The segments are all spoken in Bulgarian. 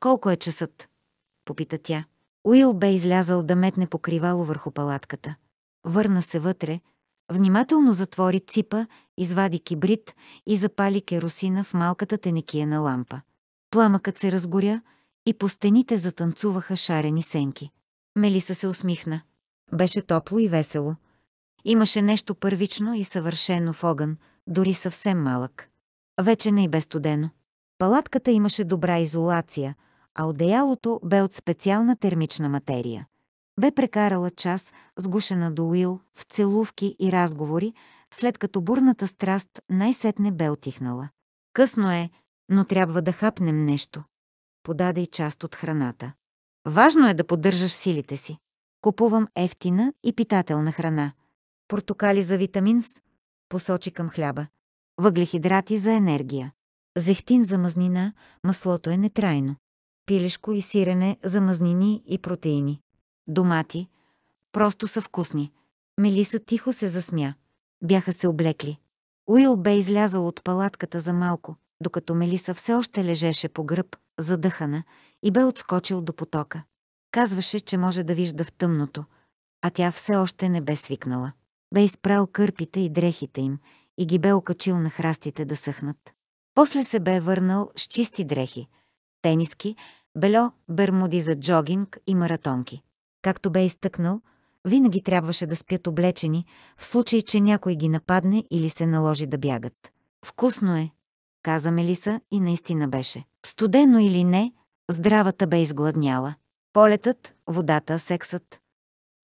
Колко е часът? Попита тя. Уил бе излязал да метне покривало върху палатката. Върна се вътре, внимателно затвори ципа, извади кибрид и запали керосина в малката тенекия на лампа. Пламъкът се разгоря и по стените затанцуваха шарени сенки. Мелиса се усмихна. Беше топло и весело. Имаше нещо първично и съвършено в огън, дори съвсем малък. Вече не и бе студено. Палатката имаше добра изолация – а одеялото бе от специална термична материя. Бе прекарала час, сгушена до Уил, в целувки и разговори, след като бурната страст най-сетне бе отихнала. Късно е, но трябва да хапнем нещо. Подадай и част от храната. Важно е да поддържаш силите си. Купувам ефтина и питателна храна. Портокали за витамин С, посочи към хляба. Въглехидрати за енергия. Зехтин за мазнина, маслото е нетрайно пилешко и сирене за мазнини и протеини. Домати. Просто са вкусни. Мелиса тихо се засмя. Бяха се облекли. Уил бе излязал от палатката за малко, докато Мелиса все още лежеше по гръб, задъхана, и бе отскочил до потока. Казваше, че може да вижда в тъмното, а тя все още не бе свикнала. Бе изпрал кърпите и дрехите им и ги бе окачил на храстите да съхнат. После се бе върнал с чисти дрехи, тениски, бельо, бермуди за джогинг и маратонки. Както бе изтъкнал, винаги трябваше да спят облечени, в случай, че някой ги нападне или се наложи да бягат. Вкусно е, каза Мелиса и наистина беше. Студено или не, здравата бе изгладняла. Полетът, водата, сексът.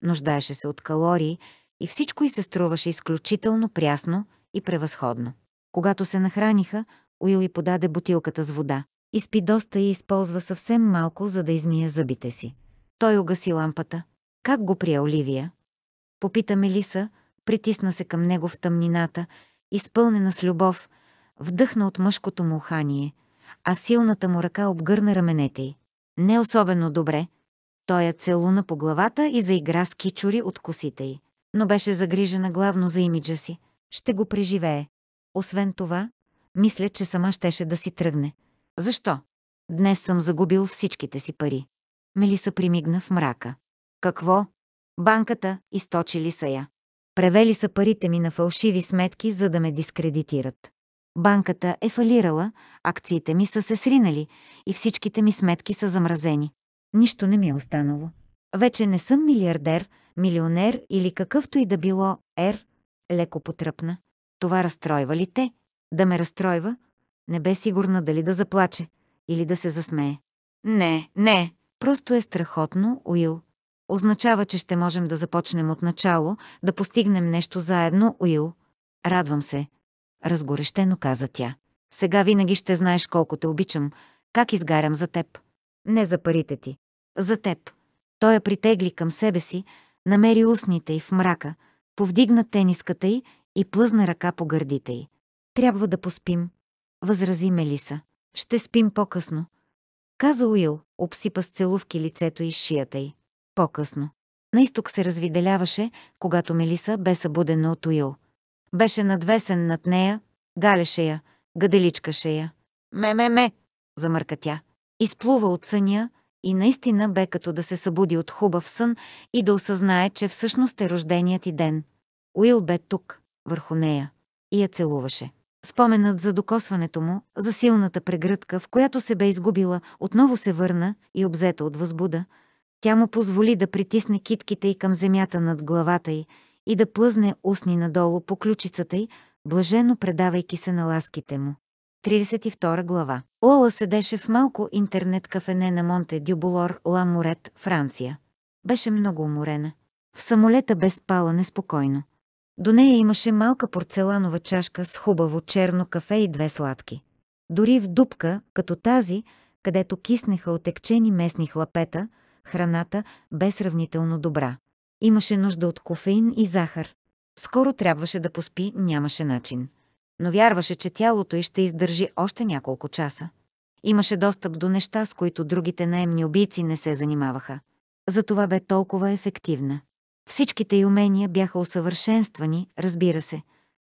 Нуждаеше се от калории и всичко й се струваше изключително прясно и превъзходно. Когато се нахраниха, Уил и подаде бутилката с вода. Изпи доста и използва съвсем малко, за да измия зъбите си. Той угаси лампата. Как го прие Оливия? Попита Мелиса, притисна се към него в тъмнината, изпълнена с любов, вдъхна от мъжкото му ухание, а силната му ръка обгърна раменете й. Не особено добре. Той я целуна по главата и заигра с кичури от косите й. Но беше загрижена главно за имиджа си. Ще го преживее. Освен това, мисля, че сама щеше да си тръгне. Защо? Днес съм загубил всичките си пари. Мелиса примигна в мрака. Какво? Банката източили са я. Превели са парите ми на фалшиви сметки, за да ме дискредитират. Банката е фалирала, акциите ми са се сринали и всичките ми сметки са замразени. Нищо не ми е останало. Вече не съм милиардер, милионер или какъвто и да било ер, леко потръпна. Това разстройва ли те? Да ме разстройва, не бе сигурна дали да заплаче или да се засмее. Не, не, просто е страхотно, Уил. Означава, че ще можем да започнем от начало, да постигнем нещо заедно, Уил. Радвам се, разгорещено каза тя. Сега винаги ще знаеш колко те обичам, как изгарям за теб. Не за парите ти. За теб. Той я притегли към себе си, намери устните й в мрака, повдигна тениската й и плъзна ръка по гърдите й. Трябва да поспим, възрази Мелиса. Ще спим по-късно. Каза Уил, обсипа с целувки лицето и шията й. По-късно. На изток се развиделяваше, когато Мелиса бе събудена от Уил. Беше надвесен над нея, галеше я, гаделичкаше я. Ме-ме-ме, замърка тя. Изплува от съня и наистина бе като да се събуди от хубав сън и да осъзнае, че всъщност е рожденият и ден. Уил бе тук, върху нея, и я целуваше. Споменът за докосването му, за силната прегръдка, в която се бе изгубила, отново се върна и обзета от възбуда. Тя му позволи да притисне китките й към земята над главата й и да плъзне устни надолу по ключицата й, блажено предавайки се на ласките му. 32 глава Лола седеше в малко интернет-кафене на Монте Дюболор Ла Морет, Франция. Беше много уморена. В самолета бе спала неспокойно. До нея имаше малка порцеланова чашка с хубаво черно кафе и две сладки. Дори в дупка, като тази, където киснеха отекчени местни хлапета, храната бе сравнително добра. Имаше нужда от кофеин и захар. Скоро трябваше да поспи, нямаше начин. Но вярваше, че тялото й ще издържи още няколко часа. Имаше достъп до неща, с които другите наемни убийци не се занимаваха. Затова бе толкова ефективна. Всичките й умения бяха усъвършенствани, разбира се.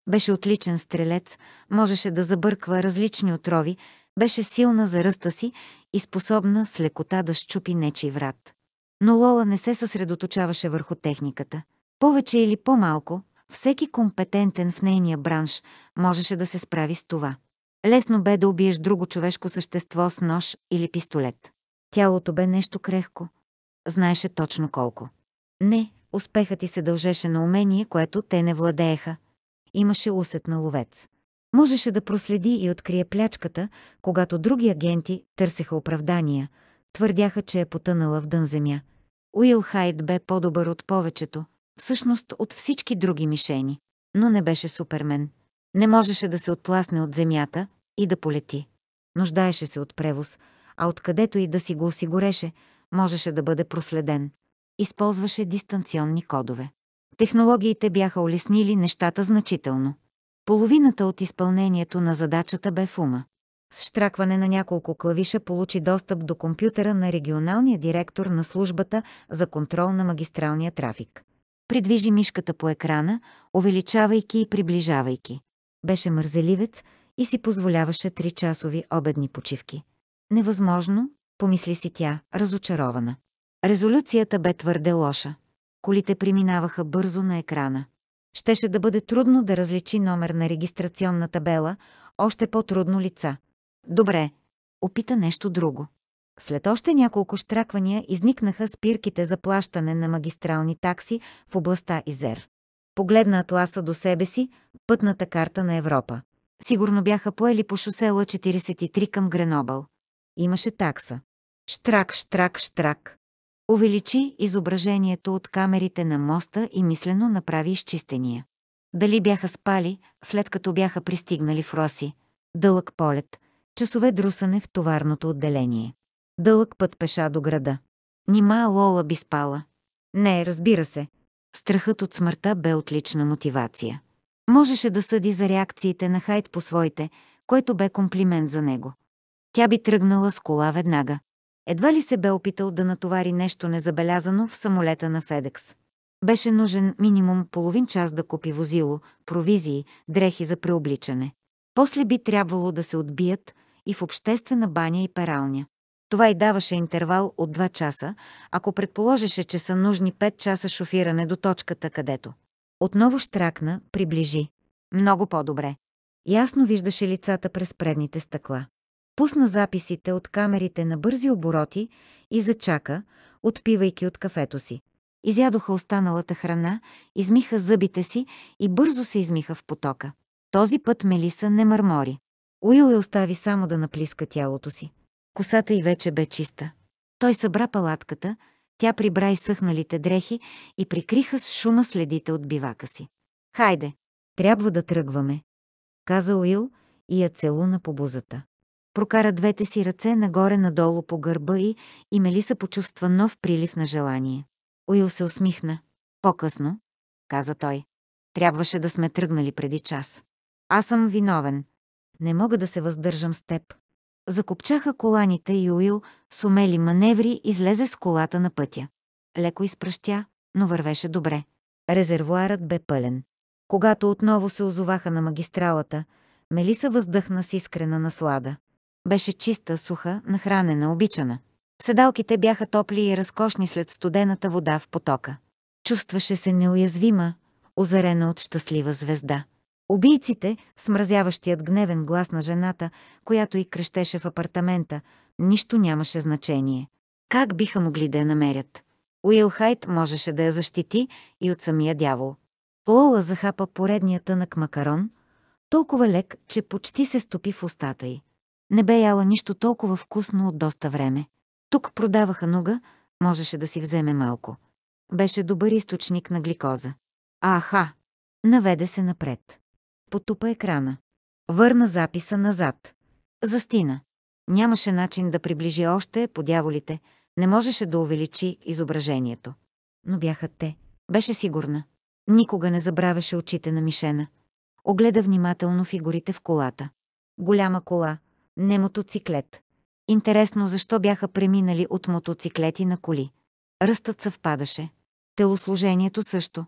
Беше отличен стрелец, можеше да забърква различни отрови, беше силна за ръста си и способна с лекота да щупи нечи врат. Но Лола не се съсредоточаваше върху техниката. Повече или по-малко, всеки компетентен в нейния бранш можеше да се справи с това. Лесно бе да убиеш друго човешко същество с нож или пистолет. Тялото бе нещо крехко. Знаеше точно колко. Не, Успехът ти се дължеше на умение, което те не владееха. Имаше усет на ловец. Можеше да проследи и открие плячката, когато други агенти търсеха оправдания, твърдяха, че е потънала в дън земя. Уил Хайт бе по-добър от повечето, всъщност от всички други мишени, но не беше супермен. Не можеше да се отпласне от земята и да полети. Нуждаеше се от превоз, а откъдето и да си го осигуреше, можеше да бъде проследен използваше дистанционни кодове. Технологиите бяха улеснили нещата значително. Половината от изпълнението на задачата бе в ума. С штракване на няколко клавиша получи достъп до компютъра на регионалния директор на службата за контрол на магистралния трафик. Придвижи мишката по екрана, увеличавайки и приближавайки. Беше мързеливец и си позволяваше три часови обедни почивки. Невъзможно, помисли си тя, разочарована. Резолюцията бе твърде лоша. Колите преминаваха бързо на екрана. Щеше да бъде трудно да различи номер на регистрационна табела, още по-трудно лица. Добре, опита нещо друго. След още няколко штраквания изникнаха спирките за плащане на магистрални такси в областта Изер. Погледна Атласа до себе си, пътната карта на Европа. Сигурно бяха поели по шосела 43 към Гренобъл. Имаше такса. Штрак, штрак, штрак. Увеличи изображението от камерите на моста и мислено направи изчистения. Дали бяха спали, след като бяха пристигнали в Роси. Дълъг полет, часове друсане в товарното отделение. Дълъг път пеша до града. Нима Лола би спала. Не, разбира се. Страхът от смъртта бе отлична мотивация. Можеше да съди за реакциите на Хайт по своите, което бе комплимент за него. Тя би тръгнала с кола веднага. Едва ли се бе опитал да натовари нещо незабелязано в самолета на Федекс. Беше нужен минимум половин час да купи возило, провизии, дрехи за преобличане. После би трябвало да се отбият и в обществена баня и пералня. Това и даваше интервал от 2 часа, ако предположеше, че са нужни 5 часа шофиране до точката, където. Отново штракна, приближи. Много по-добре. Ясно виждаше лицата през предните стъкла пусна записите от камерите на бързи обороти и зачака, отпивайки от кафето си. Изядоха останалата храна, измиха зъбите си и бързо се измиха в потока. Този път Мелиса не мърмори. Уил я остави само да наплиска тялото си. Косата й вече бе чиста. Той събра палатката, тя прибра изсъхналите дрехи и прикриха с шума следите от бивака си. «Хайде, трябва да тръгваме», каза Уил и я целуна по бузата прокара двете си ръце нагоре-надолу по гърба и, и Мелиса почувства нов прилив на желание. Уил се усмихна. По-късно, каза той. Трябваше да сме тръгнали преди час. Аз съм виновен. Не мога да се въздържам с теб. Закопчаха коланите и Уил с умели маневри излезе с колата на пътя. Леко изпръщя, но вървеше добре. Резервуарът бе пълен. Когато отново се озоваха на магистралата, Мелиса въздъхна с искрена наслада беше чиста, суха, нахранена, обичана. Седалките бяха топли и разкошни след студената вода в потока. Чувстваше се неуязвима, озарена от щастлива звезда. Убийците, смразяващият гневен глас на жената, която и крещеше в апартамента, нищо нямаше значение. Как биха могли да я намерят? Уил Хайт можеше да я защити и от самия дявол. Лола захапа поредния тънък макарон, толкова лек, че почти се стопи в устата й. Не бе яла нищо толкова вкусно от доста време. Тук продаваха нуга, можеше да си вземе малко. Беше добър източник на гликоза. Аха! Наведе се напред. Потупа екрана. Върна записа назад. Застина. Нямаше начин да приближи още по дяволите. Не можеше да увеличи изображението. Но бяха те. Беше сигурна. Никога не забравяше очите на Мишена. Огледа внимателно фигурите в колата. Голяма кола, не мотоциклет. Интересно защо бяха преминали от мотоциклети на коли. Ръстът съвпадаше. Телосложението също.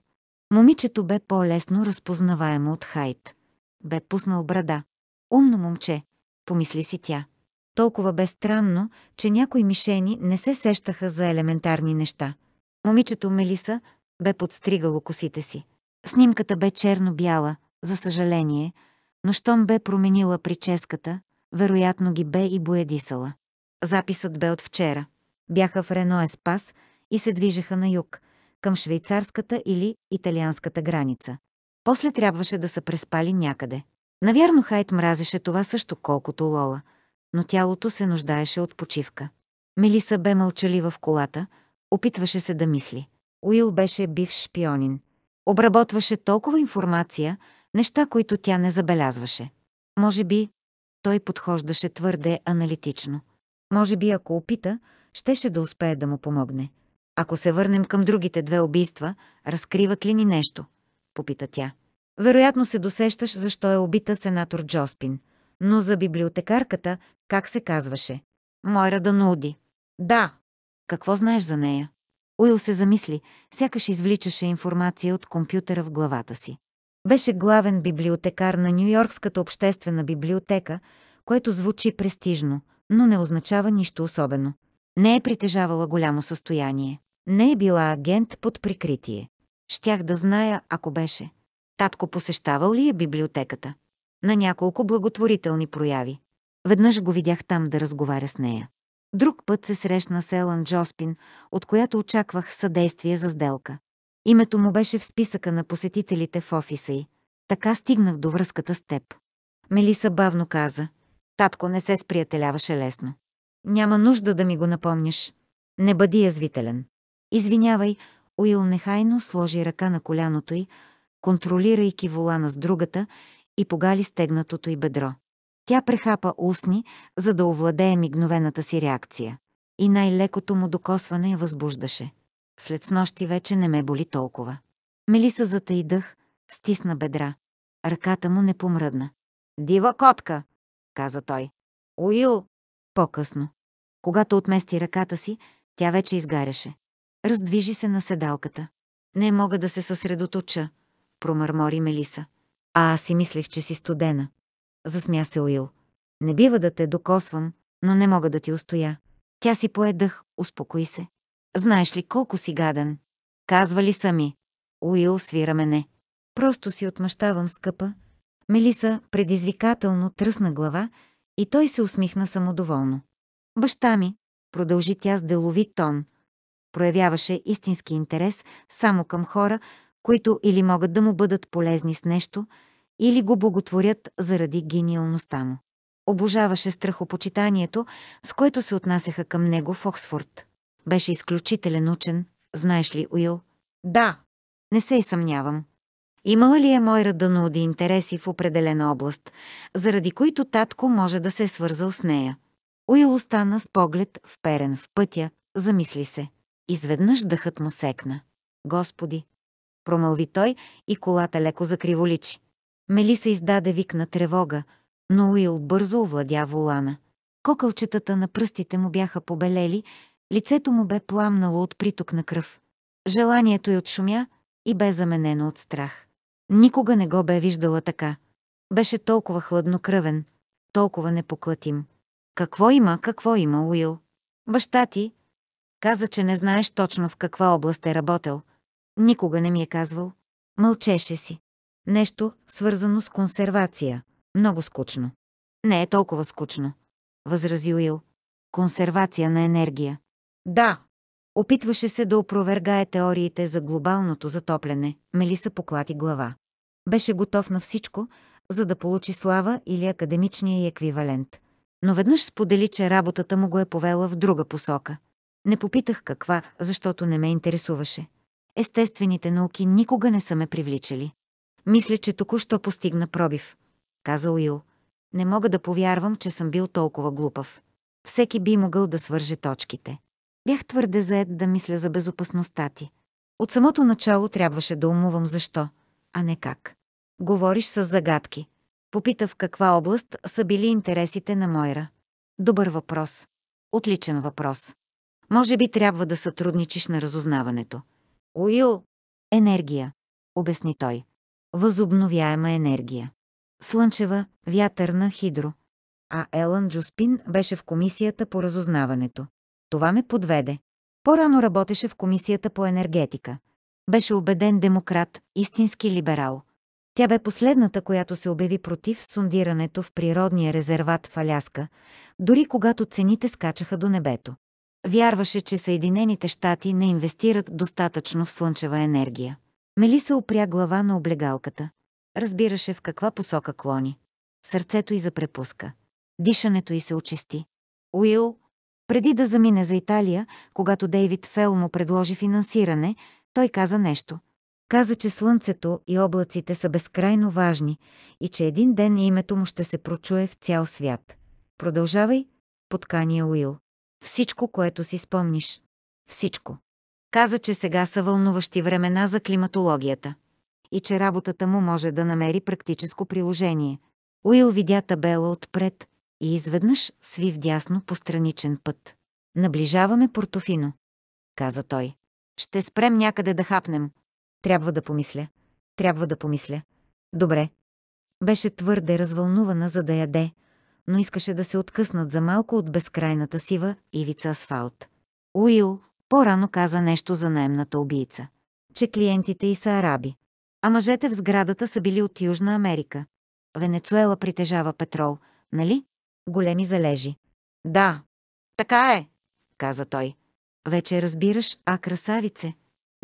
Момичето бе по-лесно разпознаваемо от Хайт. Бе пуснал брада. Умно момче, помисли си тя. Толкова бе странно, че някои мишени не се сещаха за елементарни неща. Момичето Мелиса бе подстригало косите си. Снимката бе черно-бяла, за съжаление, но щом бе променила прическата, вероятно ги бе и боядисала. Записът бе от вчера. Бяха в Рено Еспас и се движеха на юг, към швейцарската или италианската граница. После трябваше да са преспали някъде. Навярно Хайт мразеше това също колкото Лола, но тялото се нуждаеше от почивка. Мелиса бе мълчалива в колата, опитваше се да мисли. Уил беше бив шпионин. Обработваше толкова информация, неща, които тя не забелязваше. Може би той подхождаше твърде аналитично. Може би ако опита, щеше да успее да му помогне. Ако се върнем към другите две убийства, разкриват ли ни нещо? Попита тя. Вероятно се досещаш защо е убита сенатор Джоспин. Но за библиотекарката, как се казваше? Мойра Дануди. Да. Какво знаеш за нея? Уил се замисли, сякаш извличаше информация от компютъра в главата си. Беше главен библиотекар на Нью-Йоркската обществена библиотека, което звучи престижно, но не означава нищо особено. Не е притежавала голямо състояние. Не е била агент под прикритие. Щях да зная, ако беше. Татко посещавал ли е библиотеката? На няколко благотворителни прояви. Веднъж го видях там да разговаря с нея. Друг път се срещна с Елън Джоспин, от която очаквах съдействие за сделка. Името му беше в списъка на посетителите в офиса й. Така стигнах до връзката с теб. Мелиса бавно каза. Татко не се сприятеляваше лесно. Няма нужда да ми го напомняш. Не бъди язвителен. Извинявай, Уил нехайно сложи ръка на коляното й, контролирайки волана с другата и погали стегнатото й бедро. Тя прехапа устни, за да овладее мигновената си реакция. И най-лекото му докосване я възбуждаше. След снощи вече не ме боли толкова. Мелиса затаи дъх, стисна бедра. Ръката му не помръдна. «Дива котка!» каза той. «Уил!» По-късно. Когато отмести ръката си, тя вече изгаряше. Раздвижи се на седалката. «Не мога да се съсредоточа», промърмори Мелиса. «А аз си мислех, че си студена». Засмя се Уил. «Не бива да те докосвам, но не мога да ти устоя». Тя си поедах, успокои се. Знаеш ли колко си гаден? Казва ли сами? Уил свира мене. Просто си отмъщавам, скъпа. Мелиса предизвикателно тръсна глава и той се усмихна самодоволно. Баща ми, продължи тя с делови тон, проявяваше истински интерес само към хора, които или могат да му бъдат полезни с нещо, или го боготворят заради гениалността му. Обожаваше страхопочитанието, с което се отнасяха към него в Оксфорд. Беше изключителен учен, знаеш ли, Уил? Да, не се и съмнявам. Имала ли е Мойра науди интереси в определена област, заради които татко може да се е свързал с нея? Уил остана с поглед вперен в пътя, замисли се. Изведнъж дъхът му секна. Господи! Промълви той и колата леко закриволичи. Мелиса издаде вик на тревога, но Уил бързо овладя волана. Кокълчетата на пръстите му бяха побелели, Лицето му бе пламнало от приток на кръв. Желанието й е отшумя и бе заменено от страх. Никога не го бе виждала така. Беше толкова хладнокръвен, толкова непоклатим. Какво има, какво има, Уил? Баща ти каза, че не знаеш точно в каква област е работел. Никога не ми е казвал. Мълчеше си. Нещо, свързано с консервация. Много скучно. Не е толкова скучно, възрази Уил. Консервация на енергия. Да. Опитваше се да опровергае теориите за глобалното затопляне. Мелиса поклати глава. Беше готов на всичко, за да получи слава или академичния й еквивалент. Но веднъж сподели, че работата му го е повела в друга посока. Не попитах каква, защото не ме интересуваше. Естествените науки никога не са ме привличали. Мисля, че току-що постигна пробив, каза Уил. Не мога да повярвам, че съм бил толкова глупав. Всеки би могъл да свърже точките. Бях твърде заед да мисля за безопасността ти. От самото начало трябваше да умувам защо, а не как. Говориш с загадки. Попита в каква област са били интересите на Мойра. Добър въпрос. Отличен въпрос. Може би трябва да сътрудничиш на разузнаването. Уил. Енергия. Обясни той. Възобновяема енергия. Слънчева, вятърна, хидро. А Елън Джуспин беше в комисията по разузнаването. Това ме подведе. По-рано работеше в комисията по енергетика. Беше убеден демократ, истински либерал. Тя бе последната, която се обяви против сундирането в природния резерват в Аляска, дори когато цените скачаха до небето. Вярваше, че Съединените щати не инвестират достатъчно в слънчева енергия. Мелиса опря глава на облегалката. Разбираше в каква посока клони. Сърцето й запрепуска. Дишането й се очисти. Уил, преди да замине за Италия, когато Дейвид Фел му предложи финансиране, той каза нещо. Каза, че слънцето и облаците са безкрайно важни и че един ден името му ще се прочуе в цял свят. Продължавай, подкания Уил. Всичко, което си спомниш. Всичко. Каза, че сега са вълнуващи времена за климатологията и че работата му може да намери практическо приложение. Уил видя табела отпред, и изведнъж сви вдясно по страничен път. Наближаваме Портофино, каза той. Ще спрем някъде да хапнем. Трябва да помисля. Трябва да помисля. Добре. Беше твърде развълнувана, за да яде, но искаше да се откъснат за малко от безкрайната сива ивица асфалт. Уил по-рано каза нещо за наемната убийца. Че клиентите и са араби. А мъжете в сградата са били от Южна Америка. Венецуела притежава петрол, нали? големи залежи. Да, така е, каза той. Вече разбираш, а красавице.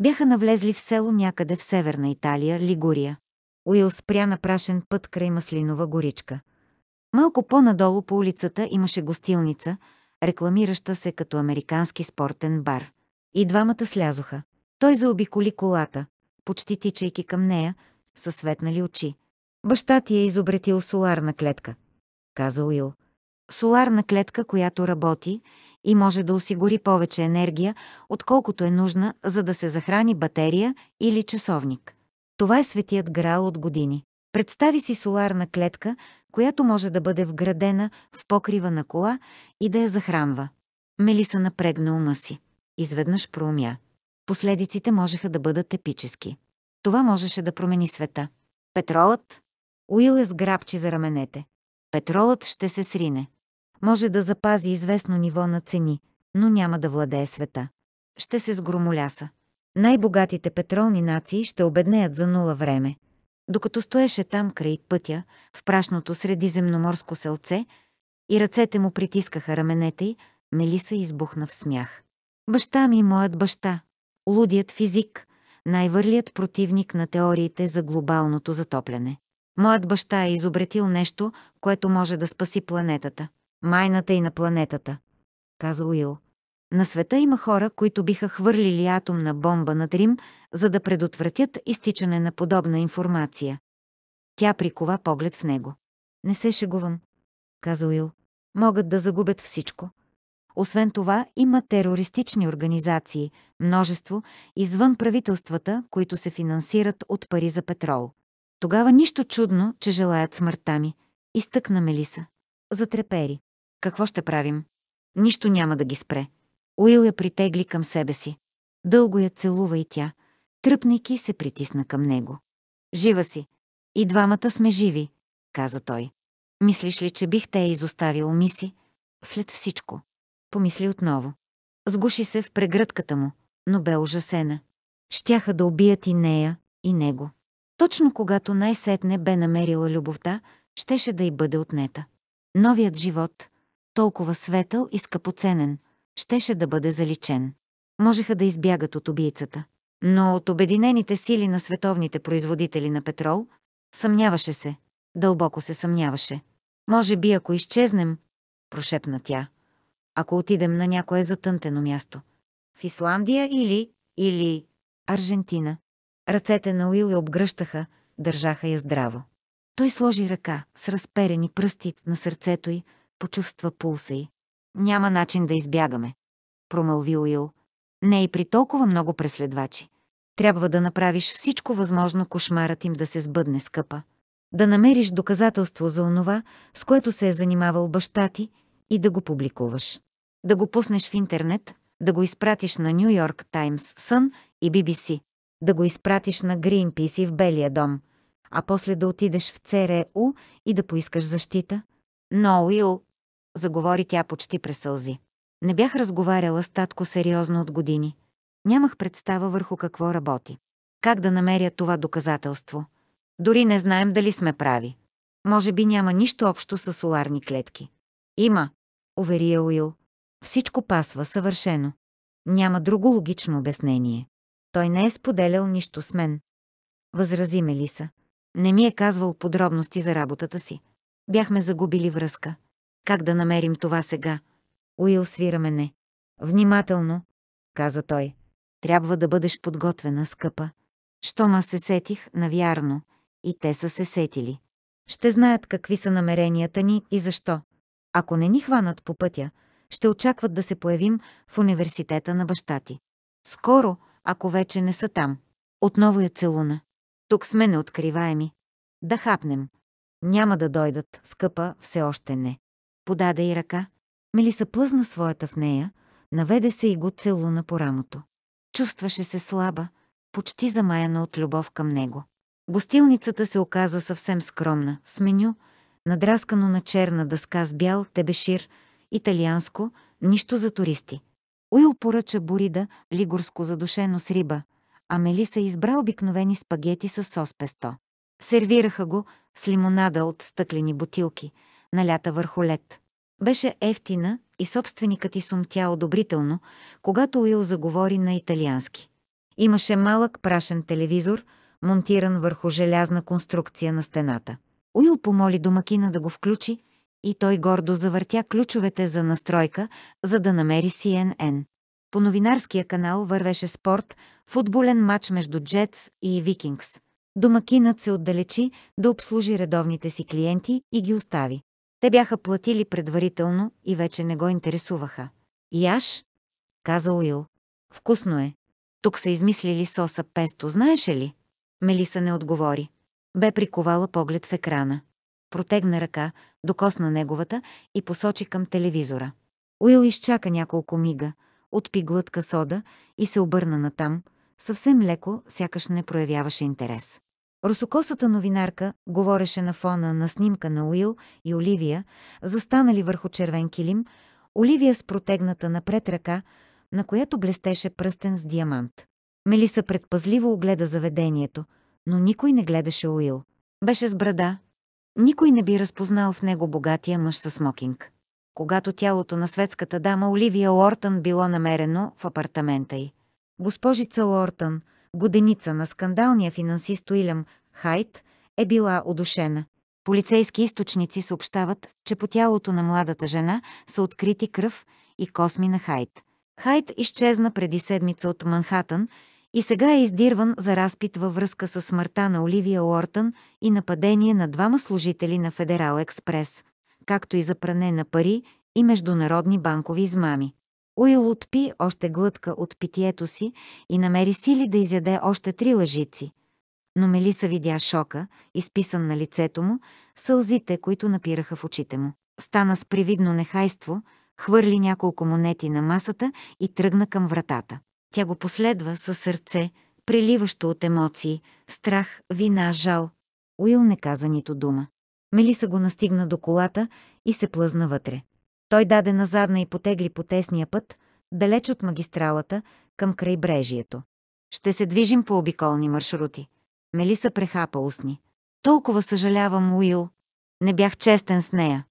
Бяха навлезли в село някъде в северна Италия, Лигурия. Уил спря на прашен път край маслинова горичка. Малко по-надолу по улицата имаше гостилница, рекламираща се като американски спортен бар. И двамата слязоха. Той заобиколи колата, почти тичайки към нея, със светнали очи. Баща ти е изобретил соларна клетка, каза Уил соларна клетка, която работи и може да осигури повече енергия, отколкото е нужна, за да се захрани батерия или часовник. Това е светият грал от години. Представи си соларна клетка, която може да бъде вградена в покрива на кола и да я захранва. Мелиса напрегна ума си. Изведнъж проумя. Последиците можеха да бъдат епически. Това можеше да промени света. Петролът? Уил е сграбчи за раменете. Петролът ще се срине. Може да запази известно ниво на цени, но няма да владее света. Ще се сгромоляса. Най-богатите петролни нации ще обеднеят за нула време. Докато стоеше там край пътя, в прашното средиземноморско селце, и ръцете му притискаха раменете й, Мелиса избухна в смях. Баща ми, моят баща, лудият физик, най-върлият противник на теориите за глобалното затопляне. Моят баща е изобретил нещо, което може да спаси планетата. Майната и на планетата, каза Уил. На света има хора, които биха хвърлили атомна бомба над Рим, за да предотвратят изтичане на подобна информация. Тя прикова поглед в него. Не се шегувам, каза Уил. Могат да загубят всичко. Освен това, има терористични организации, множество, извън правителствата, които се финансират от пари за петрол. Тогава нищо чудно, че желаят смъртта ми. Изтъкна Мелиса. Затрепери. Какво ще правим? Нищо няма да ги спре. Уил я притегли към себе си. Дълго я целува и тя, тръпнайки се притисна към него. Жива си. И двамата сме живи, каза той. Мислиш ли, че бих те изоставил, миси? След всичко. Помисли отново. Сгуши се в прегръдката му, но бе ужасена. Щяха да убият и нея, и него. Точно когато най-сетне бе намерила любовта, щеше да й бъде отнета. Новият живот, толкова светъл и скъпоценен, щеше да бъде заличен. Можеха да избягат от убийцата. Но от обединените сили на световните производители на петрол, съмняваше се, дълбоко се съмняваше. Може би ако изчезнем, прошепна тя, ако отидем на някое затънтено място. В Исландия или... или... Аржентина. Ръцете на Уил я обгръщаха, държаха я здраво. Той сложи ръка с разперени пръсти на сърцето й, Почувства пулса й. Няма начин да избягаме, промълви Уил. Не и при толкова много преследвачи. Трябва да направиш всичко възможно кошмарът им да се сбъдне скъпа. Да намериш доказателство за онова, с което се е занимавал баща ти и да го публикуваш. Да го пуснеш в интернет, да го изпратиш на Нью Йорк Таймс, Сън и BBC. Да го изпратиш на Гринпис и в Белия дом, а после да отидеш в ЦРУ и да поискаш защита. Но, Уил, заговори тя почти през сълзи. Не бях разговаряла с татко сериозно от години. Нямах представа върху какво работи. Как да намеря това доказателство? Дори не знаем дали сме прави. Може би няма нищо общо с соларни клетки. Има, увери я Уил. Всичко пасва съвършено. Няма друго логично обяснение. Той не е споделял нищо с мен. Възрази Мелиса. Не ми е казвал подробности за работата си. Бяхме загубили връзка. Как да намерим това сега? Уил свира мене. Внимателно, каза той. Трябва да бъдеш подготвена, скъпа. Щома се сетих, навярно, и те са се сетили. Ще знаят какви са намеренията ни и защо. Ако не ни хванат по пътя, ще очакват да се появим в университета на баща ти. Скоро, ако вече не са там. Отново я е целуна. Тук сме неоткриваеми. Да хапнем. Няма да дойдат, скъпа, все още не подаде и ръка. Мелиса плъзна своята в нея, наведе се и го целуна по рамото. Чувстваше се слаба, почти замаяна от любов към него. Гостилницата се оказа съвсем скромна, с меню, надраскано на черна дъска с бял тебешир, италианско, нищо за туристи. Уил поръча бурида, лигурско задушено с риба, а Мелиса избра обикновени спагети с сос песто. Сервираха го с лимонада от стъклени бутилки – налята върху лед. Беше ефтина и собственикът и сумтя одобрително, когато Уил заговори на италиански. Имаше малък прашен телевизор, монтиран върху желязна конструкция на стената. Уил помоли домакина да го включи и той гордо завъртя ключовете за настройка, за да намери CNN. По новинарския канал вървеше спорт, футболен матч между Джетс и Викингс. Домакинът се отдалечи да обслужи редовните си клиенти и ги остави. Те бяха платили предварително и вече не го интересуваха. Яш, каза Уил. Вкусно е. Тук са измислили соса песто, знаеше ли? Мелиса не отговори. Бе приковала поглед в екрана. Протегна ръка, докосна неговата и посочи към телевизора. Уил изчака няколко мига, отпи глътка сода и се обърна натам, съвсем леко, сякаш не проявяваше интерес. Русокосата новинарка говореше на фона на снимка на Уил и Оливия, застанали върху червен килим, Оливия с протегната напред ръка, на която блестеше пръстен с диамант. Мелиса предпазливо огледа заведението, но никой не гледаше Уил. Беше с брада. Никой не би разпознал в него богатия мъж със смокинг. Когато тялото на светската дама Оливия Уортън било намерено в апартамента й. Госпожица Уортън – годеница на скандалния финансист Уилям Хайт, е била удушена. Полицейски източници съобщават, че по тялото на младата жена са открити кръв и косми на Хайт. Хайт изчезна преди седмица от Манхатън и сега е издирван за разпит във връзка с смъртта на Оливия Уортън и нападение на двама служители на Федерал Експрес, както и за пране на пари и международни банкови измами. Уил отпи още глътка от питието си и намери сили да изяде още три лъжици. Но Мелиса видя шока, изписан на лицето му, сълзите, които напираха в очите му. Стана с привидно нехайство, хвърли няколко монети на масата и тръгна към вратата. Тя го последва със сърце, преливащо от емоции, страх, вина, жал. Уил не каза нито дума. Мелиса го настигна до колата и се плъзна вътре. Той даде назадна и потегли по тесния път, далеч от магистралата, към крайбрежието. Ще се движим по обиколни маршрути. Мелиса прехапа устни. Толкова съжалявам, Уил. Не бях честен с нея.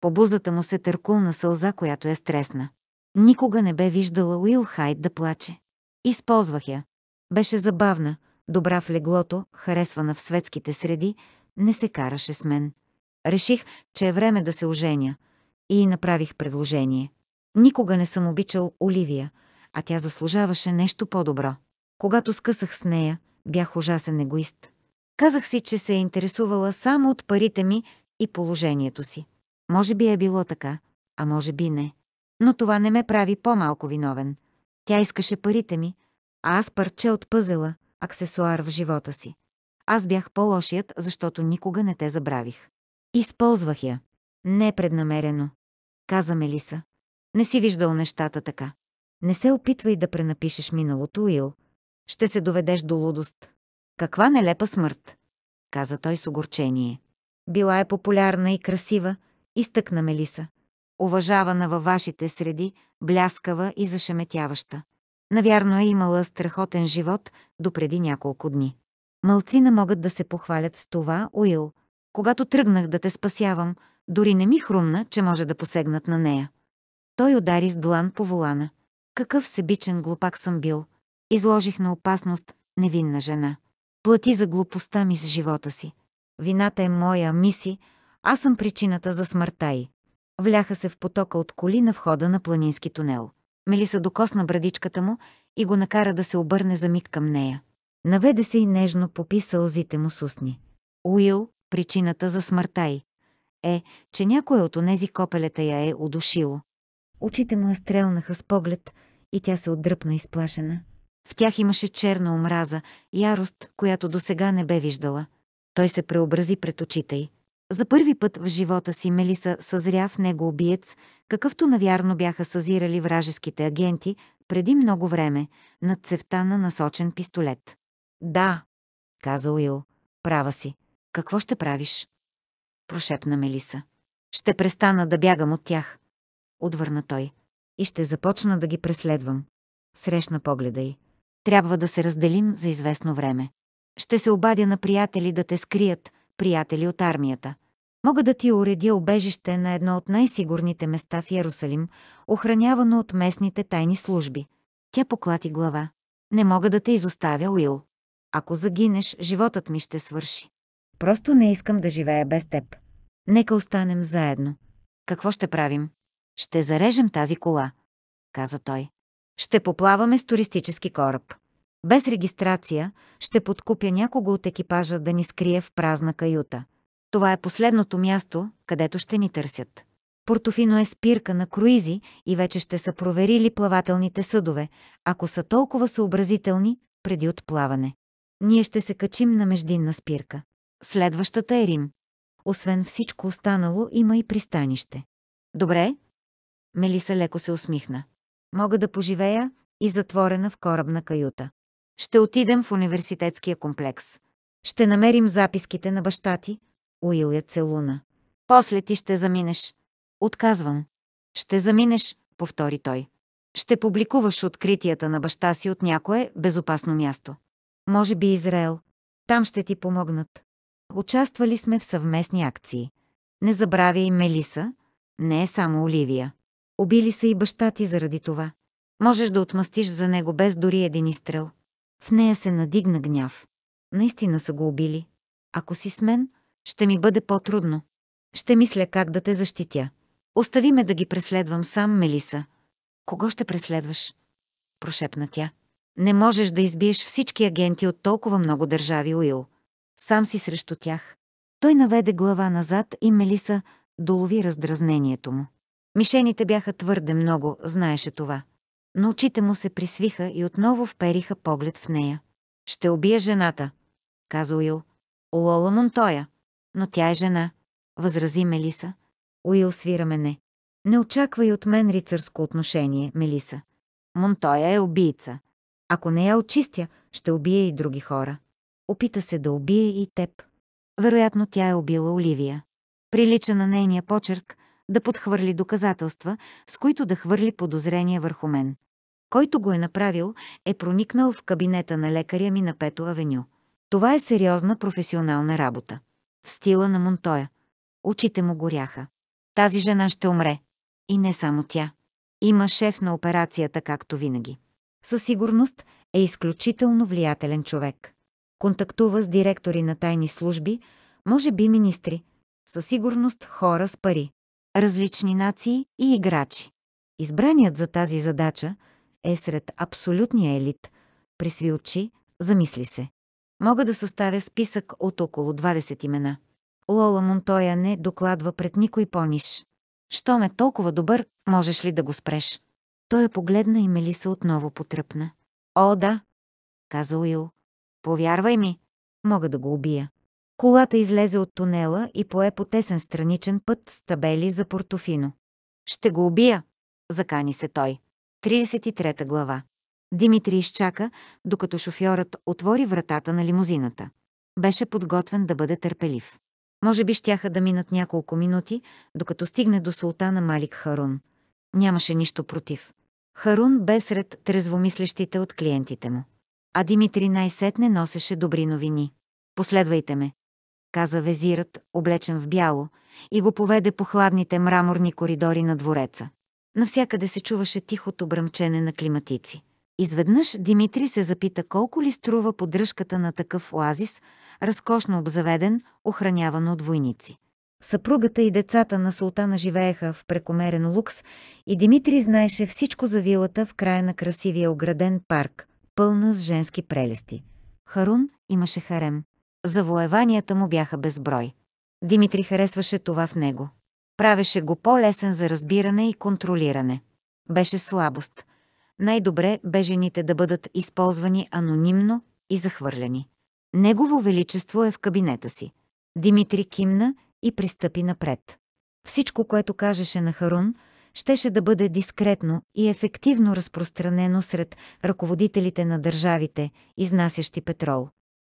По бузата му се търкулна сълза, която е стресна. Никога не бе виждала Уил Хайд да плаче. Използвах я. Беше забавна, добра в леглото, харесвана в светските среди, не се караше с мен. Реших, че е време да се оженя – и направих предложение. Никога не съм обичал Оливия, а тя заслужаваше нещо по-добро. Когато скъсах с нея, бях ужасен егоист. Казах си, че се е интересувала само от парите ми и положението си. Може би е било така, а може би не. Но това не ме прави по-малко виновен. Тя искаше парите ми, а аз парче от пъзела, аксесуар в живота си. Аз бях по-лошият, защото никога не те забравих. Използвах я. Не е преднамерено. Каза Мелиса. Не си виждал нещата така. Не се опитвай да пренапишеш миналото, Уил. Ще се доведеш до лудост. Каква нелепа смърт, каза той с огорчение. Била е популярна и красива, изтъкна Мелиса. Уважавана във вашите среди, бляскава и зашеметяваща. Навярно е имала страхотен живот до преди няколко дни. Мълци не могат да се похвалят с това, Уил. Когато тръгнах да те спасявам, дори не ми хрумна, че може да посегнат на нея. Той удари с длан по волана. Какъв себичен глупак съм бил. Изложих на опасност невинна жена. Плати за глупостта ми с живота си. Вината е моя, миси, аз съм причината за смъртта й. Вляха се в потока от коли на входа на планински тунел. Мелиса докосна брадичката му и го накара да се обърне за миг към нея. Наведе се и нежно попи сълзите му с устни. Уил, причината за смъртта й е, че някое от онези копелета я е удушило. Очите му я стрелнаха с поглед и тя се отдръпна изплашена. В тях имаше черна омраза, ярост, която досега не бе виждала. Той се преобрази пред очите й. За първи път в живота си Мелиса съзря в него убиец, какъвто навярно бяха съзирали вражеските агенти преди много време над цевта на насочен пистолет. «Да», каза Уил, – «права си. Какво ще правиш?» прошепна Мелиса. Ще престана да бягам от тях, отвърна той. И ще започна да ги преследвам. Срещна погледа й. Трябва да се разделим за известно време. Ще се обадя на приятели да те скрият, приятели от армията. Мога да ти уредя обежище на едно от най-сигурните места в Ярусалим, охранявано от местните тайни служби. Тя поклати глава. Не мога да те изоставя, Уил. Ако загинеш, животът ми ще свърши. Просто не искам да живея без теб. Нека останем заедно. Какво ще правим? Ще зарежем тази кола, каза той. Ще поплаваме с туристически кораб. Без регистрация ще подкупя някого от екипажа да ни скрие в празна каюта. Това е последното място, където ще ни търсят. Портофино е спирка на круизи и вече ще са проверили плавателните съдове, ако са толкова съобразителни преди отплаване. Ние ще се качим на междинна спирка. Следващата е Рим. Освен всичко останало, има и пристанище. Добре? Мелиса леко се усмихна. Мога да поживея и затворена в корабна каюта. Ще отидем в университетския комплекс. Ще намерим записките на баща ти, Уилия Целуна. После ти ще заминеш. Отказвам. Ще заминеш, повтори той. Ще публикуваш откритията на баща си от някое безопасно място. Може би Израел. Там ще ти помогнат. Участвали сме в съвместни акции. Не забравя и Мелиса, не е само Оливия. Убили са и баща ти заради това. Можеш да отмъстиш за него без дори един изстрел. В нея се надигна гняв. Наистина са го убили. Ако си с мен, ще ми бъде по-трудно. Ще мисля как да те защитя. Остави ме да ги преследвам сам, Мелиса. Кого ще преследваш? Прошепна тя. Не можеш да избиеш всички агенти от толкова много държави, Уил сам си срещу тях. Той наведе глава назад и Мелиса долови раздразнението му. Мишените бяха твърде много, знаеше това. Но очите му се присвиха и отново впериха поглед в нея. «Ще убия жената», каза Уил. «Лола Монтоя». «Но тя е жена», възрази Мелиса. Уил свира мене. Не очаквай от мен рицарско отношение, Мелиса. Монтоя е убийца. Ако не я очистя, ще убия и други хора опита се да убие и теб. Вероятно тя е убила Оливия. Прилича на нейния почерк да подхвърли доказателства, с които да хвърли подозрения върху мен. Който го е направил, е проникнал в кабинета на лекаря ми на Пето Авеню. Това е сериозна професионална работа. В стила на Монтоя. Очите му горяха. Тази жена ще умре. И не само тя. Има шеф на операцията, както винаги. Със сигурност е изключително влиятелен човек контактува с директори на тайни служби, може би министри, със сигурност хора с пари, различни нации и играчи. Избраният за тази задача е сред абсолютния елит, присви очи, замисли се. Мога да съставя списък от около 20 имена. Лола Монтоя не докладва пред никой по-ниш. Щом е толкова добър, можеш ли да го спреш? Той е погледна и Мелиса отново потръпна. О, да, каза Уил. Повярвай ми, мога да го убия. Колата излезе от тунела и пое по тесен страничен път с табели за Портофино. Ще го убия, закани се той. 33 глава. Димитри изчака, докато шофьорът отвори вратата на лимузината. Беше подготвен да бъде търпелив. Може би щяха да минат няколко минути, докато стигне до султана Малик Харун. Нямаше нищо против. Харун бе сред трезвомислещите от клиентите му а Димитри най-сетне носеше добри новини. Последвайте ме, каза везират, облечен в бяло, и го поведе по хладните мраморни коридори на двореца. Навсякъде се чуваше тихото бръмчене на климатици. Изведнъж Димитри се запита колко ли струва поддръжката на такъв оазис, разкошно обзаведен, охраняван от войници. Съпругата и децата на султана живееха в прекомерен лукс и Димитри знаеше всичко за вилата в края на красивия ограден парк, пълна с женски прелести. Харун имаше харем. Завоеванията му бяха безброй. Димитри харесваше това в него. Правеше го по-лесен за разбиране и контролиране. Беше слабост. Най-добре бе жените да бъдат използвани анонимно и захвърляни. Негово величество е в кабинета си. Димитри кимна и пристъпи напред. Всичко, което кажеше на Харун, щеше да бъде дискретно и ефективно разпространено сред ръководителите на държавите, изнасящи петрол.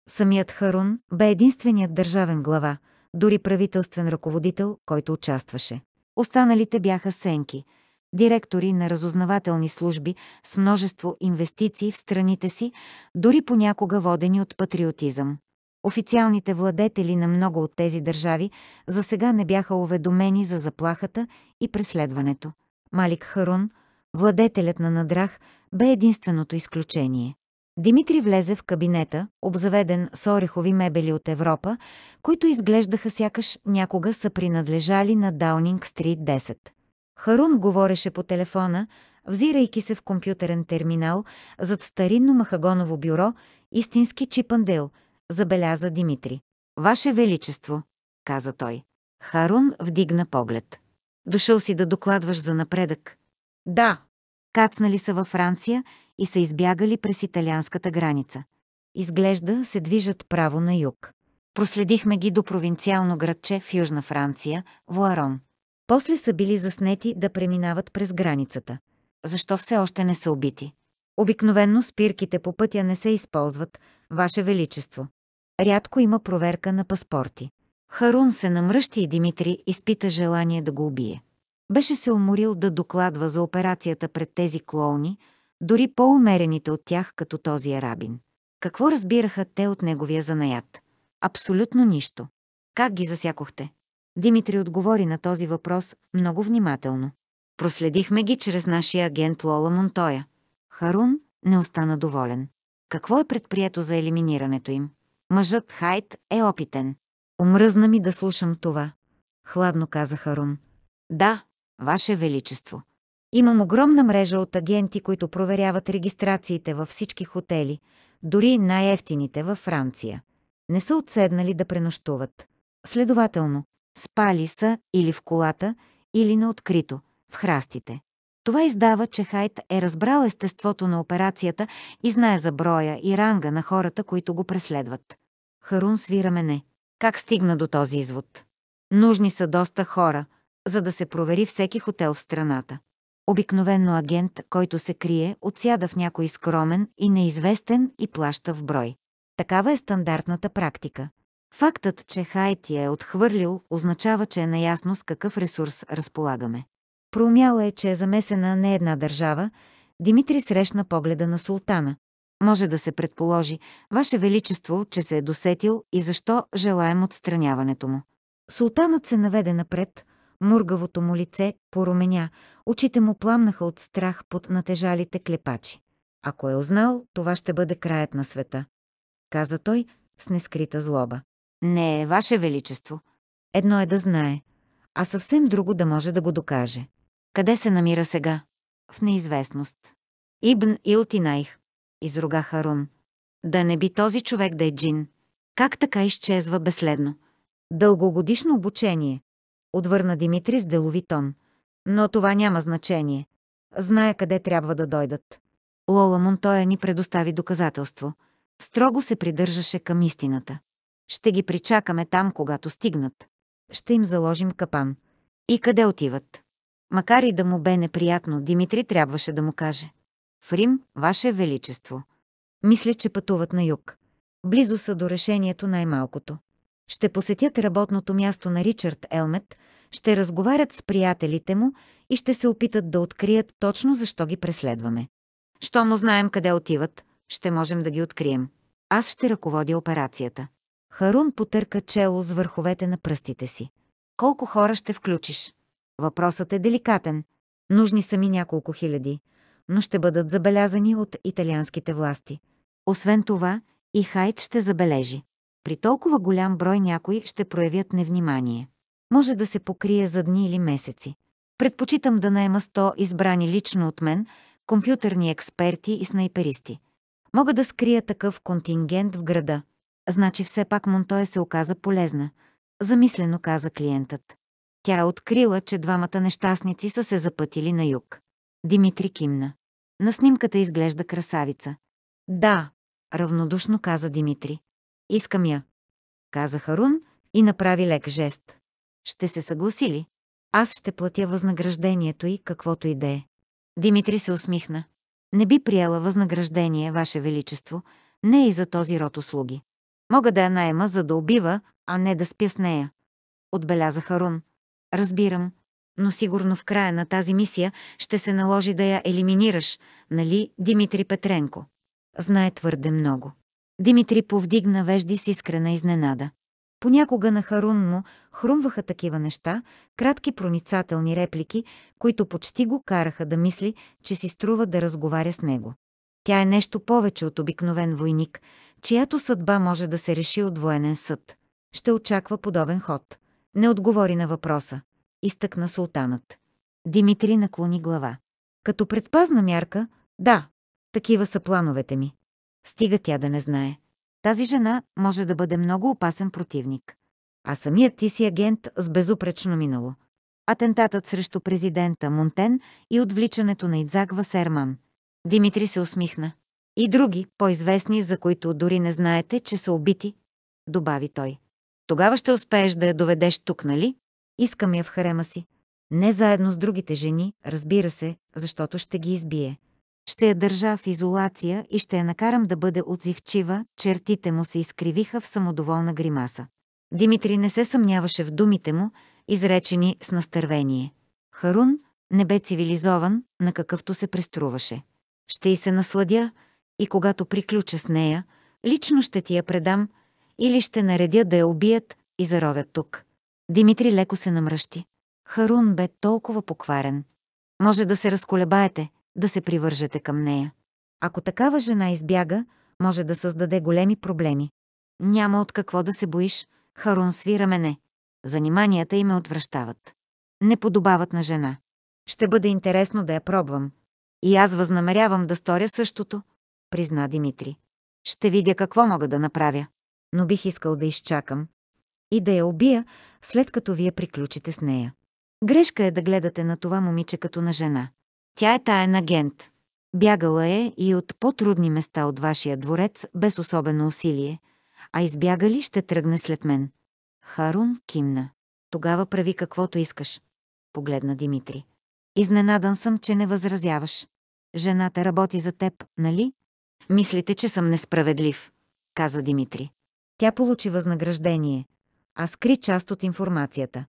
Самият Харун бе единственият държавен глава, дори правителствен ръководител, който участваше. Останалите бяха сенки, директори на разузнавателни служби с множество инвестиции в страните си, дори понякога водени от патриотизъм. Официалните владетели на много от тези държави за сега не бяха уведомени за заплахата и преследването. Малик Харун, владетелят на Надрах, бе единственото изключение. Димитри влезе в кабинета, обзаведен с орехови мебели от Европа, които изглеждаха сякаш някога са принадлежали на Даунинг Стрит 10. Харун говореше по телефона, взирайки се в компютърен терминал зад старинно махагоново бюро, истински чипандел – забеляза Димитри. Ваше Величество, каза той. Харун вдигна поглед. Дошъл си да докладваш за напредък. Да. Кацнали са във Франция и са избягали през италианската граница. Изглежда се движат право на юг. Проследихме ги до провинциално градче в Южна Франция, Вуарон. После са били заснети да преминават през границата. Защо все още не са убити? Обикновенно спирките по пътя не се използват, Ваше Величество. Рядко има проверка на паспорти. Харун се намръщи и Димитри изпита желание да го убие. Беше се уморил да докладва за операцията пред тези клоуни, дори по-умерените от тях, като този арабин. Какво разбираха те от неговия занаят? Абсолютно нищо. Как ги засякохте? Димитри отговори на този въпрос много внимателно. Проследихме ги чрез нашия агент Лола Монтоя. Харун не остана доволен. Какво е предприето за елиминирането им? Мъжът Хайт е опитен. Омръзна ми да слушам това. Хладно каза Харун. Да, Ваше Величество. Имам огромна мрежа от агенти, които проверяват регистрациите във всички хотели, дори най-ефтините във Франция. Не са отседнали да пренощуват. Следователно, спали са или в колата, или на открито, в храстите. Това издава, че Хайт е разбрал естеството на операцията и знае за броя и ранга на хората, които го преследват. Харун свира мене. Как стигна до този извод? Нужни са доста хора, за да се провери всеки хотел в страната. Обикновенно агент, който се крие, отсяда в някой скромен и неизвестен и плаща в брой. Такава е стандартната практика. Фактът, че Хайт я е отхвърлил, означава, че е наясно с какъв ресурс разполагаме. Проумяла е, че е замесена не една държава, Димитри срещна погледа на султана. Може да се предположи, Ваше Величество, че се е досетил и защо желаем отстраняването му. Султанът се наведе напред, мургавото му лице поруменя, очите му пламнаха от страх под натежалите клепачи. Ако е узнал, това ще бъде краят на света, каза той с нескрита злоба. Не е, Ваше Величество. Едно е да знае, а съвсем друго да може да го докаже. Къде се намира сега? В неизвестност. Ибн Илтинайх, изруга Харун. Да не би този човек да е джин. Как така изчезва безследно? Дългогодишно обучение, отвърна Димитри с делови тон. Но това няма значение. Зная къде трябва да дойдат. Лола Монтоя ни предостави доказателство. Строго се придържаше към истината. Ще ги причакаме там, когато стигнат. Ще им заложим капан. И къде отиват? Макар и да му бе неприятно, Димитри трябваше да му каже. В Рим, Ваше Величество. Мисля, че пътуват на юг. Близо са до решението най-малкото. Ще посетят работното място на Ричард Елмет, ще разговарят с приятелите му и ще се опитат да открият точно защо ги преследваме. му знаем къде отиват, ще можем да ги открием. Аз ще ръководя операцията. Харун потърка чело с върховете на пръстите си. Колко хора ще включиш? Въпросът е деликатен. Нужни са ми няколко хиляди, но ще бъдат забелязани от италианските власти. Освен това, и Хайт ще забележи. При толкова голям брой някои ще проявят невнимание. Може да се покрие за дни или месеци. Предпочитам да найма 100 избрани лично от мен, компютърни експерти и снайперисти. Мога да скрия такъв контингент в града. Значи все пак Монтоя се оказа полезна. Замислено каза клиентът. Тя е открила, че двамата нещастници са се запътили на юг. Димитри кимна. На снимката изглежда красавица. Да, равнодушно каза Димитри. Искам я, каза Харун и направи лек жест. Ще се съгласи ли? Аз ще платя възнаграждението и каквото и да е. Димитри се усмихна. Не би приела възнаграждение, Ваше Величество, не и за този род услуги. Мога да я найема, за да убива, а не да спя с нея. Отбеляза Харун. Разбирам, но сигурно в края на тази мисия ще се наложи да я елиминираш, нали, Димитри Петренко? Знае твърде много. Димитри повдигна вежди с искрена изненада. Понякога на Харун му хрумваха такива неща, кратки проницателни реплики, които почти го караха да мисли, че си струва да разговаря с него. Тя е нещо повече от обикновен войник, чиято съдба може да се реши от военен съд. Ще очаква подобен ход. Не отговори на въпроса. Изтъкна султанът. Димитри наклони глава. Като предпазна мярка, да, такива са плановете ми. Стига тя да не знае. Тази жена може да бъде много опасен противник. А самият ти си агент с безупречно минало. Атентатът срещу президента Монтен и отвличането на Идзак Серман. Димитри се усмихна. И други, по-известни, за които дори не знаете, че са убити, добави той. Тогава ще успееш да я доведеш тук, нали? Искам я в харема си. Не заедно с другите жени, разбира се, защото ще ги избие. Ще я държа в изолация и ще я накарам да бъде отзивчива, чертите му се изкривиха в самодоволна гримаса. Димитри не се съмняваше в думите му, изречени с настървение. Харун не бе цивилизован, на какъвто се преструваше. Ще й се насладя и когато приключа с нея, лично ще ти я предам – или ще наредя да я убият и заровят тук. Димитри леко се намръщи. Харун бе толкова покварен. Може да се разколебаете, да се привържете към нея. Ако такава жена избяга, може да създаде големи проблеми. Няма от какво да се боиш, Харун свира мене. Заниманията й ме отвръщават. Не подобават на жена. Ще бъде интересно да я пробвам. И аз възнамерявам да сторя същото, призна Димитри. Ще видя какво мога да направя но бих искал да изчакам и да я убия, след като вие приключите с нея. Грешка е да гледате на това момиче като на жена. Тя е таен агент. Бягала е и от по-трудни места от вашия дворец без особено усилие, а избяга ли ще тръгне след мен. Харун кимна. Тогава прави каквото искаш. Погледна Димитри. Изненадан съм, че не възразяваш. Жената работи за теб, нали? Мислите, че съм несправедлив, каза Димитри. Тя получи възнаграждение, а скри част от информацията.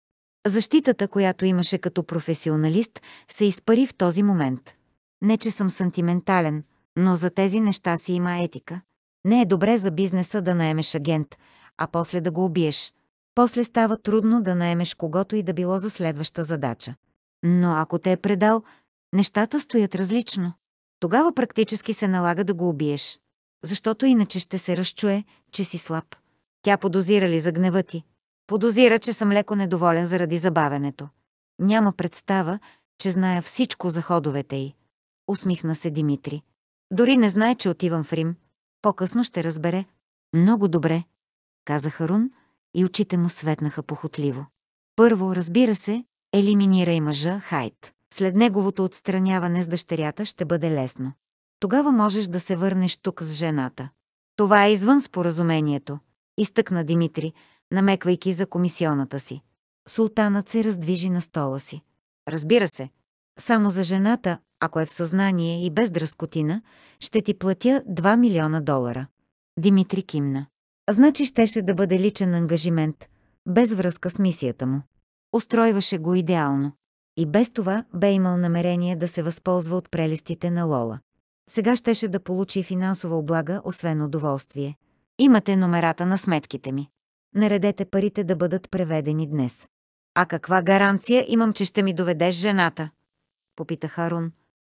Защитата, която имаше като професионалист, се изпари в този момент. Не, че съм сантиментален, но за тези неща си има етика. Не е добре за бизнеса да наемеш агент, а после да го убиеш. После става трудно да наемеш когото и да било за следваща задача. Но ако те е предал, нещата стоят различно. Тогава практически се налага да го убиеш, защото иначе ще се разчуе, че си слаб. Тя подозира ли за гнева ти? Подозира, че съм леко недоволен заради забавенето. Няма представа, че зная всичко за ходовете й. Усмихна се Димитри. Дори не знае, че отивам в Рим. По-късно ще разбере. Много добре, каза Харун и очите му светнаха похотливо. Първо, разбира се, елиминира и мъжа Хайт. След неговото отстраняване с дъщерята ще бъде лесно. Тогава можеш да се върнеш тук с жената. Това е извън споразумението, изтъкна Димитри, намеквайки за комисионата си. Султанът се раздвижи на стола си. Разбира се, само за жената, ако е в съзнание и без дръскотина, ще ти платя 2 милиона долара. Димитри кимна. Значи щеше да бъде личен ангажимент, без връзка с мисията му. Устройваше го идеално. И без това бе имал намерение да се възползва от прелестите на Лола. Сега щеше да получи финансова облага, освен удоволствие. Имате номерата на сметките ми. Наредете парите да бъдат преведени днес. А каква гаранция имам, че ще ми доведеш жената? Попита Харун.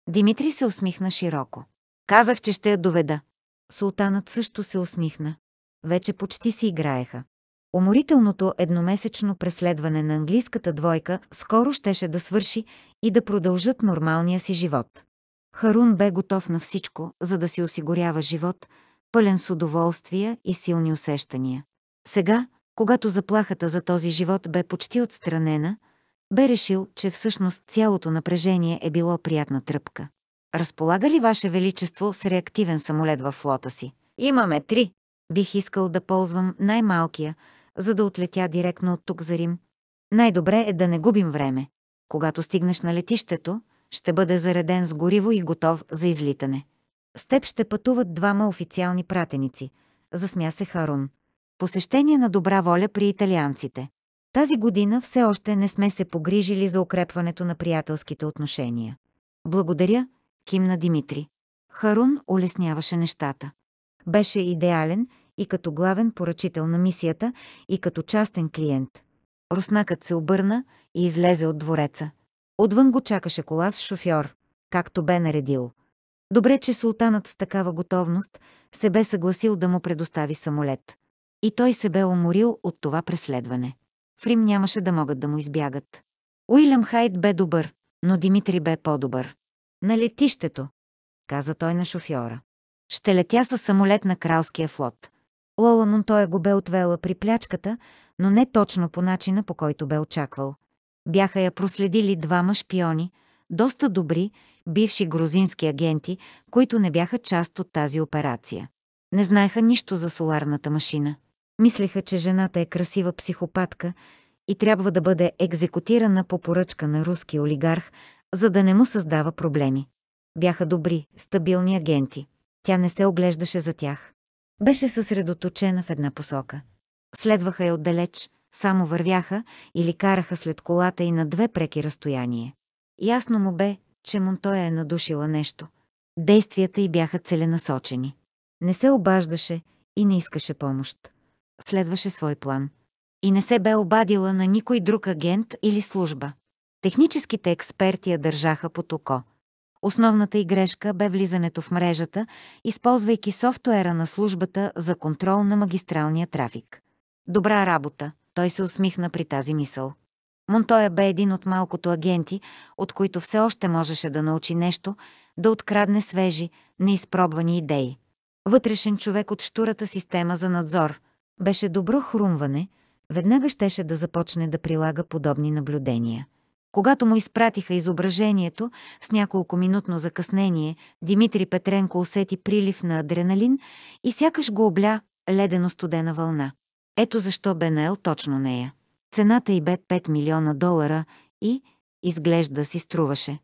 Димитри се усмихна широко. Казах, че ще я доведа. Султанът също се усмихна. Вече почти си играеха. Уморителното едномесечно преследване на английската двойка скоро щеше да свърши и да продължат нормалния си живот. Харун бе готов на всичко, за да си осигурява живот, пълен с удоволствия и силни усещания. Сега, когато заплахата за този живот бе почти отстранена, бе решил, че всъщност цялото напрежение е било приятна тръпка. Разполага ли Ваше Величество с реактивен самолет във флота си? Имаме три. Бих искал да ползвам най-малкия, за да отлетя директно от тук за Рим. Най-добре е да не губим време. Когато стигнеш на летището, ще бъде зареден с гориво и готов за излитане. С теб ще пътуват двама официални пратеници, засмя се Харун. Посещение на добра воля при италианците. Тази година все още не сме се погрижили за укрепването на приятелските отношения. Благодаря, кимна Димитри. Харун улесняваше нещата. Беше идеален и като главен поръчител на мисията, и като частен клиент. Руснакът се обърна и излезе от двореца. Отвън го чакаше кола с шофьор, както бе наредил. Добре, че султанът с такава готовност се бе съгласил да му предостави самолет. И той се бе уморил от това преследване. В Рим нямаше да могат да му избягат. Уилям Хайт бе добър, но Димитри бе по-добър. На летището, каза той на шофьора. Ще летя със самолет на кралския флот. Лола Монтоя го бе отвела при плячката, но не точно по начина, по който бе очаквал бяха я проследили двама шпиони, доста добри, бивши грузински агенти, които не бяха част от тази операция. Не знаеха нищо за соларната машина. Мислиха, че жената е красива психопатка и трябва да бъде екзекутирана по поръчка на руски олигарх, за да не му създава проблеми. Бяха добри, стабилни агенти. Тя не се оглеждаше за тях. Беше съсредоточена в една посока. Следваха я отдалеч, само вървяха или караха след колата и на две преки разстояние. Ясно му бе, че Монтоя е надушила нещо. Действията й бяха целенасочени. Не се обаждаше и не искаше помощ. Следваше свой план. И не се бе обадила на никой друг агент или служба. Техническите експерти я държаха под око. Основната й грешка бе влизането в мрежата, използвайки софтуера на службата за контрол на магистралния трафик. Добра работа, той се усмихна при тази мисъл. Монтоя бе един от малкото агенти, от които все още можеше да научи нещо, да открадне свежи, неизпробвани идеи. Вътрешен човек от штурата система за надзор. Беше добро хрумване, веднага щеше да започне да прилага подобни наблюдения. Когато му изпратиха изображението с няколко минутно закъснение, Димитри Петренко усети прилив на адреналин и сякаш го обля ледено-студена вълна. Ето защо бе наел точно нея. Цената й бе 5 милиона долара и, изглежда, си струваше.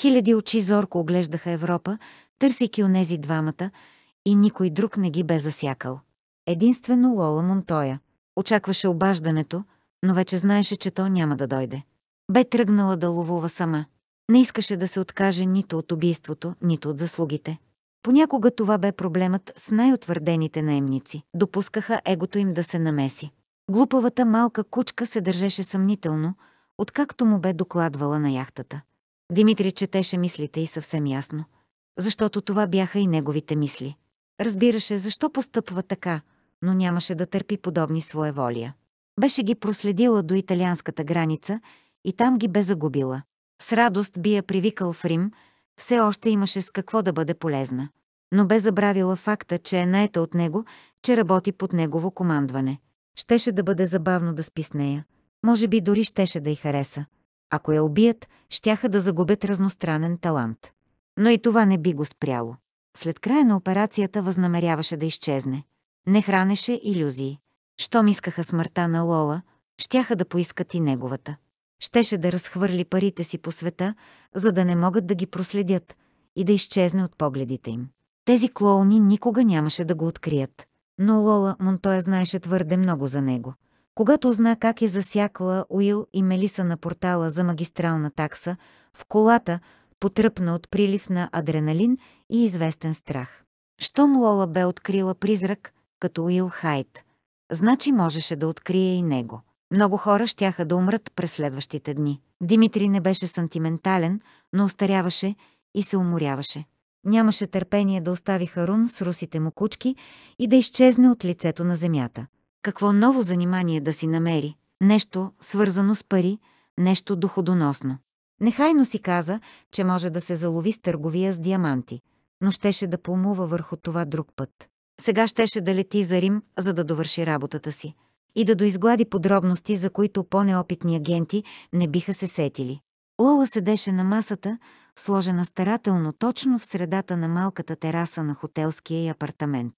Хиляди очи зорко оглеждаха Европа, търсейки онези двамата, и никой друг не ги бе засякал. Единствено Лола Монтоя. Очакваше обаждането, но вече знаеше, че то няма да дойде. Бе тръгнала да ловува сама. Не искаше да се откаже нито от убийството, нито от заслугите. Понякога това бе проблемът с най-отвърдените наемници. Допускаха егото им да се намеси. Глупавата малка кучка се държеше съмнително, откакто му бе докладвала на яхтата. Димитри четеше мислите и съвсем ясно, защото това бяха и неговите мисли. Разбираше защо постъпва така, но нямаше да търпи подобни своеволия. Беше ги проследила до италианската граница и там ги бе загубила. С радост би я привикал в Рим – все още имаше с какво да бъде полезна, но бе забравила факта, че е наета от него, че работи под негово командване. Щеше да бъде забавно да спи с нея. Може би дори щеше да й хареса. Ако я убият, щяха да загубят разностранен талант. Но и това не би го спряло. След края на операцията възнамеряваше да изчезне. Не хранеше иллюзии. Щом искаха смъртта на Лола, щяха да поискат и неговата щеше да разхвърли парите си по света, за да не могат да ги проследят и да изчезне от погледите им. Тези клоуни никога нямаше да го открият. Но Лола Монтоя знаеше твърде много за него. Когато зна как е засякла Уил и Мелиса на портала за магистрална такса, в колата потръпна от прилив на адреналин и известен страх. Щом Лола бе открила призрак, като Уил Хайт, значи можеше да открие и него. Много хора щяха да умрат през следващите дни. Димитри не беше сантиментален, но остаряваше и се уморяваше. Нямаше търпение да остави Харун с русите му кучки и да изчезне от лицето на земята. Какво ново занимание да си намери? Нещо свързано с пари, нещо доходоносно. Нехайно си каза, че може да се залови с търговия с диаманти, но щеше да помува върху това друг път. Сега щеше да лети за Рим, за да довърши работата си и да доизглади подробности, за които по-неопитни агенти не биха се сетили. Лола седеше на масата, сложена старателно точно в средата на малката тераса на хотелския и апартамент.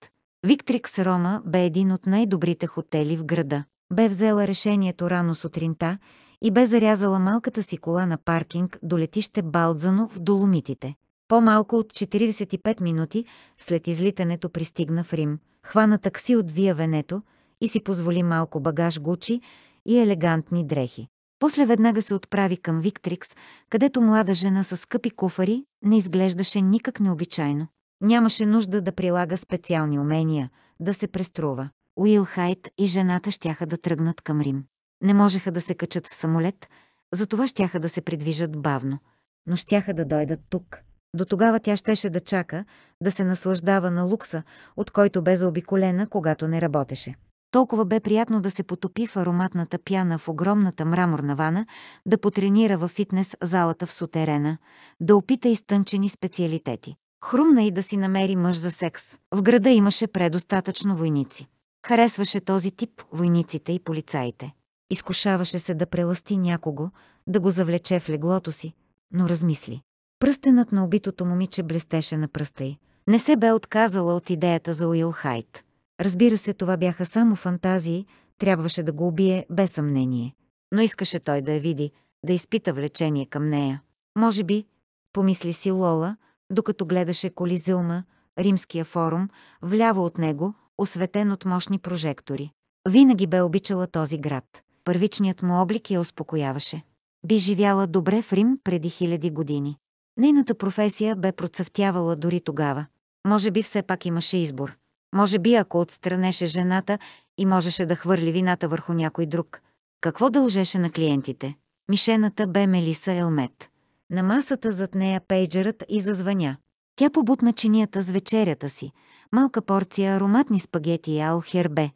Виктрикс Рома бе един от най-добрите хотели в града. Бе взела решението рано сутринта и бе зарязала малката си кола на паркинг до летище Балдзано в Доломитите. По-малко от 45 минути след излитането пристигна в Рим, хвана такси от Вия Венето, и си позволи малко багаж Гучи и елегантни дрехи. После веднага се отправи към Виктрикс, където млада жена с скъпи куфари не изглеждаше никак необичайно. Нямаше нужда да прилага специални умения, да се преструва. Уил Хайт и жената щяха да тръгнат към Рим. Не можеха да се качат в самолет, затова щяха да се придвижат бавно. Но щяха да дойдат тук. До тогава тя щеше да чака, да се наслаждава на лукса, от който бе заобиколена, когато не работеше. Толкова бе приятно да се потопи в ароматната пяна в огромната мраморна вана, да потренира във фитнес залата в сутерена, да опита изтънчени специалитети. Хрумна и да си намери мъж за секс. В града имаше предостатъчно войници. Харесваше този тип войниците и полицаите. Изкушаваше се да преласти някого, да го завлече в леглото си, но размисли. Пръстенът на убитото момиче блестеше на пръста й. Не се бе отказала от идеята за Уил Хайт. Разбира се, това бяха само фантазии, трябваше да го убие без съмнение. Но искаше той да я види, да изпита влечение към нея. Може би, помисли си Лола, докато гледаше Колизиума, римския форум, вляво от него, осветен от мощни прожектори. Винаги бе обичала този град. Първичният му облик я успокояваше. Би живяла добре в Рим преди хиляди години. Нейната професия бе процъфтявала дори тогава. Може би все пак имаше избор. Може би, ако отстранеше жената и можеше да хвърли вината върху някой друг. Какво дължеше на клиентите? Мишената бе Мелиса Елмет. На масата зад нея пейджерът и зазвъня. Тя побутна чинията с вечерята си. Малка порция ароматни спагети и алхербе.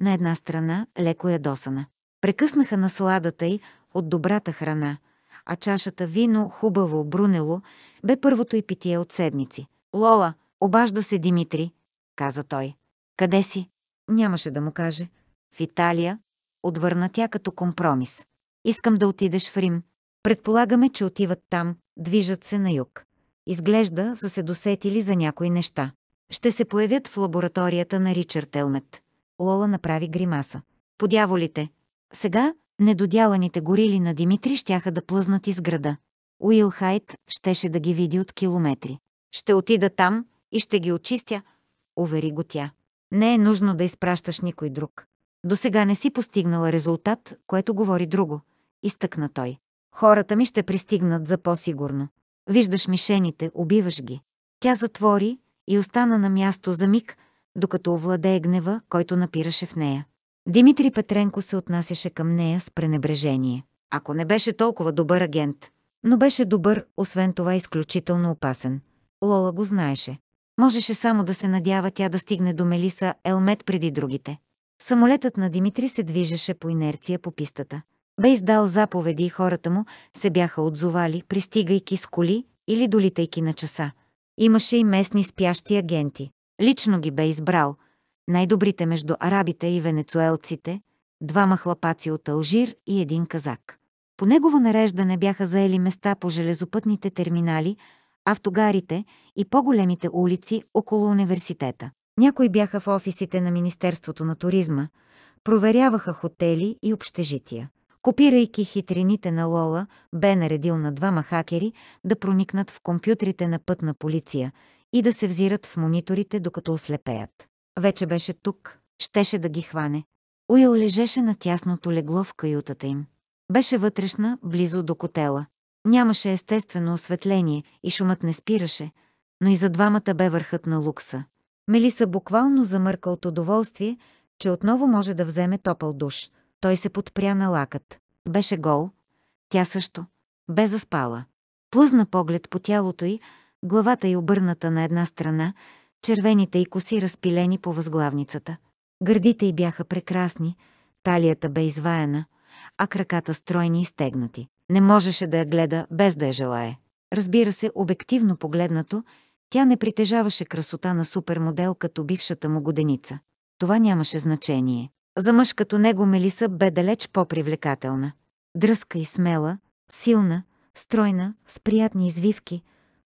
На една страна леко ядосана. Прекъснаха насладата й от добрата храна, а чашата вино, хубаво брунело, бе първото й питие от седмици. Лола, обажда се Димитри, каза той. Къде си? Нямаше да му каже. В Италия, отвърна тя като компромис. Искам да отидеш в Рим. Предполагаме, че отиват там, движат се на юг. Изглежда са се досетили за някои неща. Ще се появят в лабораторията на Ричард Елмет. Лола направи гримаса. Подяволите. Сега недодяланите горили на Димитри щяха да плъзнат из града. Уил Хайт щеше да ги види от километри. Ще отида там и ще ги очистя, увери го тя. Не е нужно да изпращаш никой друг. До сега не си постигнала резултат, което говори друго. Изтъкна той. Хората ми ще пристигнат за по-сигурно. Виждаш мишените, убиваш ги. Тя затвори и остана на място за миг, докато овладее гнева, който напираше в нея. Димитри Петренко се отнасяше към нея с пренебрежение. Ако не беше толкова добър агент. Но беше добър, освен това изключително опасен. Лола го знаеше. Можеше само да се надява тя да стигне до Мелиса Елмет преди другите. Самолетът на Димитри се движеше по инерция по пистата. Бе издал заповеди и хората му се бяха отзовали, пристигайки с коли или долитайки на часа. Имаше и местни спящи агенти. Лично ги бе избрал. Най-добрите между арабите и венецуелците, двама хлапаци от Алжир и един казак. По негово нареждане бяха заели места по железопътните терминали – автогарите и по-големите улици около университета. Някои бяха в офисите на Министерството на туризма, проверяваха хотели и общежития. Копирайки хитрините на Лола, бе наредил на двама хакери да проникнат в компютрите на пътна полиция и да се взират в мониторите, докато ослепеят. Вече беше тук, щеше да ги хване. Уил лежеше на тясното легло в каютата им. Беше вътрешна, близо до котела. Нямаше естествено осветление и шумът не спираше, но и за двамата бе върхът на лукса. Мелиса буквално замърка от удоволствие, че отново може да вземе топъл душ. Той се подпря на лакът. Беше гол. Тя също. Бе заспала. Плъзна поглед по тялото й, главата й обърната на една страна, червените й коси разпилени по възглавницата. Гърдите й бяха прекрасни, талията бе изваяна, а краката стройни и стегнати. Не можеше да я гледа без да я желае. Разбира се, обективно погледнато, тя не притежаваше красота на супермодел като бившата му годеница. Това нямаше значение. За мъж като него Мелиса бе далеч по-привлекателна. Дръска и смела, силна, стройна, с приятни извивки,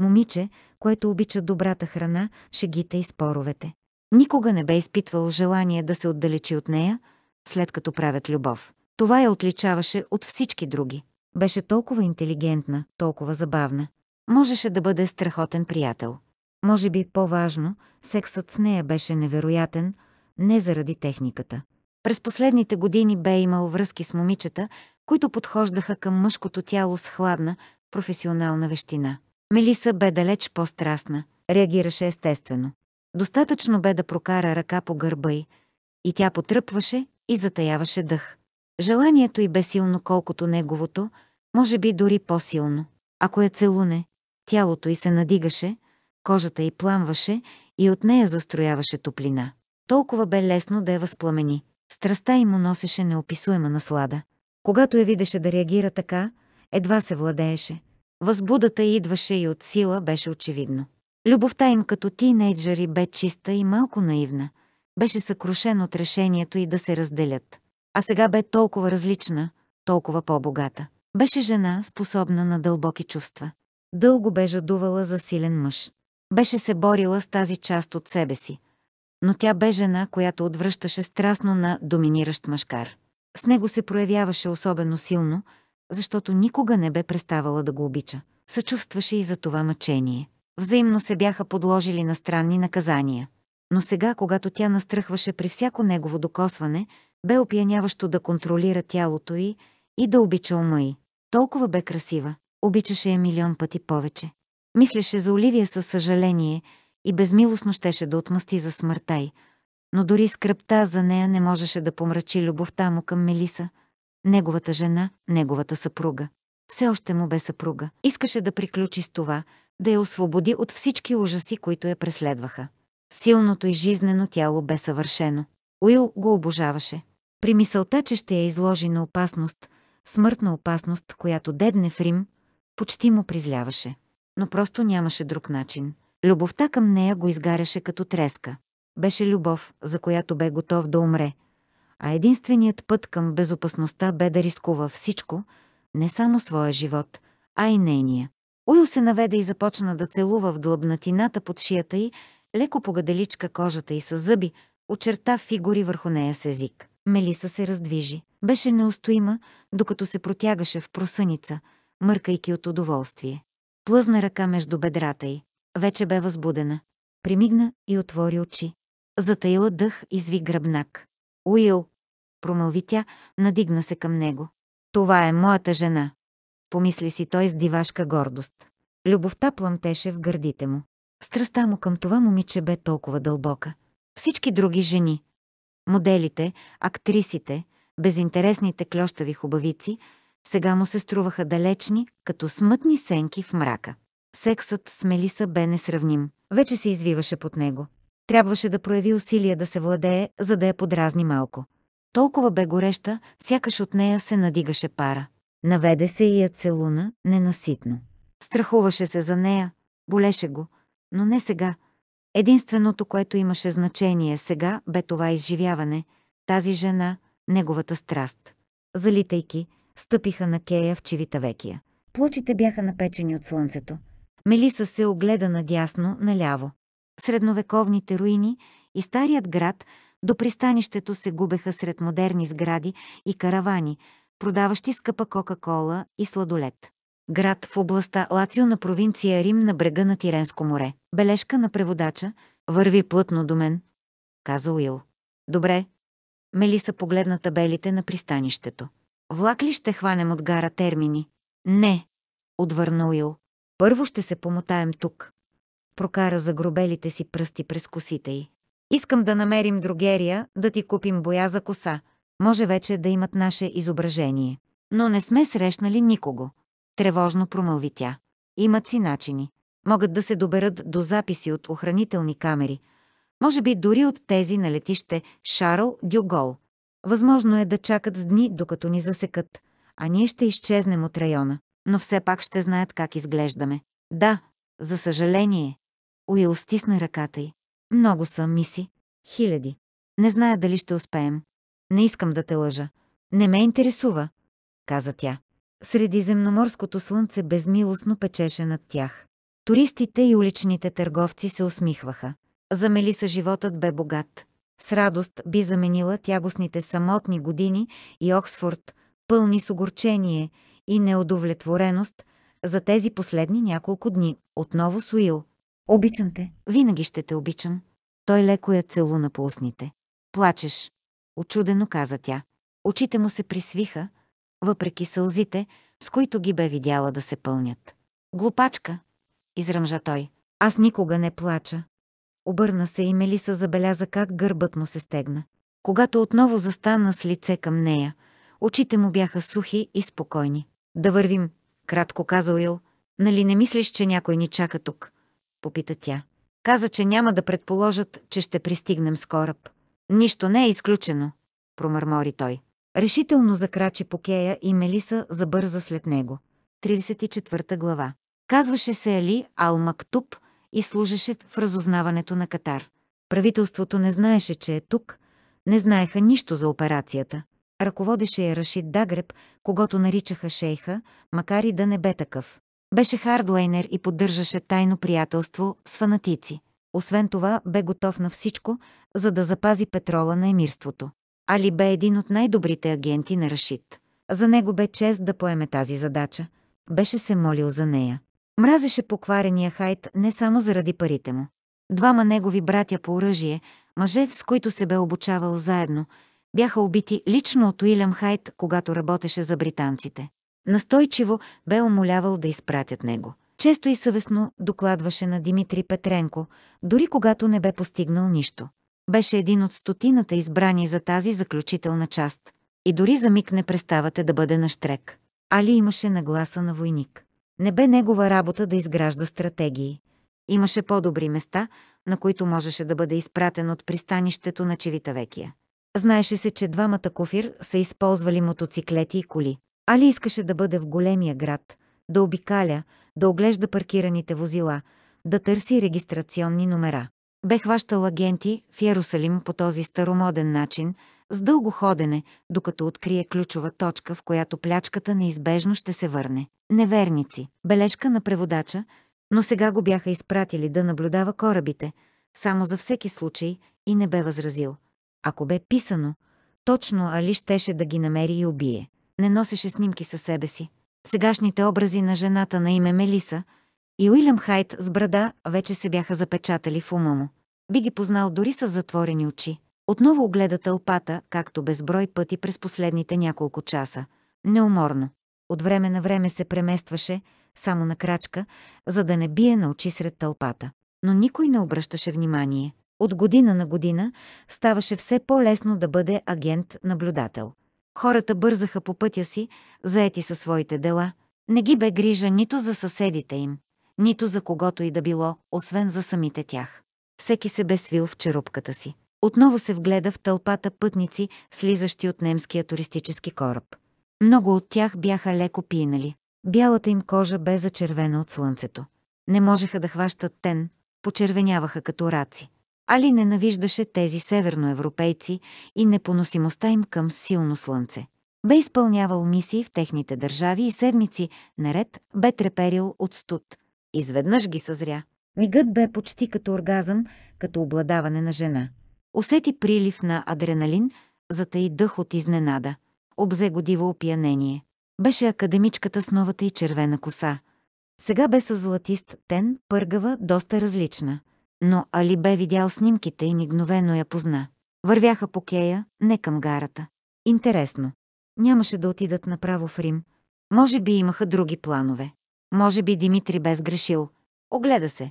момиче, което обича добрата храна, шегите и споровете. Никога не бе изпитвал желание да се отдалечи от нея, след като правят любов. Това я отличаваше от всички други. Беше толкова интелигентна, толкова забавна. Можеше да бъде страхотен приятел. Може би по-важно, сексът с нея беше невероятен, не заради техниката. През последните години бе имал връзки с момичета, които подхождаха към мъжкото тяло с хладна, професионална вещина. Мелиса бе далеч по-страстна, реагираше естествено. Достатъчно бе да прокара ръка по гърба й, и тя потръпваше и затаяваше дъх. Желанието й бе силно колкото неговото, може би дори по-силно. Ако е целуне, тялото й се надигаше, кожата й пламваше и от нея застрояваше топлина. Толкова бе лесно да я възпламени. Страстта й му носеше неописуема наслада. Когато я видеше да реагира така, едва се владееше. Възбудата й идваше и от сила беше очевидно. Любовта им като тинейджери бе чиста и малко наивна. Беше съкрушен от решението и да се разделят. А сега бе толкова различна, толкова по-богата. Беше жена, способна на дълбоки чувства. Дълго бе жадувала за силен мъж. Беше се борила с тази част от себе си. Но тя бе жена, която отвръщаше страстно на доминиращ мъжкар. С него се проявяваше особено силно, защото никога не бе преставала да го обича. Съчувстваше и за това мъчение. Взаимно се бяха подложили на странни наказания. Но сега, когато тя настръхваше при всяко негово докосване, бе опияняващо да контролира тялото й и да обича ума й. Толкова бе красива, обичаше я милион пъти повече. Мислеше за Оливия със съжаление и безмилостно щеше да отмъсти за смъртта й, но дори скръпта за нея не можеше да помрачи любовта му към Мелиса, неговата жена, неговата съпруга. Все още му бе съпруга. Искаше да приключи с това, да я освободи от всички ужаси, които я преследваха. Силното и жизнено тяло бе съвършено. Уил го обожаваше. При мисълта, че ще я изложи на опасност – смъртна опасност, която дебне в Рим, почти му призляваше. Но просто нямаше друг начин. Любовта към нея го изгаряше като треска. Беше любов, за която бе готов да умре. А единственият път към безопасността бе да рискува всичко, не само своя живот, а и нейния. Уил се наведе и започна да целува в длъбнатината под шията й, леко погаделичка кожата й с зъби, очерта фигури върху нея с език. Мелиса се раздвижи беше неустоима, докато се протягаше в просъница, мъркайки от удоволствие. Плъзна ръка между бедрата й. Вече бе възбудена. Примигна и отвори очи. Затаила дъх изви гръбнак. Уил, промълви тя, надигна се към него. Това е моята жена, помисли си той с дивашка гордост. Любовта пламтеше в гърдите му. Страстта му към това момиче бе толкова дълбока. Всички други жени, моделите, актрисите, безинтересните клющави хубавици сега му се струваха далечни, като смътни сенки в мрака. Сексът с Мелиса бе несравним. Вече се извиваше под него. Трябваше да прояви усилия да се владее, за да я подразни малко. Толкова бе гореща, сякаш от нея се надигаше пара. Наведе се и я целуна, ненаситно. Страхуваше се за нея, болеше го, но не сега. Единственото, което имаше значение сега, бе това изживяване. Тази жена, неговата страст. Залитайки, стъпиха на Кея в чевита векия. Плочите бяха напечени от слънцето. Мелиса се огледа надясно, наляво. Средновековните руини и старият град до пристанището се губеха сред модерни сгради и каравани, продаващи скъпа кока-кола и сладолет. Град в областта Лацио на провинция Рим на брега на Тиренско море. Бележка на преводача «Върви плътно до мен», каза Уил. «Добре, Мелиса погледна табелите на пристанището. Влак ли ще хванем от гара термини? Не, отвърна Уил. Първо ще се помотаем тук. Прокара загробелите си пръсти през косите й. Искам да намерим другерия, да ти купим боя за коса. Може вече да имат наше изображение. Но не сме срещнали никого. Тревожно промълви тя. Имат си начини. Могат да се доберат до записи от охранителни камери – може би дори от тези на летище Шарл Дюгол. Възможно е да чакат с дни, докато ни засекат, а ние ще изчезнем от района, но все пак ще знаят как изглеждаме. Да, за съжаление. Уил стисна ръката й. Много са, миси. Хиляди. Не зная дали ще успеем. Не искам да те лъжа. Не ме интересува, каза тя. Средиземноморското слънце безмилостно печеше над тях. Туристите и уличните търговци се усмихваха. За Мелиса животът бе богат. С радост би заменила тягостните самотни години и Оксфорд, пълни с огорчение и неудовлетвореност, за тези последни няколко дни, отново с Уил. Обичам те, винаги ще те обичам. Той леко я целуна по устните. Плачеш, очудено каза тя. Очите му се присвиха, въпреки сълзите, с които ги бе видяла да се пълнят. Глупачка, изръмжа той. Аз никога не плача, обърна се и Мелиса забеляза как гърбът му се стегна. Когато отново застана с лице към нея, очите му бяха сухи и спокойни. «Да вървим», кратко каза Уил. «Нали не мислиш, че някой ни чака тук?» попита тя. Каза, че няма да предположат, че ще пристигнем с кораб. Нищо не е изключено, промърмори той. Решително закрачи по кея и Мелиса забърза след него. 34 глава. Казваше се Али Алмактуб, Мактуб, и служеше в разузнаването на Катар. Правителството не знаеше, че е тук, не знаеха нищо за операцията. Ръководеше я Рашид Дагреб, когато наричаха шейха, макар и да не бе такъв. Беше хардлайнер и поддържаше тайно приятелство с фанатици. Освен това, бе готов на всичко, за да запази петрола на емирството. Али бе един от най-добрите агенти на Рашид. За него бе чест да поеме тази задача. Беше се молил за нея. Мразеше покварения Хайт не само заради парите му. Двама негови братя по оръжие, мъже, с които се бе обучавал заедно, бяха убити лично от Уилям Хайт, когато работеше за британците. Настойчиво бе умолявал да изпратят него. Често и съвестно докладваше на Димитри Петренко, дори когато не бе постигнал нищо. Беше един от стотината избрани за тази заключителна част. И дори за миг не преставате да бъде на штрек. Али имаше нагласа на войник. Не бе негова работа да изгражда стратегии. Имаше по-добри места, на които можеше да бъде изпратен от пристанището на Чевитавекия. Знаеше се, че двамата кофир са използвали мотоциклети и коли. Али искаше да бъде в големия град, да обикаля, да оглежда паркираните возила, да търси регистрационни номера. Бе хващал агенти в Ярусалим по този старомоден начин – с дълго ходене, докато открие ключова точка, в която плячката неизбежно ще се върне. Неверници. Бележка на преводача, но сега го бяха изпратили да наблюдава корабите, само за всеки случай, и не бе възразил. Ако бе писано, точно Али щеше да ги намери и убие. Не носеше снимки със себе си. Сегашните образи на жената на име Мелиса и Уилям Хайт с брада вече се бяха запечатали в ума му. Би ги познал дори с затворени очи. Отново огледа тълпата, както безброй пъти през последните няколко часа. Неуморно. От време на време се преместваше, само на крачка, за да не бие на очи сред тълпата. Но никой не обръщаше внимание. От година на година ставаше все по-лесно да бъде агент-наблюдател. Хората бързаха по пътя си, заети със своите дела. Не ги бе грижа нито за съседите им, нито за когото и да било, освен за самите тях. Всеки се бе свил в черупката си. Отново се вгледа в тълпата пътници, слизащи от немския туристически кораб. Много от тях бяха леко пинали. Бялата им кожа бе зачервена от слънцето. Не можеха да хващат тен, почервеняваха като раци. Али ненавиждаше тези северноевропейци и непоносимостта им към силно слънце. Бе изпълнявал мисии в техните държави и седмици наред бе треперил от студ. Изведнъж ги съзря. Мигът бе почти като оргазъм, като обладаване на жена. Усети прилив на адреналин, затаи дъх от изненада. Обзе го диво опиянение. Беше академичката с новата и червена коса. Сега бе с златист тен, пъргава, доста различна. Но Али бе видял снимките и мигновено я позна. Вървяха по кея, не към гарата. Интересно. Нямаше да отидат направо в Рим. Може би имаха други планове. Може би Димитри бе сгрешил. Огледа се.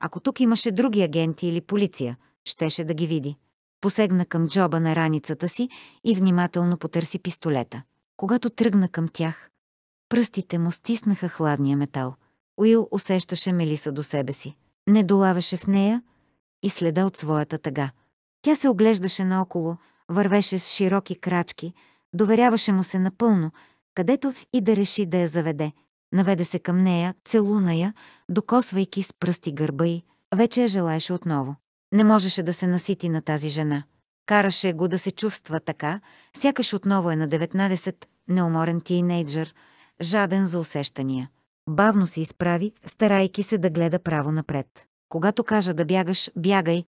Ако тук имаше други агенти или полиция – щеше да ги види. Посегна към джоба на раницата си и внимателно потърси пистолета. Когато тръгна към тях, пръстите му стиснаха хладния метал. Уил усещаше Мелиса до себе си. Не долавеше в нея и следа от своята тъга. Тя се оглеждаше наоколо, вървеше с широки крачки, доверяваше му се напълно, където и да реши да я заведе. Наведе се към нея, целуна я, докосвайки с пръсти гърба й. Вече я желаеше отново. Не можеше да се насити на тази жена. Караше го да се чувства така, сякаш отново е на 19, неуморен тинейджър, жаден за усещания. Бавно се изправи, старайки се да гледа право напред. Когато кажа да бягаш, бягай,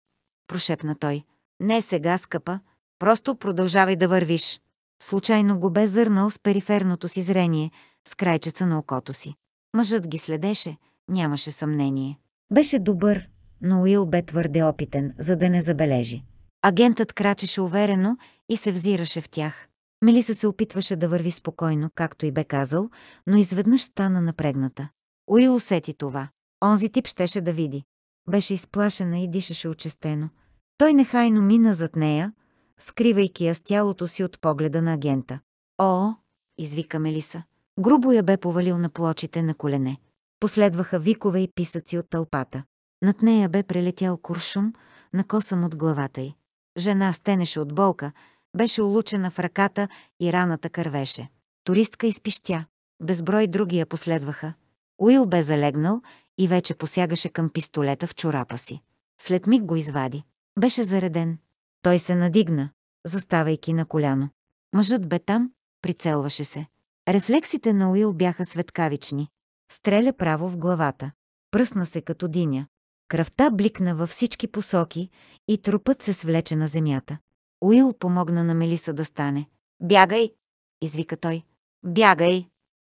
прошепна той. Не сега, скъпа, просто продължавай да вървиш. Случайно го бе зърнал с периферното си зрение, с крайчеца на окото си. Мъжът ги следеше, нямаше съмнение. Беше добър, но Уил бе твърде опитен, за да не забележи. Агентът крачеше уверено и се взираше в тях. Мелиса се опитваше да върви спокойно, както и бе казал, но изведнъж стана напрегната. Уил усети това. Онзи тип щеше да види. Беше изплашена и дишаше очестено. Той нехайно мина зад нея, скривайки я с тялото си от погледа на агента. О, извика Мелиса. Грубо я бе повалил на плочите на колене. Последваха викове и писъци от тълпата. Над нея бе прелетял куршум, накосъм от главата й. Жена стенеше от болка, беше улучена в ръката и раната кървеше. Туристка изпищя. Безброй други я последваха. Уил бе залегнал и вече посягаше към пистолета в чорапа си. След миг го извади. Беше зареден. Той се надигна, заставайки на коляно. Мъжът бе там, прицелваше се. Рефлексите на Уил бяха светкавични. Стреля право в главата. Пръсна се като диня. Кръвта бликна във всички посоки и трупът се свлече на земята. Уил помогна на Мелиса да стане. «Бягай!» – извика той. «Бягай!»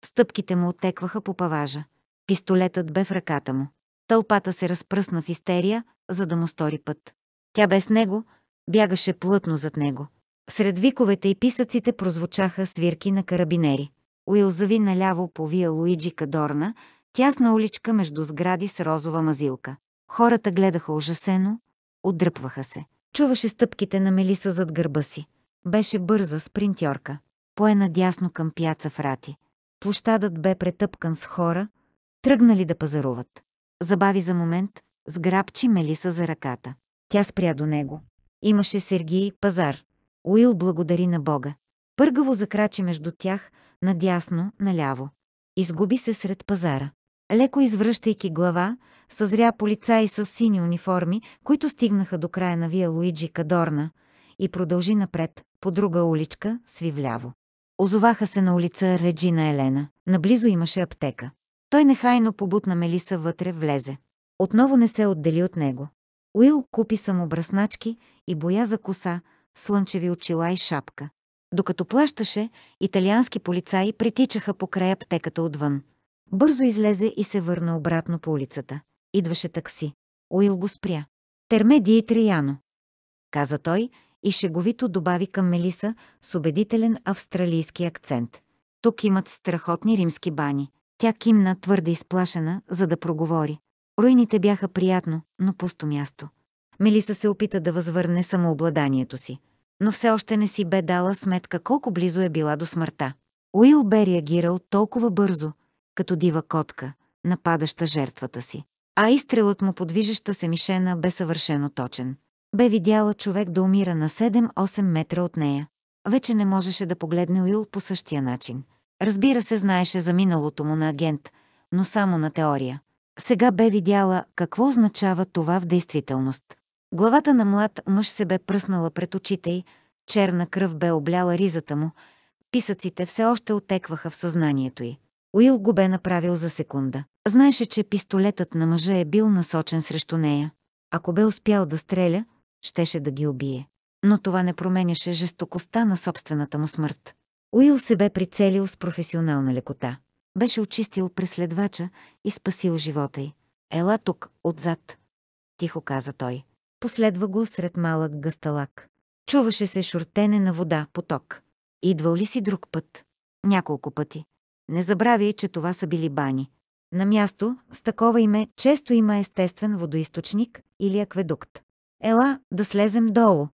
Стъпките му отекваха по паважа. Пистолетът бе в ръката му. Тълпата се разпръсна в истерия, за да му стори път. Тя без него бягаше плътно зад него. Сред виковете и писъците прозвучаха свирки на карабинери. Уил зави наляво по вия Луиджи Кадорна, тясна уличка между сгради с розова мазилка. Хората гледаха ужасено, отдръпваха се. Чуваше стъпките на Мелиса зад гърба си. Беше бърза спринтьорка. Пое надясно към пяца в Рати. Площадът бе претъпкан с хора, тръгнали да пазаруват. Забави за момент, сграбчи Мелиса за ръката. Тя спря до него. Имаше Сергий пазар. Уил благодари на Бога. Пъргаво закрачи между тях, надясно, наляво. Изгуби се сред пазара. Леко извръщайки глава, съзря полицаи с сини униформи, които стигнаха до края на вия Луиджи Кадорна и продължи напред, по друга уличка, свивляво. Озоваха се на улица Реджина Елена. Наблизо имаше аптека. Той нехайно побутна Мелиса вътре, влезе. Отново не се отдели от него. Уил купи брасначки и боя за коса, слънчеви очила и шапка. Докато плащаше, италиански полицаи притичаха по края аптеката отвън. Бързо излезе и се върна обратно по улицата. Идваше такси. Уил го спря. Термеди и Трияно. Каза той и шеговито добави към Мелиса с убедителен австралийски акцент. Тук имат страхотни римски бани. Тя кимна твърде изплашена, за да проговори. Руините бяха приятно, но пусто място. Мелиса се опита да възвърне самообладанието си, но все още не си бе дала сметка колко близо е била до смъртта. Уил бе реагирал толкова бързо, като дива котка, нападаща жертвата си а изстрелът му подвижеща се мишена бе съвършено точен. Бе видяла човек да умира на 7-8 метра от нея. Вече не можеше да погледне Уил по същия начин. Разбира се, знаеше за миналото му на агент, но само на теория. Сега бе видяла какво означава това в действителност. Главата на млад мъж се бе пръснала пред очите й, черна кръв бе обляла ризата му, писъците все още отекваха в съзнанието й. Уил го бе направил за секунда. Знаеше, че пистолетът на мъжа е бил насочен срещу нея. Ако бе успял да стреля, щеше да ги убие. Но това не променяше жестокостта на собствената му смърт. Уил се бе прицелил с професионална лекота. Беше очистил преследвача и спасил живота й. «Ела тук, отзад», тихо каза той. Последва го сред малък гъсталак. Чуваше се шуртене на вода, поток. Идвал ли си друг път? Няколко пъти. Не забравяй, че това са били бани. На място, с такова име, често има естествен водоисточник или акведукт. Ела, да слезем долу.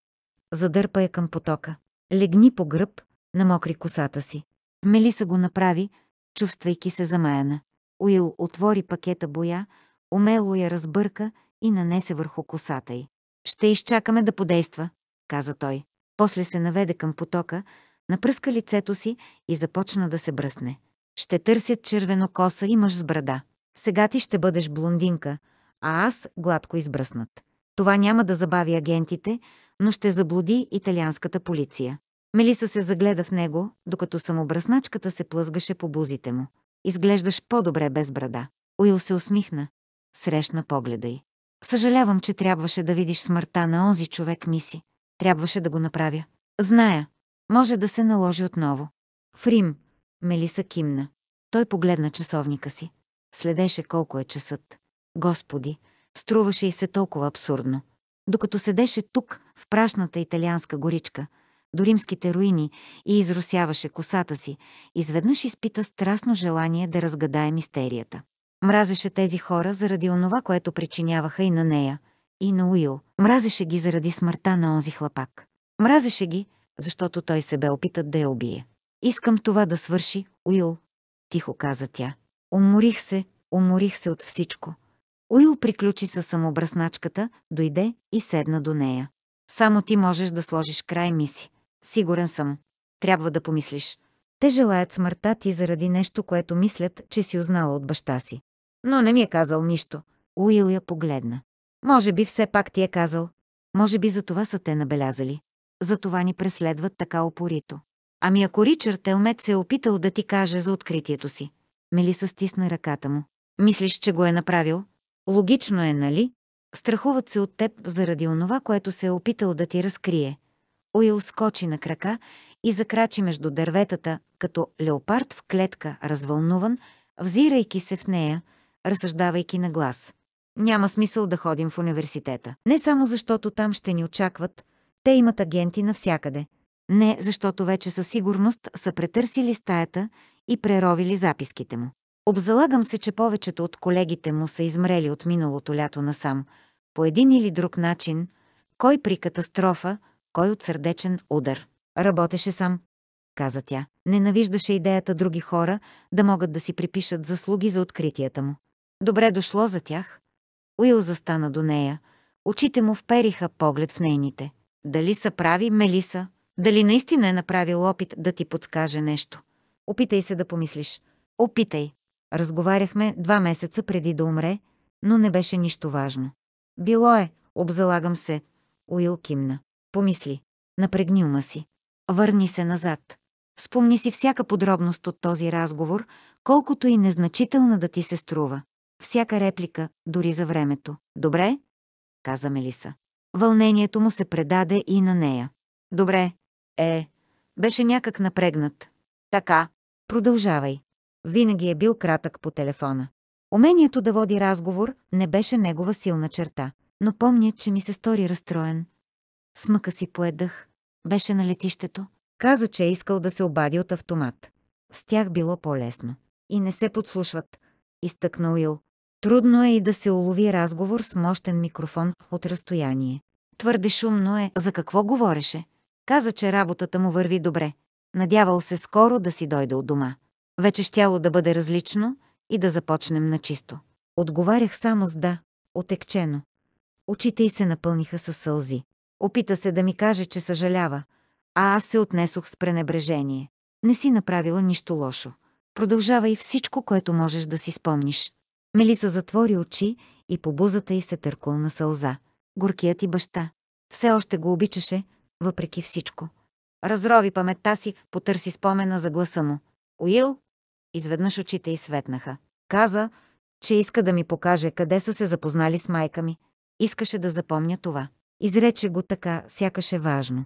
Задърпа я към потока. Легни по гръб, намокри косата си. Мелиса го направи, чувствайки се замаяна. Уил отвори пакета боя, умело я разбърка и нанесе върху косата й. «Ще изчакаме да подейства», каза той. После се наведе към потока, напръска лицето си и започна да се бръсне. Ще търсят червено коса и мъж с брада. Сега ти ще бъдеш блондинка, а аз гладко избръснат. Това няма да забави агентите, но ще заблуди италианската полиция. Мелиса се загледа в него, докато самобръсначката се плъзгаше по бузите му. Изглеждаш по-добре без брада. Уил се усмихна. Срещна погледа й. Съжалявам, че трябваше да видиш смъртта на онзи човек, Миси. Трябваше да го направя. Зная. Може да се наложи отново. Фрим. Рим, Мелиса кимна. Той погледна часовника си. Следеше колко е часът. Господи, струваше и се толкова абсурдно. Докато седеше тук, в прашната италианска горичка, до римските руини и изросяваше косата си, изведнъж изпита страстно желание да разгадае мистерията. Мразеше тези хора заради онова, което причиняваха и на нея, и на Уил. Мразеше ги заради смъртта на онзи хлапак. Мразеше ги, защото той се бе опитат да я убие. Искам това да свърши, Уил, тихо каза тя. Уморих се, уморих се от всичко. Уил приключи със самобръсначката, дойде и седна до нея. Само ти можеш да сложиш край миси. Сигурен съм. Трябва да помислиш. Те желаят смъртта ти заради нещо, което мислят, че си узнала от баща си. Но не ми е казал нищо. Уил я погледна. Може би все пак ти е казал. Може би за това са те набелязали. За това ни преследват така опорито. Ами ако Ричард Елмет се е опитал да ти каже за откритието си. Мелиса стисна ръката му. Мислиш, че го е направил? Логично е, нали? Страхуват се от теб заради онова, което се е опитал да ти разкрие. Уил скочи на крака и закрачи между дърветата, като леопард в клетка, развълнуван, взирайки се в нея, разсъждавайки на глас. Няма смисъл да ходим в университета. Не само защото там ще ни очакват, те имат агенти навсякъде. Не, защото вече със сигурност са претърсили стаята и преровили записките му. Обзалагам се, че повечето от колегите му са измрели от миналото лято насам, по един или друг начин, кой при катастрофа, кой от сърдечен удар. Работеше сам, каза тя. Ненавиждаше идеята други хора да могат да си припишат заслуги за откритията му. Добре дошло за тях. Уил застана до нея. Очите му впериха поглед в нейните. Дали са прави, Мелиса? Дали наистина е направил опит да ти подскаже нещо? Опитай се да помислиш. Опитай. Разговаряхме два месеца преди да умре, но не беше нищо важно. Било е, обзалагам се. Уил кимна. Помисли. Напрегни ума си. Върни се назад. Спомни си всяка подробност от този разговор, колкото и незначителна да ти се струва. Всяка реплика, дори за времето. Добре? Каза Мелиса. Вълнението му се предаде и на нея. Добре, е, беше някак напрегнат. Така, продължавай. Винаги е бил кратък по телефона. Умението да води разговор не беше негова силна черта, но помня, че ми се стори разстроен. Смъка си поедах. Беше на летището. Каза, че е искал да се обади от автомат. С тях било по-лесно. И не се подслушват, изтъкна Уил. Трудно е и да се улови разговор с мощен микрофон от разстояние. Твърде шумно е. За какво говореше? Каза, че работата му върви добре. Надявал се скоро да си дойде от дома. Вече щяло да бъде различно и да започнем на чисто. Отговарях само с да, отекчено. Очите й се напълниха със сълзи. Опита се да ми каже, че съжалява, а аз се отнесох с пренебрежение. Не си направила нищо лошо. Продължава и всичко, което можеш да си спомниш. Мелиса затвори очи и по бузата й се търкулна сълза. Горкият и баща. Все още го обичаше, въпреки всичко. Разрови паметта си, потърси спомена за гласа му. Уил? Изведнъж очите й светнаха. Каза, че иска да ми покаже къде са се запознали с майка ми. Искаше да запомня това. Изрече го така, сякаш е важно.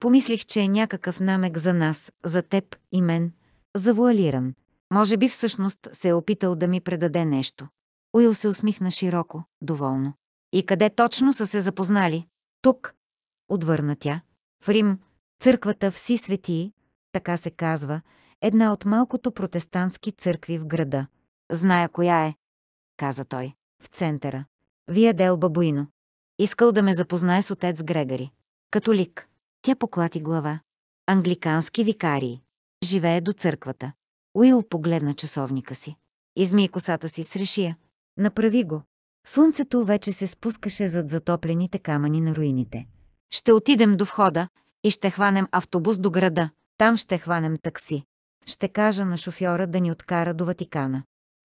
Помислих, че е някакъв намек за нас, за теб и мен. Завуалиран. Може би всъщност се е опитал да ми предаде нещо. Уил се усмихна широко, доволно. И къде точно са се запознали? Тук, отвърна тя. В Рим, църквата Вси свети, така се казва, една от малкото протестантски църкви в града. Зная коя е, каза той, в центъра. Вие Дел Бабуино. Искал да ме запознае с отец Грегори. Католик. Тя поклати глава. Англикански викарии. Живее до църквата. Уил погледна часовника си. Изми косата си с решия. Направи го. Слънцето вече се спускаше зад затоплените камъни на руините. Ще отидем до входа и ще хванем автобус до града. Там ще хванем такси. Ще кажа на шофьора да ни откара до Ватикана.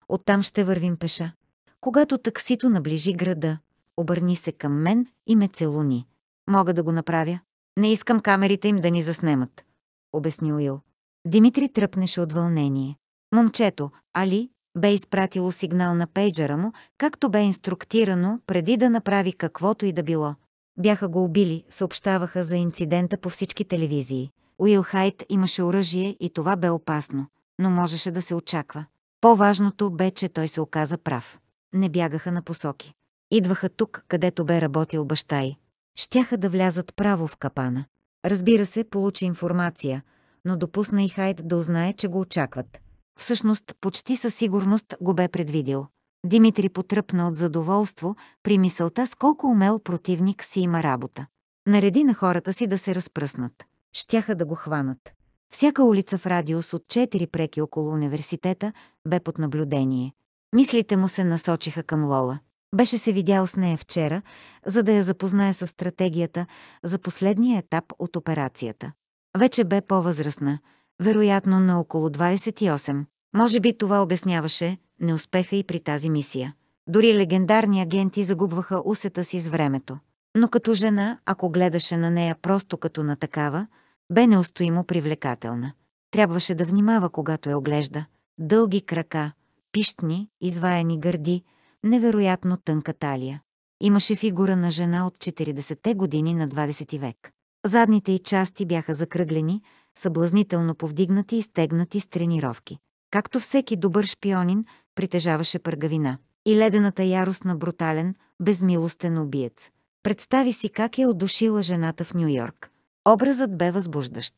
Оттам ще вървим пеша. Когато таксито наближи града, обърни се към мен и ме целуни. Мога да го направя. Не искам камерите им да ни заснемат, обясни Уил. Димитри тръпнеше от вълнение. Момчето, Али, бе изпратило сигнал на пейджера му, както бе инструктирано преди да направи каквото и да било. Бяха го убили, съобщаваха за инцидента по всички телевизии. Уил Хайт имаше оръжие и това бе опасно, но можеше да се очаква. По-важното бе, че той се оказа прав. Не бягаха на посоки. Идваха тук, където бе работил баща й. Щяха да влязат право в капана. Разбира се, получи информация, но допусна и Хайт да узнае, че го очакват. Всъщност, почти със сигурност го бе предвидил. Димитри потръпна от задоволство при мисълта с колко умел противник си има работа. Нареди на хората си да се разпръснат. Щяха да го хванат. Всяка улица в радиус от 4 преки около университета бе под наблюдение. Мислите му се насочиха към Лола. Беше се видял с нея вчера, за да я запознае с стратегията за последния етап от операцията. Вече бе по-възрастна, вероятно на около 28. Може би това обясняваше не успеха и при тази мисия. Дори легендарни агенти загубваха усета си с времето. Но като жена, ако гледаше на нея просто като на такава, бе неустоимо привлекателна. Трябваше да внимава, когато я оглежда. Дълги крака, пищни, изваяни гърди, невероятно тънка талия. Имаше фигура на жена от 40-те години на 20 век. Задните й части бяха закръглени, съблазнително повдигнати и стегнати с тренировки. Както всеки добър шпионин, притежаваше пъргавина и ледената ярост на брутален, безмилостен убиец. Представи си как е отдушила жената в Нью-Йорк. Образът бе възбуждащ.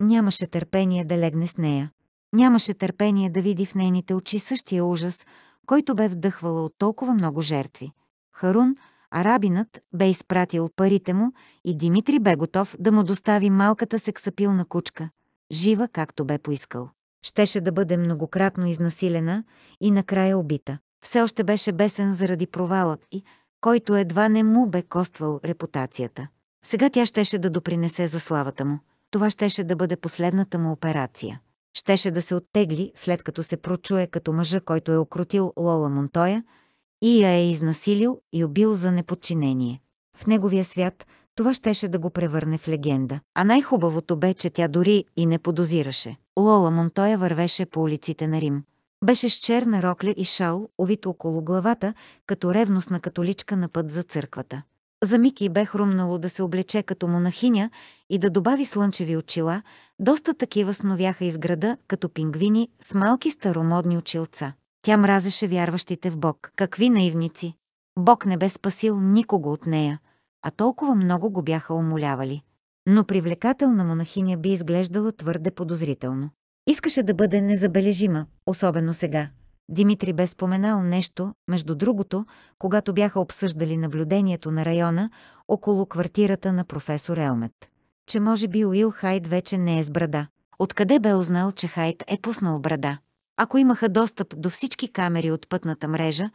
Нямаше търпение да легне с нея. Нямаше търпение да види в нейните очи същия ужас, който бе вдъхвала от толкова много жертви. Харун, арабинът, бе изпратил парите му и Димитри бе готов да му достави малката сексапилна кучка, жива както бе поискал щеше да бъде многократно изнасилена и накрая убита. Все още беше бесен заради провалът и, който едва не му бе коствал репутацията. Сега тя щеше да допринесе за славата му. Това щеше да бъде последната му операция. Щеше да се оттегли, след като се прочуе като мъжа, който е окрутил Лола Монтоя и я е изнасилил и убил за неподчинение. В неговия свят – това щеше да го превърне в легенда. А най-хубавото бе, че тя дори и не подозираше. Лола Монтоя вървеше по улиците на Рим. Беше с черна рокля и шал, овито около главата, като ревностна католичка на път за църквата. За Мики бе хрумнало да се облече като монахиня и да добави слънчеви очила, доста такива сновяха из града, като пингвини с малки старомодни очилца. Тя мразеше вярващите в Бог. Какви наивници! Бог не бе спасил никого от нея а толкова много го бяха умолявали. Но привлекателна монахиня би изглеждала твърде подозрително. Искаше да бъде незабележима, особено сега. Димитри бе споменал нещо, между другото, когато бяха обсъждали наблюдението на района около квартирата на професор Елмет. Че може би Уил Хайд вече не е с брада. Откъде бе узнал, че Хайд е пуснал брада? Ако имаха достъп до всички камери от пътната мрежа,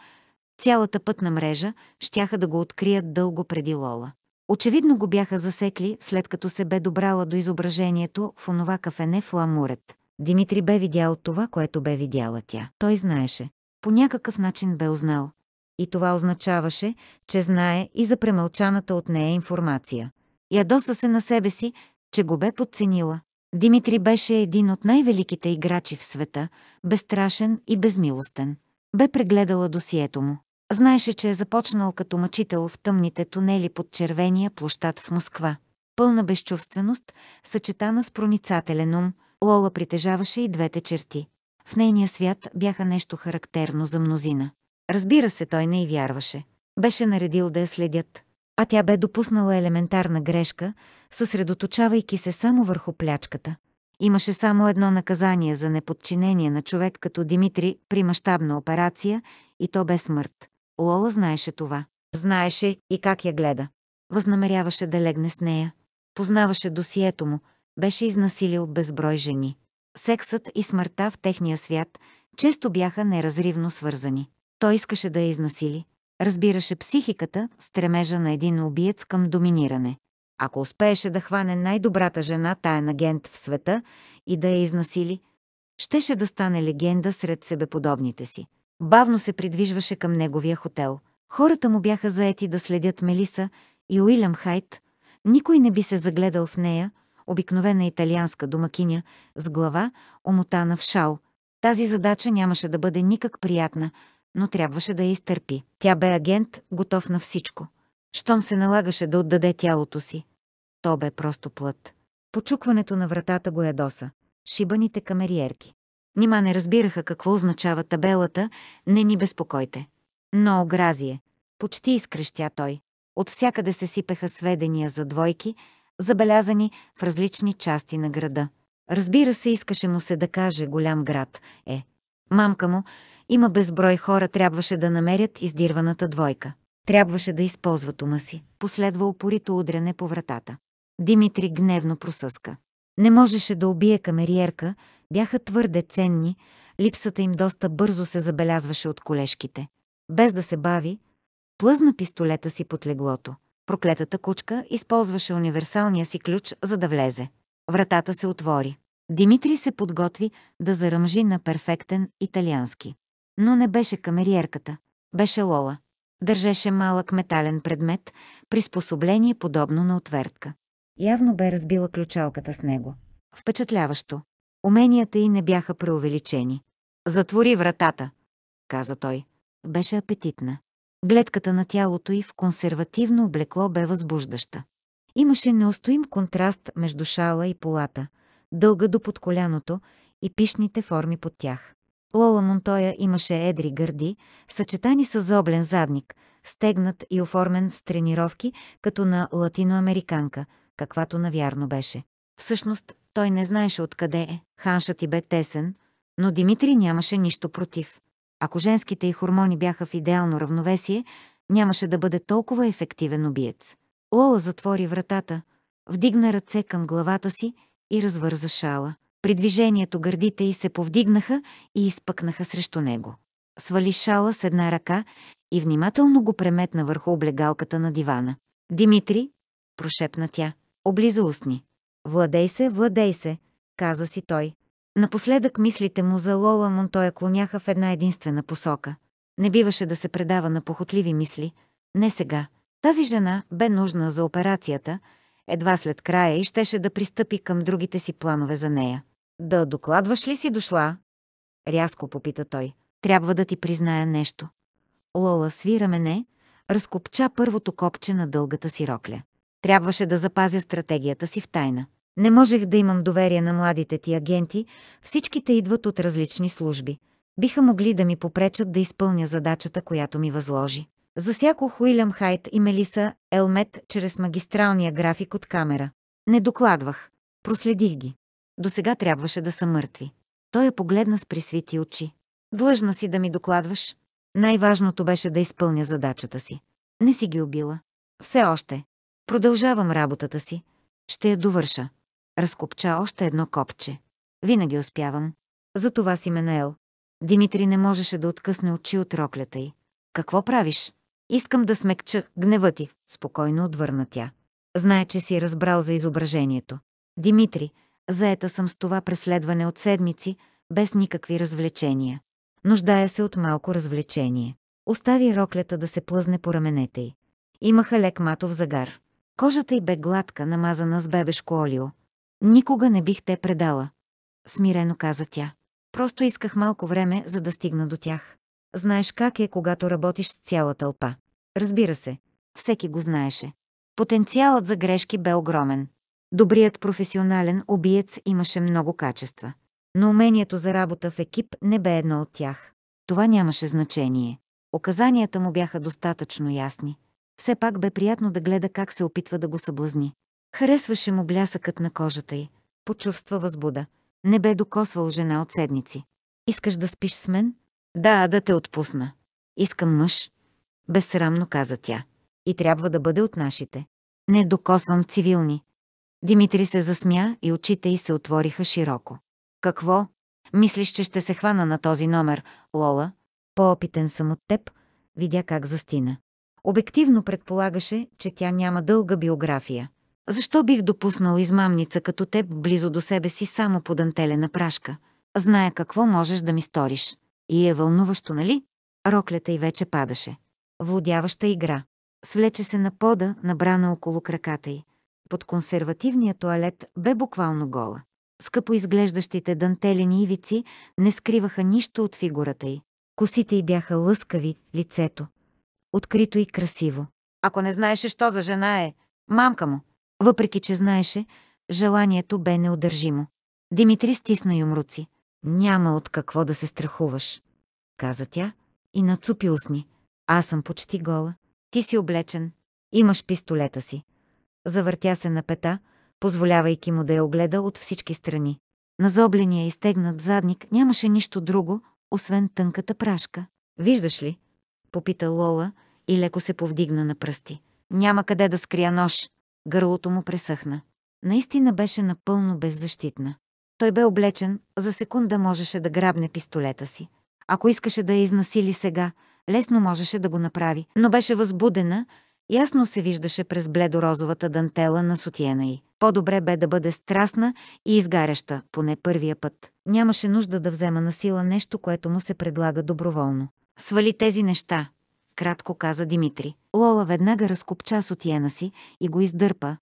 Цялата пътна мрежа щяха да го открият дълго преди Лола. Очевидно го бяха засекли, след като се бе добрала до изображението в онова кафене в Ламурет. Димитри бе видял това, което бе видяла тя. Той знаеше. По някакъв начин бе узнал. И това означаваше, че знае и за премълчаната от нея информация. Ядоса се на себе си, че го бе подценила. Димитри беше един от най-великите играчи в света, безстрашен и безмилостен. Бе прегледала досието му. Знаеше, че е започнал като мъчител в тъмните тунели под червения площад в Москва. Пълна безчувственост, съчетана с проницателен ум, Лола притежаваше и двете черти. В нейния свят бяха нещо характерно за мнозина. Разбира се, той не й вярваше. Беше наредил да я следят. А тя бе допуснала елементарна грешка, съсредоточавайки се само върху плячката. Имаше само едно наказание за неподчинение на човек като Димитри при мащабна операция и то бе смърт. Лола знаеше това. Знаеше и как я гледа. Възнамеряваше да легне с нея. Познаваше досието му. Беше изнасилил безброй жени. Сексът и смъртта в техния свят често бяха неразривно свързани. Той искаше да я изнасили. Разбираше психиката, стремежа на един убиец към доминиране ако успееше да хване най-добрата жена таен агент в света и да я изнасили, щеше да стане легенда сред себеподобните си. Бавно се придвижваше към неговия хотел. Хората му бяха заети да следят Мелиса и Уилям Хайт. Никой не би се загледал в нея, обикновена италианска домакиня, с глава, омотана в шал. Тази задача нямаше да бъде никак приятна, но трябваше да я изтърпи. Тя бе агент, готов на всичко. Щом се налагаше да отдаде тялото си. То бе просто плът. Почукването на вратата го ядоса. Шибаните камериерки. Нима не разбираха какво означава табелата, не ни безпокойте. Но огразие. Почти изкрещя той. От всякъде се сипеха сведения за двойки, забелязани в различни части на града. Разбира се, искаше му се да каже голям град. Е, мамка му, има безброй хора, трябваше да намерят издирваната двойка. Трябваше да използват ума си. Последва упорито удряне по вратата. Димитри гневно просъска. Не можеше да убие камериерка, бяха твърде ценни, липсата им доста бързо се забелязваше от колешките. Без да се бави, плъзна пистолета си под леглото. Проклетата кучка използваше универсалния си ключ, за да влезе. Вратата се отвори. Димитри се подготви да заръмжи на перфектен италиански. Но не беше камериерката, беше Лола. Държеше малък метален предмет, приспособление подобно на отвертка. Явно бе разбила ключалката с него. Впечатляващо. Уменията й не бяха преувеличени. Затвори вратата, каза той. Беше апетитна. Гледката на тялото й в консервативно облекло бе възбуждаща. Имаше неустоим контраст между шала и полата, дълга до под коляното и пишните форми под тях. Лола Монтоя имаше едри гърди, съчетани с заоблен задник, стегнат и оформен с тренировки, като на латиноамериканка – каквато навярно беше. Всъщност, той не знаеше откъде е. Ханшът и бе тесен, но Димитри нямаше нищо против. Ако женските й хормони бяха в идеално равновесие, нямаше да бъде толкова ефективен убиец. Лола затвори вратата, вдигна ръце към главата си и развърза шала. При движението гърдите й се повдигнаха и изпъкнаха срещу него. Свали шала с една ръка и внимателно го преметна върху облегалката на дивана. «Димитри!» – прошепна тя. Облиза устни. Владей се, владей се, каза си той. Напоследък мислите му за Лола Монтоя клоняха в една единствена посока. Не биваше да се предава на похотливи мисли. Не сега. Тази жена бе нужна за операцията, едва след края и щеше да пристъпи към другите си планове за нея. «Да докладваш ли си дошла?» Рязко попита той. «Трябва да ти призная нещо». Лола свира мене, разкопча първото копче на дългата си рокля. Трябваше да запазя стратегията си в тайна. Не можех да имам доверие на младите ти агенти, всичките идват от различни служби. Биха могли да ми попречат да изпълня задачата, която ми възложи. Засякох Уилям Хайт и Мелиса Елмет чрез магистралния график от камера. Не докладвах. Проследих ги. До сега трябваше да са мъртви. Той я е погледна с присвити очи. Длъжна си да ми докладваш. Най-важното беше да изпълня задачата си. Не си ги убила. Все още. Продължавам работата си. Ще я довърша. Разкопча още едно копче. Винаги успявам. За това си ме наел. Димитри не можеше да откъсне очи от роклята й. Какво правиш? Искам да смекча гнева ти, спокойно отвърна тя. Знае, че си разбрал за изображението. Димитри, заета съм с това преследване от седмици, без никакви развлечения. Нуждая се от малко развлечение. Остави роклята да се плъзне по раменете й. Имаха лек матов загар. Кожата й бе гладка, намазана с бебешко олио. Никога не бих те предала. Смирено каза тя. Просто исках малко време, за да стигна до тях. Знаеш как е, когато работиш с цяла тълпа. Разбира се, всеки го знаеше. Потенциалът за грешки бе огромен. Добрият професионален убиец имаше много качества. Но умението за работа в екип не бе едно от тях. Това нямаше значение. Оказанията му бяха достатъчно ясни. Все пак бе приятно да гледа как се опитва да го съблазни. Харесваше му блясъкът на кожата й. Почувства възбуда. Не бе докосвал жена от седмици. «Искаш да спиш с мен?» «Да, да те отпусна. Искам мъж», безсрамно каза тя. И трябва да бъде от нашите. Не докосвам цивилни. Димитри се засмя и очите й се отвориха широко. Какво? Мислиш, че ще се хвана на този номер, Лола? По-опитен съм от теб, видя как застина. Обективно предполагаше, че тя няма дълга биография. Защо бих допуснал измамница като теб близо до себе си само по дантелена прашка? Зная какво можеш да ми сториш. И е вълнуващо, нали? Роклята й вече падаше. Владяваща игра. Свлече се на пода, набрана около краката й. Под консервативния туалет бе буквално гола. Скъпо изглеждащите дантелени ивици не скриваха нищо от фигурата й. Косите й бяха лъскави, лицето открито и красиво. Ако не знаеше, що за жена е, мамка му. Въпреки, че знаеше, желанието бе неудържимо. Димитри стисна юмруци. Няма от какво да се страхуваш, каза тя и нацупи усни. Аз съм почти гола. Ти си облечен. Имаш пистолета си. Завъртя се на пета, позволявайки му да я огледа от всички страни. На заобления изтегнат задник нямаше нищо друго, освен тънката прашка. Виждаш ли? Попита Лола, и леко се повдигна на пръсти. Няма къде да скрия нож. Гърлото му пресъхна. Наистина беше напълно беззащитна. Той бе облечен, за секунда можеше да грабне пистолета си. Ако искаше да я изнасили сега, лесно можеше да го направи, но беше възбудена, ясно се виждаше през бледорозовата дантела на сутиена й. По-добре бе да бъде страстна и изгаряща, поне първия път. Нямаше нужда да взема на сила нещо, което му се предлага доброволно. Свали тези неща, кратко каза Димитри. Лола веднага разкопча сотиена си и го издърпа.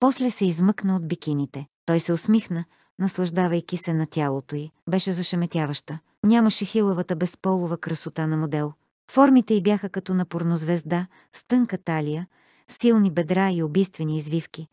После се измъкна от бикините. Той се усмихна, наслаждавайки се на тялото й. Беше зашеметяваща. Нямаше хилавата безполова красота на модел. Формите й бяха като на порнозвезда, с тънка талия, силни бедра и убийствени извивки.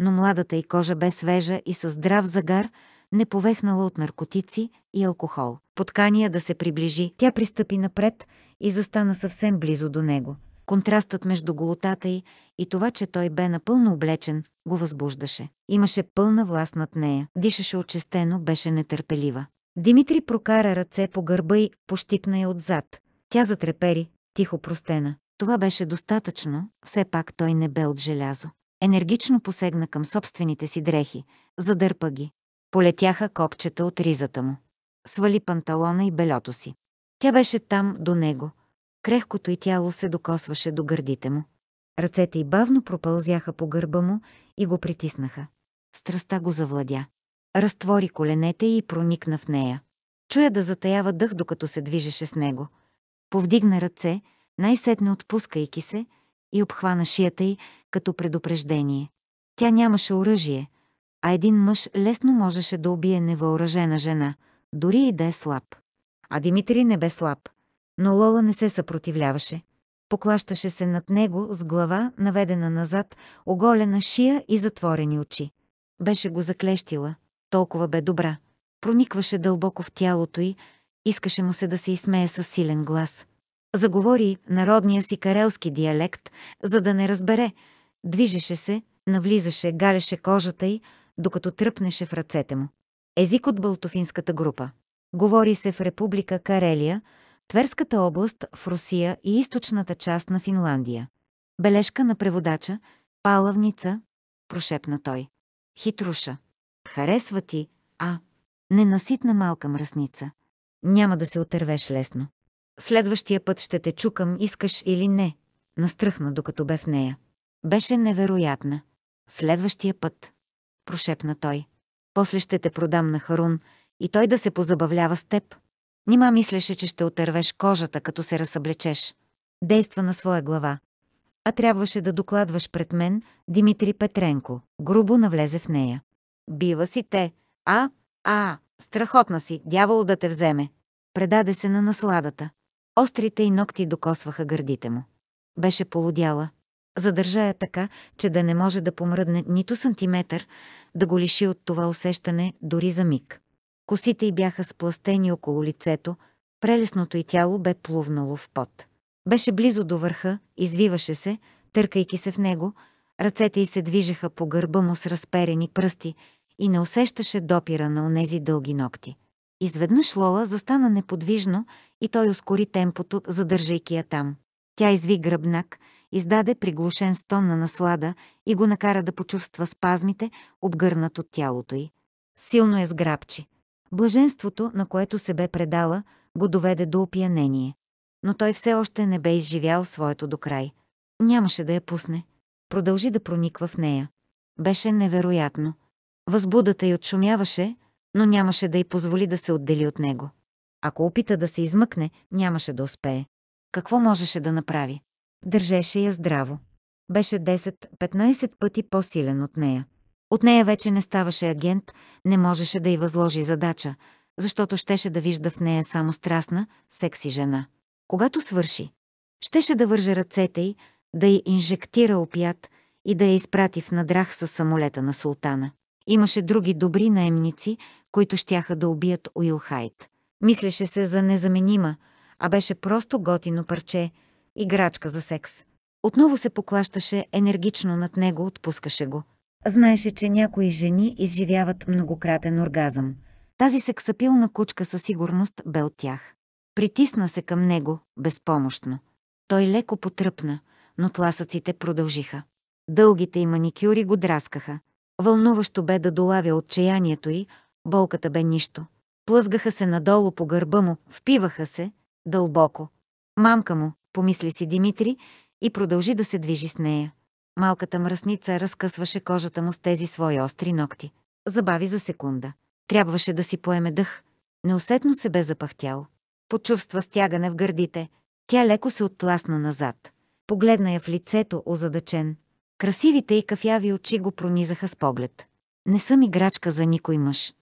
Но младата й кожа бе свежа и със здрав загар, не повехнала от наркотици, и алкохол. Подкания да се приближи, тя пристъпи напред и застана съвсем близо до него. Контрастът между голотата й и това, че той бе напълно облечен, го възбуждаше. Имаше пълна власт над нея. Дишаше очистено, беше нетърпелива. Димитри прокара ръце по гърба и пощипна я отзад. Тя затрепери, тихо простена. Това беше достатъчно, все пак той не бе от желязо. Енергично посегна към собствените си дрехи, задърпа ги. Полетяха копчета от ризата му свали панталона и белето си. Тя беше там до него. Крехкото й тяло се докосваше до гърдите му. Ръцете й бавно пропълзяха по гърба му и го притиснаха. Страста го завладя. Разтвори коленете и проникна в нея. Чуя да затаява дъх, докато се движеше с него. Повдигна ръце, най-сетне отпускайки се, и обхвана шията й като предупреждение. Тя нямаше оръжие, а един мъж лесно можеше да убие невъоръжена жена – дори и да е слаб. А Димитри не бе слаб. Но Лола не се съпротивляваше. Поклащаше се над него с глава, наведена назад, оголена шия и затворени очи. Беше го заклещила. Толкова бе добра. Проникваше дълбоко в тялото й. Искаше му се да се изсмее със силен глас. Заговори народния си карелски диалект, за да не разбере. Движеше се, навлизаше, галеше кожата й, докато тръпнеше в ръцете му. Език от Балтофинската група. Говори се в Република Карелия, Тверската област в Русия и източната част на Финландия. Бележка на преводача Палавница, прошепна той. Хитруша. Харесва ти, а? Ненаситна малка мръсница. Няма да се отървеш лесно. Следващия път ще те чукам, искаш или не. Настръхна, докато бе в нея. Беше невероятна. Следващия път. Прошепна той. После ще те продам на Харун и той да се позабавлява с теб. Нима мислеше, че ще отървеш кожата, като се разсъблечеш. Действа на своя глава. А трябваше да докладваш пред мен Димитри Петренко. Грубо навлезе в нея. Бива си те. А, а, страхотна си, дявол да те вземе. Предаде се на насладата. Острите и ногти докосваха гърдите му. Беше полудяла. Задържа я така, че да не може да помръдне нито сантиметър, да го лиши от това усещане дори за миг. Косите й бяха спластени около лицето, прелесното й тяло бе плувнало в пот. Беше близо до върха, извиваше се, търкайки се в него, ръцете й се движеха по гърба му с разперени пръсти и не усещаше допира на онези дълги ногти. Изведнъж Лола застана неподвижно и той ускори темпото, задържайки я там. Тя изви гръбнак – издаде приглушен стон на наслада и го накара да почувства спазмите, обгърнат от тялото й. Силно е сграбчи. Блаженството, на което се бе предала, го доведе до опиянение. Но той все още не бе изживял своето до край. Нямаше да я пусне. Продължи да прониква в нея. Беше невероятно. Възбудата й отшумяваше, но нямаше да й позволи да се отдели от него. Ако опита да се измъкне, нямаше да успее. Какво можеше да направи? Държеше я здраво. Беше 10-15 пъти по-силен от нея. От нея вече не ставаше агент, не можеше да й възложи задача, защото щеше да вижда в нея само страстна, секси жена. Когато свърши, щеше да върже ръцете й, да й инжектира опият и да я изпрати в надрах с самолета на султана. Имаше други добри наемници, които щяха да убият Уилхайт. Мислеше се за незаменима, а беше просто готино парче – играчка за секс. Отново се поклащаше енергично над него, отпускаше го. Знаеше, че някои жени изживяват многократен оргазъм. Тази сексапилна кучка със сигурност бе от тях. Притисна се към него, безпомощно. Той леко потръпна, но тласъците продължиха. Дългите и маникюри го драскаха. Вълнуващо бе да долавя отчаянието й, болката бе нищо. Плъзгаха се надолу по гърба му, впиваха се, дълбоко. Мамка му, помисли си Димитри и продължи да се движи с нея. Малката мръсница разкъсваше кожата му с тези свои остри ногти. Забави за секунда. Трябваше да си поеме дъх. Неусетно се бе запахтял. Почувства стягане в гърдите. Тя леко се оттласна назад. Погледна я в лицето, озадачен. Красивите и кафяви очи го пронизаха с поглед. «Не съм играчка за никой мъж»,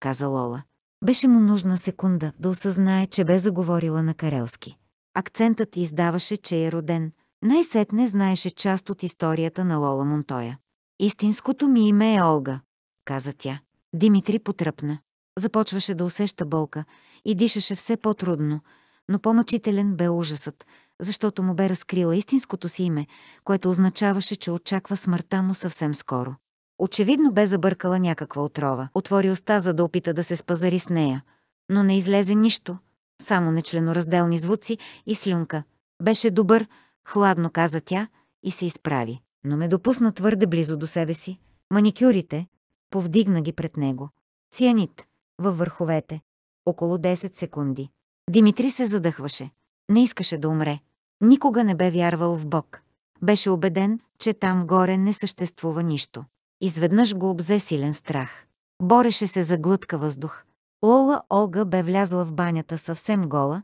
каза Лола. Беше му нужна секунда да осъзнае, че бе заговорила на Карелски. Акцентът издаваше, че е роден. Най-сетне знаеше част от историята на Лола Монтоя. «Истинското ми име е Олга», каза тя. Димитри потръпна. Започваше да усеща болка и дишаше все по-трудно, но по-мъчителен бе ужасът, защото му бе разкрила истинското си име, което означаваше, че очаква смъртта му съвсем скоро. Очевидно бе забъркала някаква отрова. Отвори уста, за да опита да се спазари с нея, но не излезе нищо – само нечленоразделни звуци и слюнка. Беше добър, хладно каза тя и се изправи, но ме допусна твърде близо до себе си. Маникюрите, повдигна ги пред него. Цианит, във върховете. Около 10 секунди. Димитри се задъхваше. Не искаше да умре. Никога не бе вярвал в Бог. Беше убеден, че там горе не съществува нищо. Изведнъж го обзе силен страх. Бореше се за глътка въздух. Лола Олга бе влязла в банята съвсем гола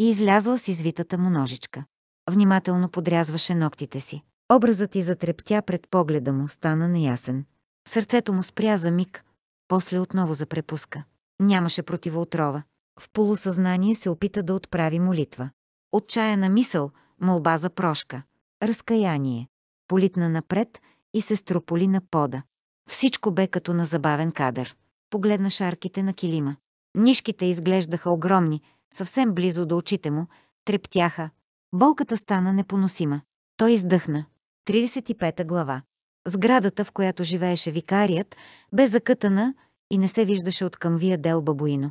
и излязла с извитата му ножичка. Внимателно подрязваше ногтите си. Образът и затрептя пред погледа му, стана неясен. Сърцето му спря за миг, после отново запрепуска. Нямаше противоотрова. В полусъзнание се опита да отправи молитва. Отчаяна мисъл, молба за прошка. Разкаяние. Политна напред и се строполи на пода. Всичко бе като на забавен кадър погледна шарките на килима. Нишките изглеждаха огромни, съвсем близо до очите му, трептяха. Болката стана непоносима. Той издъхна. 35-та глава. Сградата, в която живееше викарият, бе закътана и не се виждаше от към вия дел бабуино.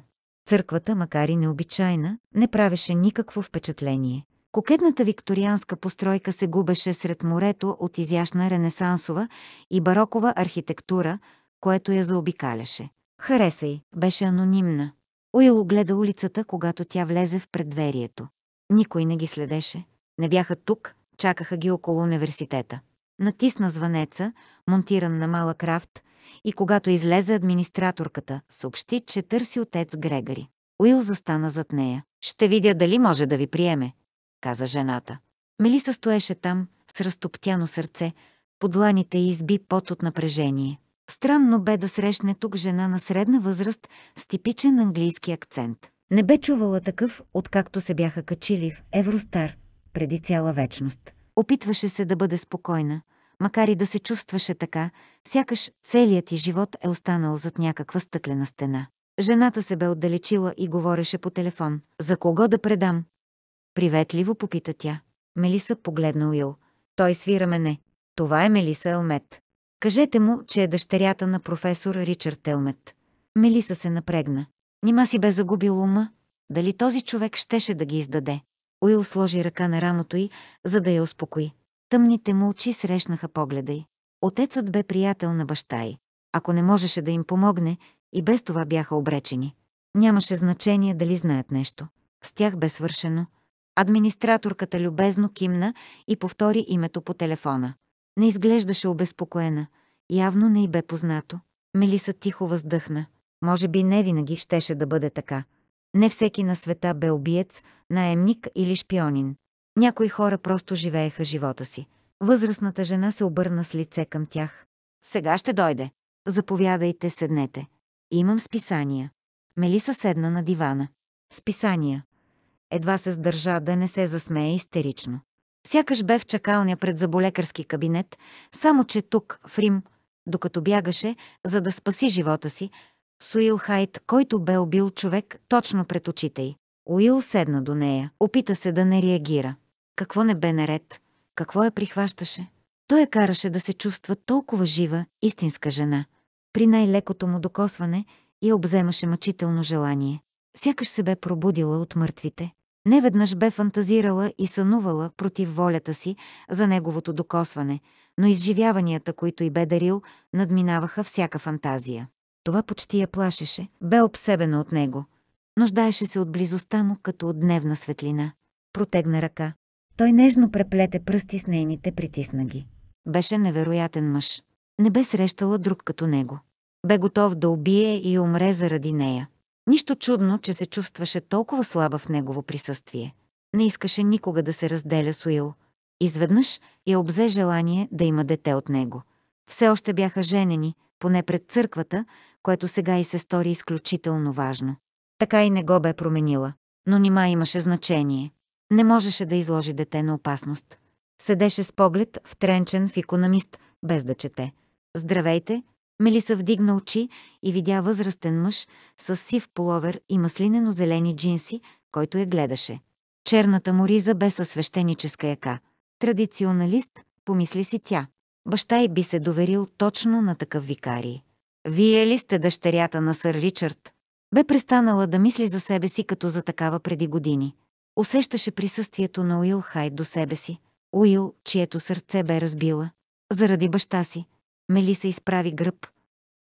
Църквата, макар и необичайна, не правеше никакво впечатление. Кокетната викторианска постройка се губеше сред морето от изящна ренесансова и барокова архитектура, което я заобикаляше. Хареса й, беше анонимна. Уил огледа улицата, когато тя влезе в предверието. Никой не ги следеше. Не бяха тук, чакаха ги около университета. Натисна звънеца, монтиран на малък рафт, и когато излезе администраторката, съобщи, че търси отец Грегари. Уил застана зад нея. «Ще видя дали може да ви приеме», каза жената. Мелиса стоеше там, с разтоптяно сърце, подланите и изби пот от напрежение. Странно бе да срещне тук жена на средна възраст с типичен английски акцент. Не бе чувала такъв, откакто се бяха качили в Евростар преди цяла вечност. Опитваше се да бъде спокойна, макар и да се чувстваше така, сякаш целият ти живот е останал зад някаква стъклена стена. Жената се бе отдалечила и говореше по телефон. «За кого да предам?» Приветливо попита тя. Мелиса погледна Уил. Той свира мене. Това е Мелиса Елмет. Кажете му, че е дъщерята на професор Ричард Телмет. Мелиса се напрегна. Нима си бе загубил ума? Дали този човек щеше да ги издаде? Уил сложи ръка на рамото й, за да я успокои. Тъмните му очи срещнаха погледа й. Отецът бе приятел на баща й. Ако не можеше да им помогне, и без това бяха обречени. Нямаше значение дали знаят нещо. С тях бе свършено. Администраторката любезно кимна и повтори името по телефона. Не изглеждаше обезпокоена. Явно не й бе познато. Мелиса тихо въздъхна. Може би не винаги щеше да бъде така. Не всеки на света бе убиец, наемник или шпионин. Някои хора просто живееха живота си. Възрастната жена се обърна с лице към тях. Сега ще дойде. Заповядайте, седнете. Имам списания. Мелиса седна на дивана. Списания. Едва се сдържа да не се засмее истерично. Сякаш бе в чакалня пред заболекарски кабинет, само че тук, в Рим, докато бягаше, за да спаси живота си, Суил Хайт, който бе убил човек точно пред очите й. Уил седна до нея, опита се да не реагира. Какво не бе наред? Какво я прихващаше? Той я караше да се чувства толкова жива, истинска жена. При най-лекото му докосване я обземаше мъчително желание. Сякаш се бе пробудила от мъртвите. Неведнъж бе фантазирала и сънувала против волята си за неговото докосване, но изживяванията, които й бе дарил, надминаваха всяка фантазия. Това почти я плашеше, бе обсебена от него. Нуждаеше се от близостта му като от дневна светлина. Протегна ръка. Той нежно преплете пръсти с нейните, притисна ги. Беше невероятен мъж. Не бе срещала друг като него. Бе готов да убие и умре заради нея. Нищо чудно, че се чувстваше толкова слаба в негово присъствие. Не искаше никога да се разделя с Уил. Изведнъж я обзе желание да има дете от него. Все още бяха женени, поне пред църквата, което сега и се стори изключително важно. Така и не го бе променила, но нима имаше значение. Не можеше да изложи дете на опасност. Седеше с поглед, втренчен в икономист, без да чете. Здравейте, Мелиса вдигна очи и видя възрастен мъж с сив половер и маслинено-зелени джинси, който я гледаше. Черната му риза бе със свещеническа яка. Традиционалист, помисли си тя. Баща й би се доверил точно на такъв викари. Вие ли сте дъщерята на сър Ричард? Бе престанала да мисли за себе си като за такава преди години. Усещаше присъствието на Уил Хайд до себе си. Уил, чието сърце бе разбила. Заради баща си Мелиса изправи гръб.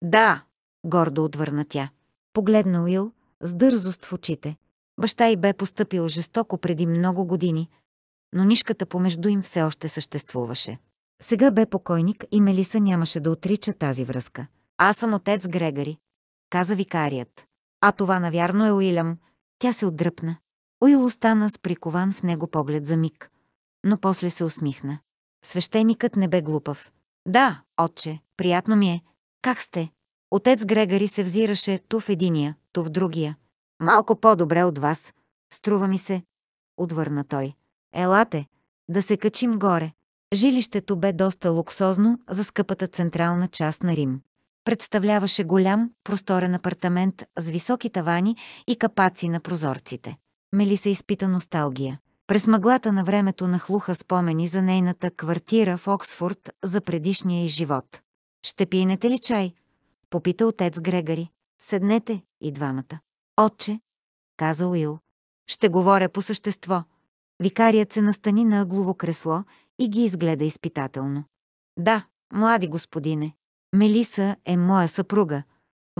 Да, гордо отвърна тя. Погледна Уил с дързост в очите. Баща й бе поступил жестоко преди много години, но нишката помежду им все още съществуваше. Сега бе покойник и Мелиса нямаше да отрича тази връзка. Аз съм отец Грегари, каза викарият. А това навярно е Уилям. Тя се отдръпна. Уил остана с прикован в него поглед за миг, но после се усмихна. Свещеникът не бе глупав. Да, отче, приятно ми е. Как сте? Отец Грегори се взираше ту в единия, то в другия. Малко по-добре от вас. Струва ми се. Отвърна той. Елате, да се качим горе. Жилището бе доста луксозно за скъпата централна част на Рим. Представляваше голям, просторен апартамент с високи тавани и капаци на прозорците. Мели се изпита носталгия. През мъглата на времето нахлуха спомени за нейната квартира в Оксфорд за предишния й живот. «Ще пинете ли чай?» – попита отец Грегари. «Седнете и двамата». «Отче», каза Уил. «Ще говоря по същество». Викарият се настани на ъглово кресло и ги изгледа изпитателно. «Да, млади господине, Мелиса е моя съпруга».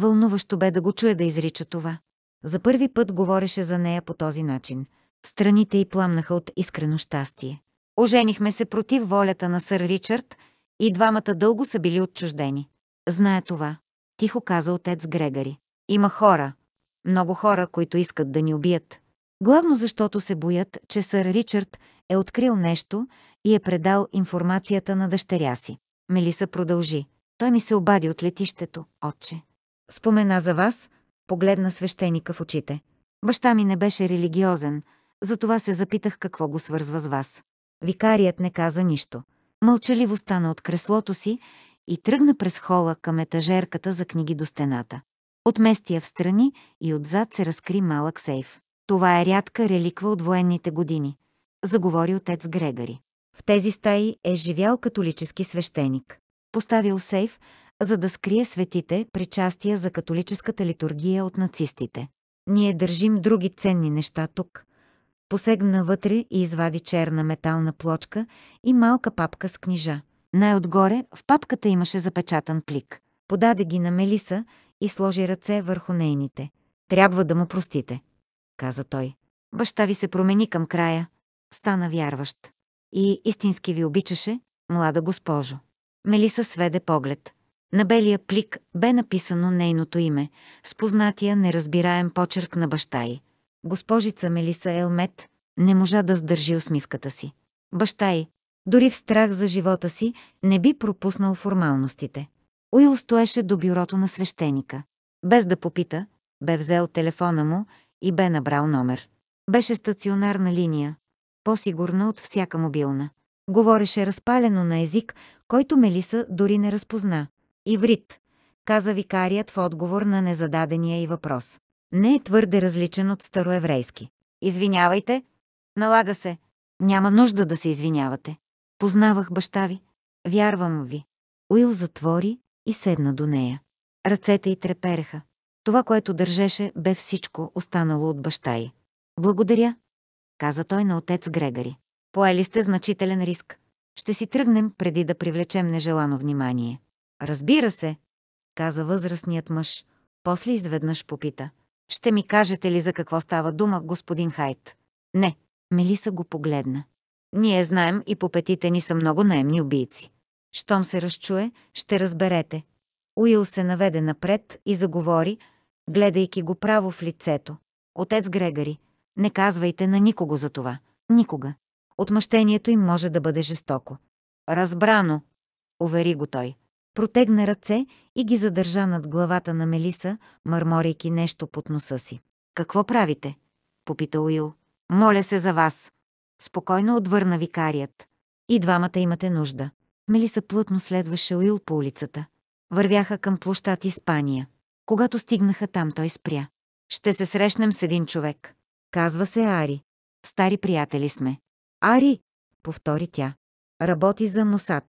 Вълнуващо бе да го чуе да изрича това. За първи път говореше за нея по този начин – Страните й пламнаха от искрено щастие. Оженихме се против волята на сър Ричард и двамата дълго са били отчуждени. Знае това, тихо каза отец Грегари. Има хора, много хора, които искат да ни убият. Главно защото се боят, че сър Ричард е открил нещо и е предал информацията на дъщеря си. Мелиса продължи. Той ми се обади от летището, отче. Спомена за вас, погледна свещеника в очите. Баща ми не беше религиозен, затова се запитах какво го свързва с вас. Викарият не каза нищо. Мълчаливо стана от креслото си и тръгна през хола към етажерката за книги до стената. Отмести я в страни и отзад се разкри малък сейф. Това е рядка реликва от военните години, заговори отец Грегари. В тези стаи е живял католически свещеник. Поставил сейф, за да скрие светите причастия за католическата литургия от нацистите. Ние държим други ценни неща тук, Посегна вътре и извади черна метална плочка и малка папка с книжа. Най-отгоре в папката имаше запечатан плик. Подаде ги на Мелиса и сложи ръце върху нейните. Трябва да му простите, каза той. Баща ви се промени към края. Стана вярващ. И истински ви обичаше, млада госпожо. Мелиса сведе поглед. На белия плик бе написано нейното име, спознатия неразбираем почерк на баща й. Госпожица Мелиса Елмет не можа да сдържи усмивката си. Баща й, дори в страх за живота си, не би пропуснал формалностите. Уил стоеше до бюрото на свещеника. Без да попита, бе взел телефона му и бе набрал номер. Беше стационарна линия, по-сигурна от всяка мобилна. Говореше разпалено на език, който Мелиса дори не разпозна. Иврит, каза викарият в отговор на незададения и въпрос не е твърде различен от староеврейски. Извинявайте, налага се. Няма нужда да се извинявате. Познавах баща ви. Вярвам ви. Уил затвори и седна до нея. Ръцете й трепереха. Това, което държеше, бе всичко останало от баща й. Благодаря, каза той на отец Грегари. Поели сте значителен риск. Ще си тръгнем преди да привлечем нежелано внимание. Разбира се, каза възрастният мъж. После изведнъж попита. Ще ми кажете ли за какво става дума, господин Хайт? Не. Мелиса го погледна. Ние знаем и по петите ни са много наемни убийци. Щом се разчуе, ще разберете. Уил се наведе напред и заговори, гледайки го право в лицето. Отец Грегари, не казвайте на никого за това. Никога. Отмъщението им може да бъде жестоко. Разбрано, увери го той протегна ръце и ги задържа над главата на Мелиса, мърморейки нещо под носа си. «Какво правите?» – попита Уил. «Моля се за вас!» Спокойно отвърна викарият. «И двамата имате нужда». Мелиса плътно следваше Уил по улицата. Вървяха към площад Испания. Когато стигнаха там, той спря. «Ще се срещнем с един човек». Казва се Ари. Стари приятели сме. Ари, повтори тя. Работи за мусад.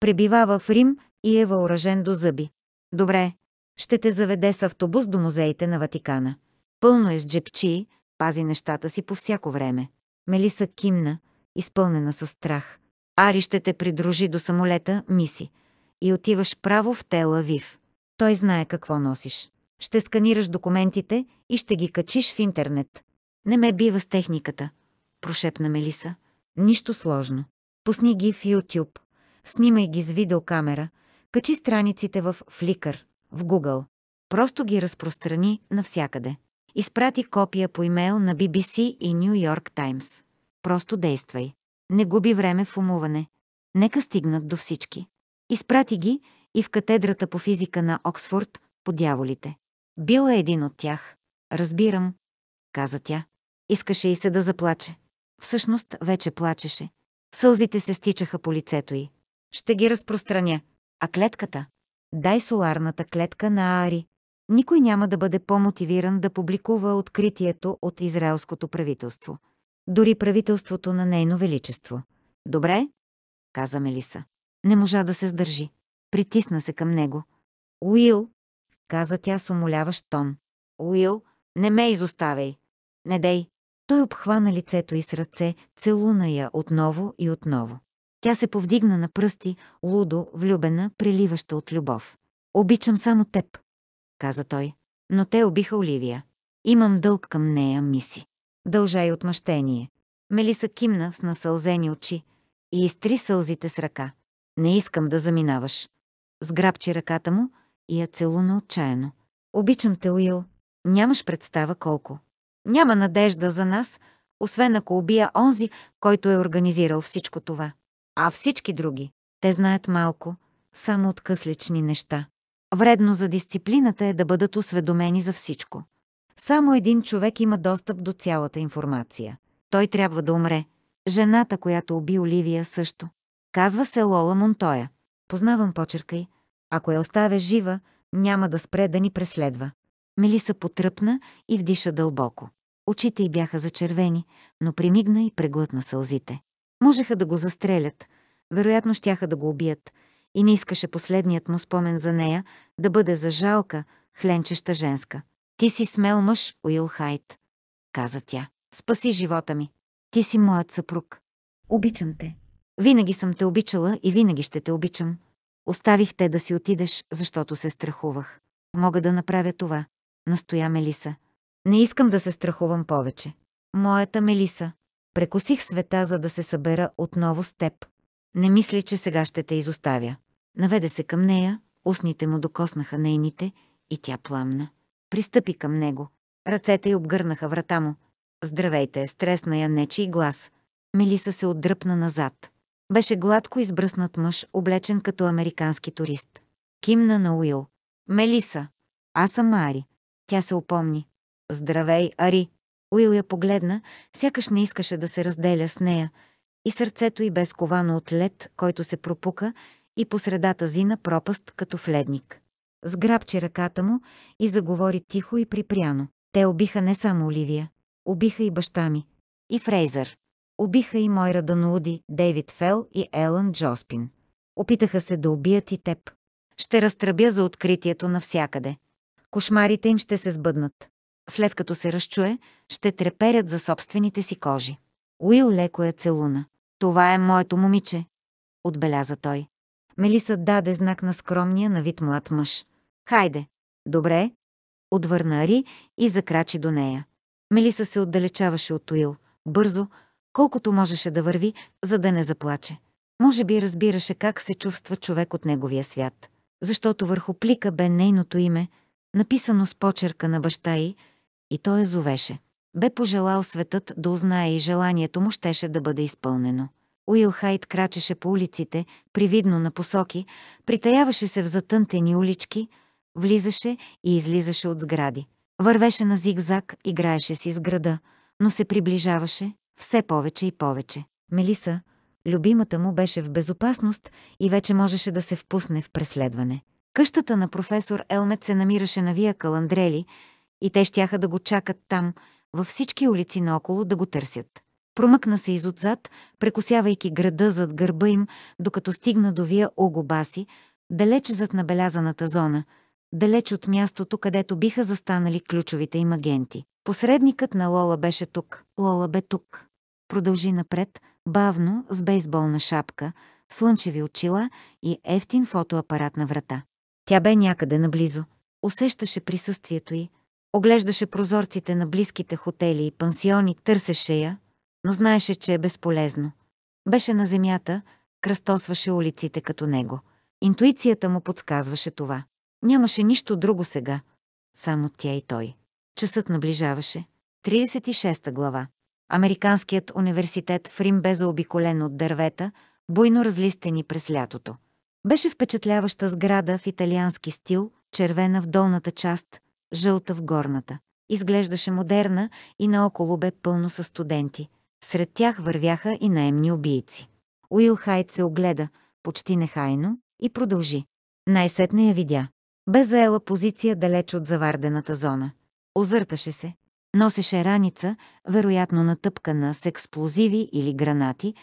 Пребива в Рим и е въоръжен до зъби. Добре, ще те заведе с автобус до музеите на Ватикана. Пълно е с джепчи, пази нещата си по всяко време. Мелиса кимна, изпълнена със страх. Ари ще те придружи до самолета, миси. И отиваш право в Тел-Авив. Той знае какво носиш. Ще сканираш документите и ще ги качиш в интернет. Не ме бива с техниката, прошепна Мелиса. Нищо сложно. Пусни ги в YouTube. Снимай ги с видеокамера – Качи страниците в Flickr, в Google. Просто ги разпространи навсякъде. Изпрати копия по имейл на BBC и New York Times. Просто действай. Не губи време в умуване. Нека стигнат до всички. Изпрати ги и в катедрата по физика на Оксфорд по дяволите. Бил е един от тях. Разбирам, каза тя. Искаше и се да заплаче. Всъщност вече плачеше. Сълзите се стичаха по лицето й. Ще ги разпространя, а клетката? Дай соларната клетка на Аари. Никой няма да бъде по-мотивиран да публикува откритието от израелското правителство. Дори правителството на нейно величество. Добре? каза Мелиса. Не можа да се сдържи. Притисна се към него. Уил, каза тя с умоляващ тон. Уил, не ме изоставяй. Не дей. Той обхвана лицето и с ръце, целуна я отново и отново. Тя се повдигна на пръсти, лудо, влюбена, преливаща от любов. «Обичам само теб», каза той. Но те обиха Оливия. «Имам дълг към нея, миси. Дължа и отмъщение». Мелиса кимна с насълзени очи и изтри сълзите с ръка. «Не искам да заминаваш». Сграбчи ръката му и я целуна отчаяно. «Обичам те, Уил. Нямаш представа колко. Няма надежда за нас, освен ако убия онзи, който е организирал всичко това а всички други. Те знаят малко, само от къслични неща. Вредно за дисциплината е да бъдат осведомени за всичко. Само един човек има достъп до цялата информация. Той трябва да умре. Жената, която уби Оливия също. Казва се Лола Монтоя. Познавам почерка й. Ако я оставя жива, няма да спре да ни преследва. Мелиса потръпна и вдиша дълбоко. Очите й бяха зачервени, но примигна и преглътна сълзите. Можеха да го застрелят. Вероятно щяха да го убият. И не искаше последният му спомен за нея да бъде за жалка, хленчеща женска. «Ти си смел мъж, Уил Хайт», каза тя. «Спаси живота ми. Ти си моят съпруг. Обичам те. Винаги съм те обичала и винаги ще те обичам. Оставих те да си отидеш, защото се страхувах. Мога да направя това», настоя Мелиса. Не искам да се страхувам повече. Моята Мелиса, Прекосих света, за да се събера отново с теб. Не мисли, че сега ще те изоставя. Наведе се към нея, устните му докоснаха нейните и тя пламна. Пристъпи към него. Ръцете й обгърнаха врата му. Здравейте, стресна я нечи глас. Мелиса се отдръпна назад. Беше гладко избръснат мъж, облечен като американски турист. Кимна на Уил. Мелиса. Аз съм Ари. Тя се упомни. Здравей, Ари. Уил я погледна, сякаш не искаше да се разделя с нея, и сърцето й бе сковано от лед, който се пропука, и по средата зина пропаст като вледник. Сграбчи ръката му и заговори тихо и припряно. Те убиха не само Оливия, убиха и баща ми, и Фрейзър. Убиха и Мойра Дануди, Дейвид Фел и Елън Джоспин. Опитаха се да убият и теб. Ще разтръбя за откритието навсякъде. Кошмарите им ще се сбъднат. След като се разчуе, ще треперят за собствените си кожи. Уил леко я е целуна. Това е моето момиче, отбеляза той. Мелиса даде знак на скромния на вид млад мъж. Хайде. Добре. Отвърна Ари и закрачи до нея. Мелиса се отдалечаваше от Уил. Бързо, колкото можеше да върви, за да не заплаче. Може би разбираше как се чувства човек от неговия свят. Защото върху плика бе нейното име, написано с почерка на баща й, и той я зовеше. Бе пожелал светът да узнае и желанието му щеше да бъде изпълнено. Уил Хайт крачеше по улиците, привидно на посоки, притаяваше се в затънтени улички, влизаше и излизаше от сгради. Вървеше на зигзаг, играеше си с града, но се приближаваше все повече и повече. Мелиса, любимата му беше в безопасност и вече можеше да се впусне в преследване. Къщата на професор Елмет се намираше на вия Каландрели, и те щяха да го чакат там, във всички улици наоколо да го търсят. Промъкна се изотзад, прекусявайки града зад гърба им, докато стигна до вия Огобаси, далеч зад набелязаната зона, далеч от мястото, където биха застанали ключовите им агенти. Посредникът на Лола беше тук. Лола бе тук. Продължи напред, бавно, с бейсболна шапка, слънчеви очила и ефтин фотоапарат на врата. Тя бе някъде наблизо. Усещаше присъствието й, Оглеждаше прозорците на близките хотели и пансиони, търсеше я, но знаеше, че е безполезно. Беше на земята, кръстосваше улиците като него. Интуицията му подсказваше това. Нямаше нищо друго сега. Само тя и той. Часът наближаваше. 36 глава. Американският университет в Рим бе заобиколен от дървета, буйно разлистени през лятото. Беше впечатляваща сграда в италиански стил, червена в долната част, жълта в горната. Изглеждаше модерна и наоколо бе пълно със студенти. Сред тях вървяха и наемни убийци. Уил Хайт се огледа, почти нехайно, и продължи. Най-сетне я видя. Бе заела позиция далеч от завардената зона. Озърташе се. Носеше раница, вероятно натъпкана с експлозиви или гранати,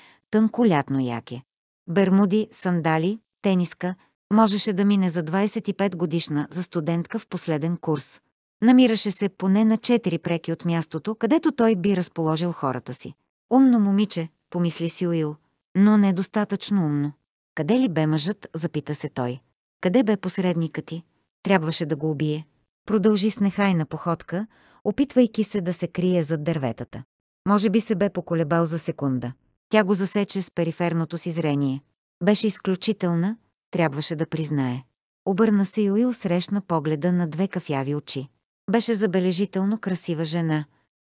лятно яке. Бермуди, сандали, тениска, можеше да мине за 25 годишна за студентка в последен курс. Намираше се поне на четири преки от мястото, където той би разположил хората си. Умно момиче, помисли си Уил, но недостатъчно умно. Къде ли бе мъжът, запита се той. Къде бе посредникът ти? Трябваше да го убие. Продължи с нехайна походка, опитвайки се да се крие зад дърветата. Може би се бе поколебал за секунда. Тя го засече с периферното си зрение. Беше изключителна, трябваше да признае. Обърна се и Уил срещна погледа на две кафяви очи. Беше забележително красива жена.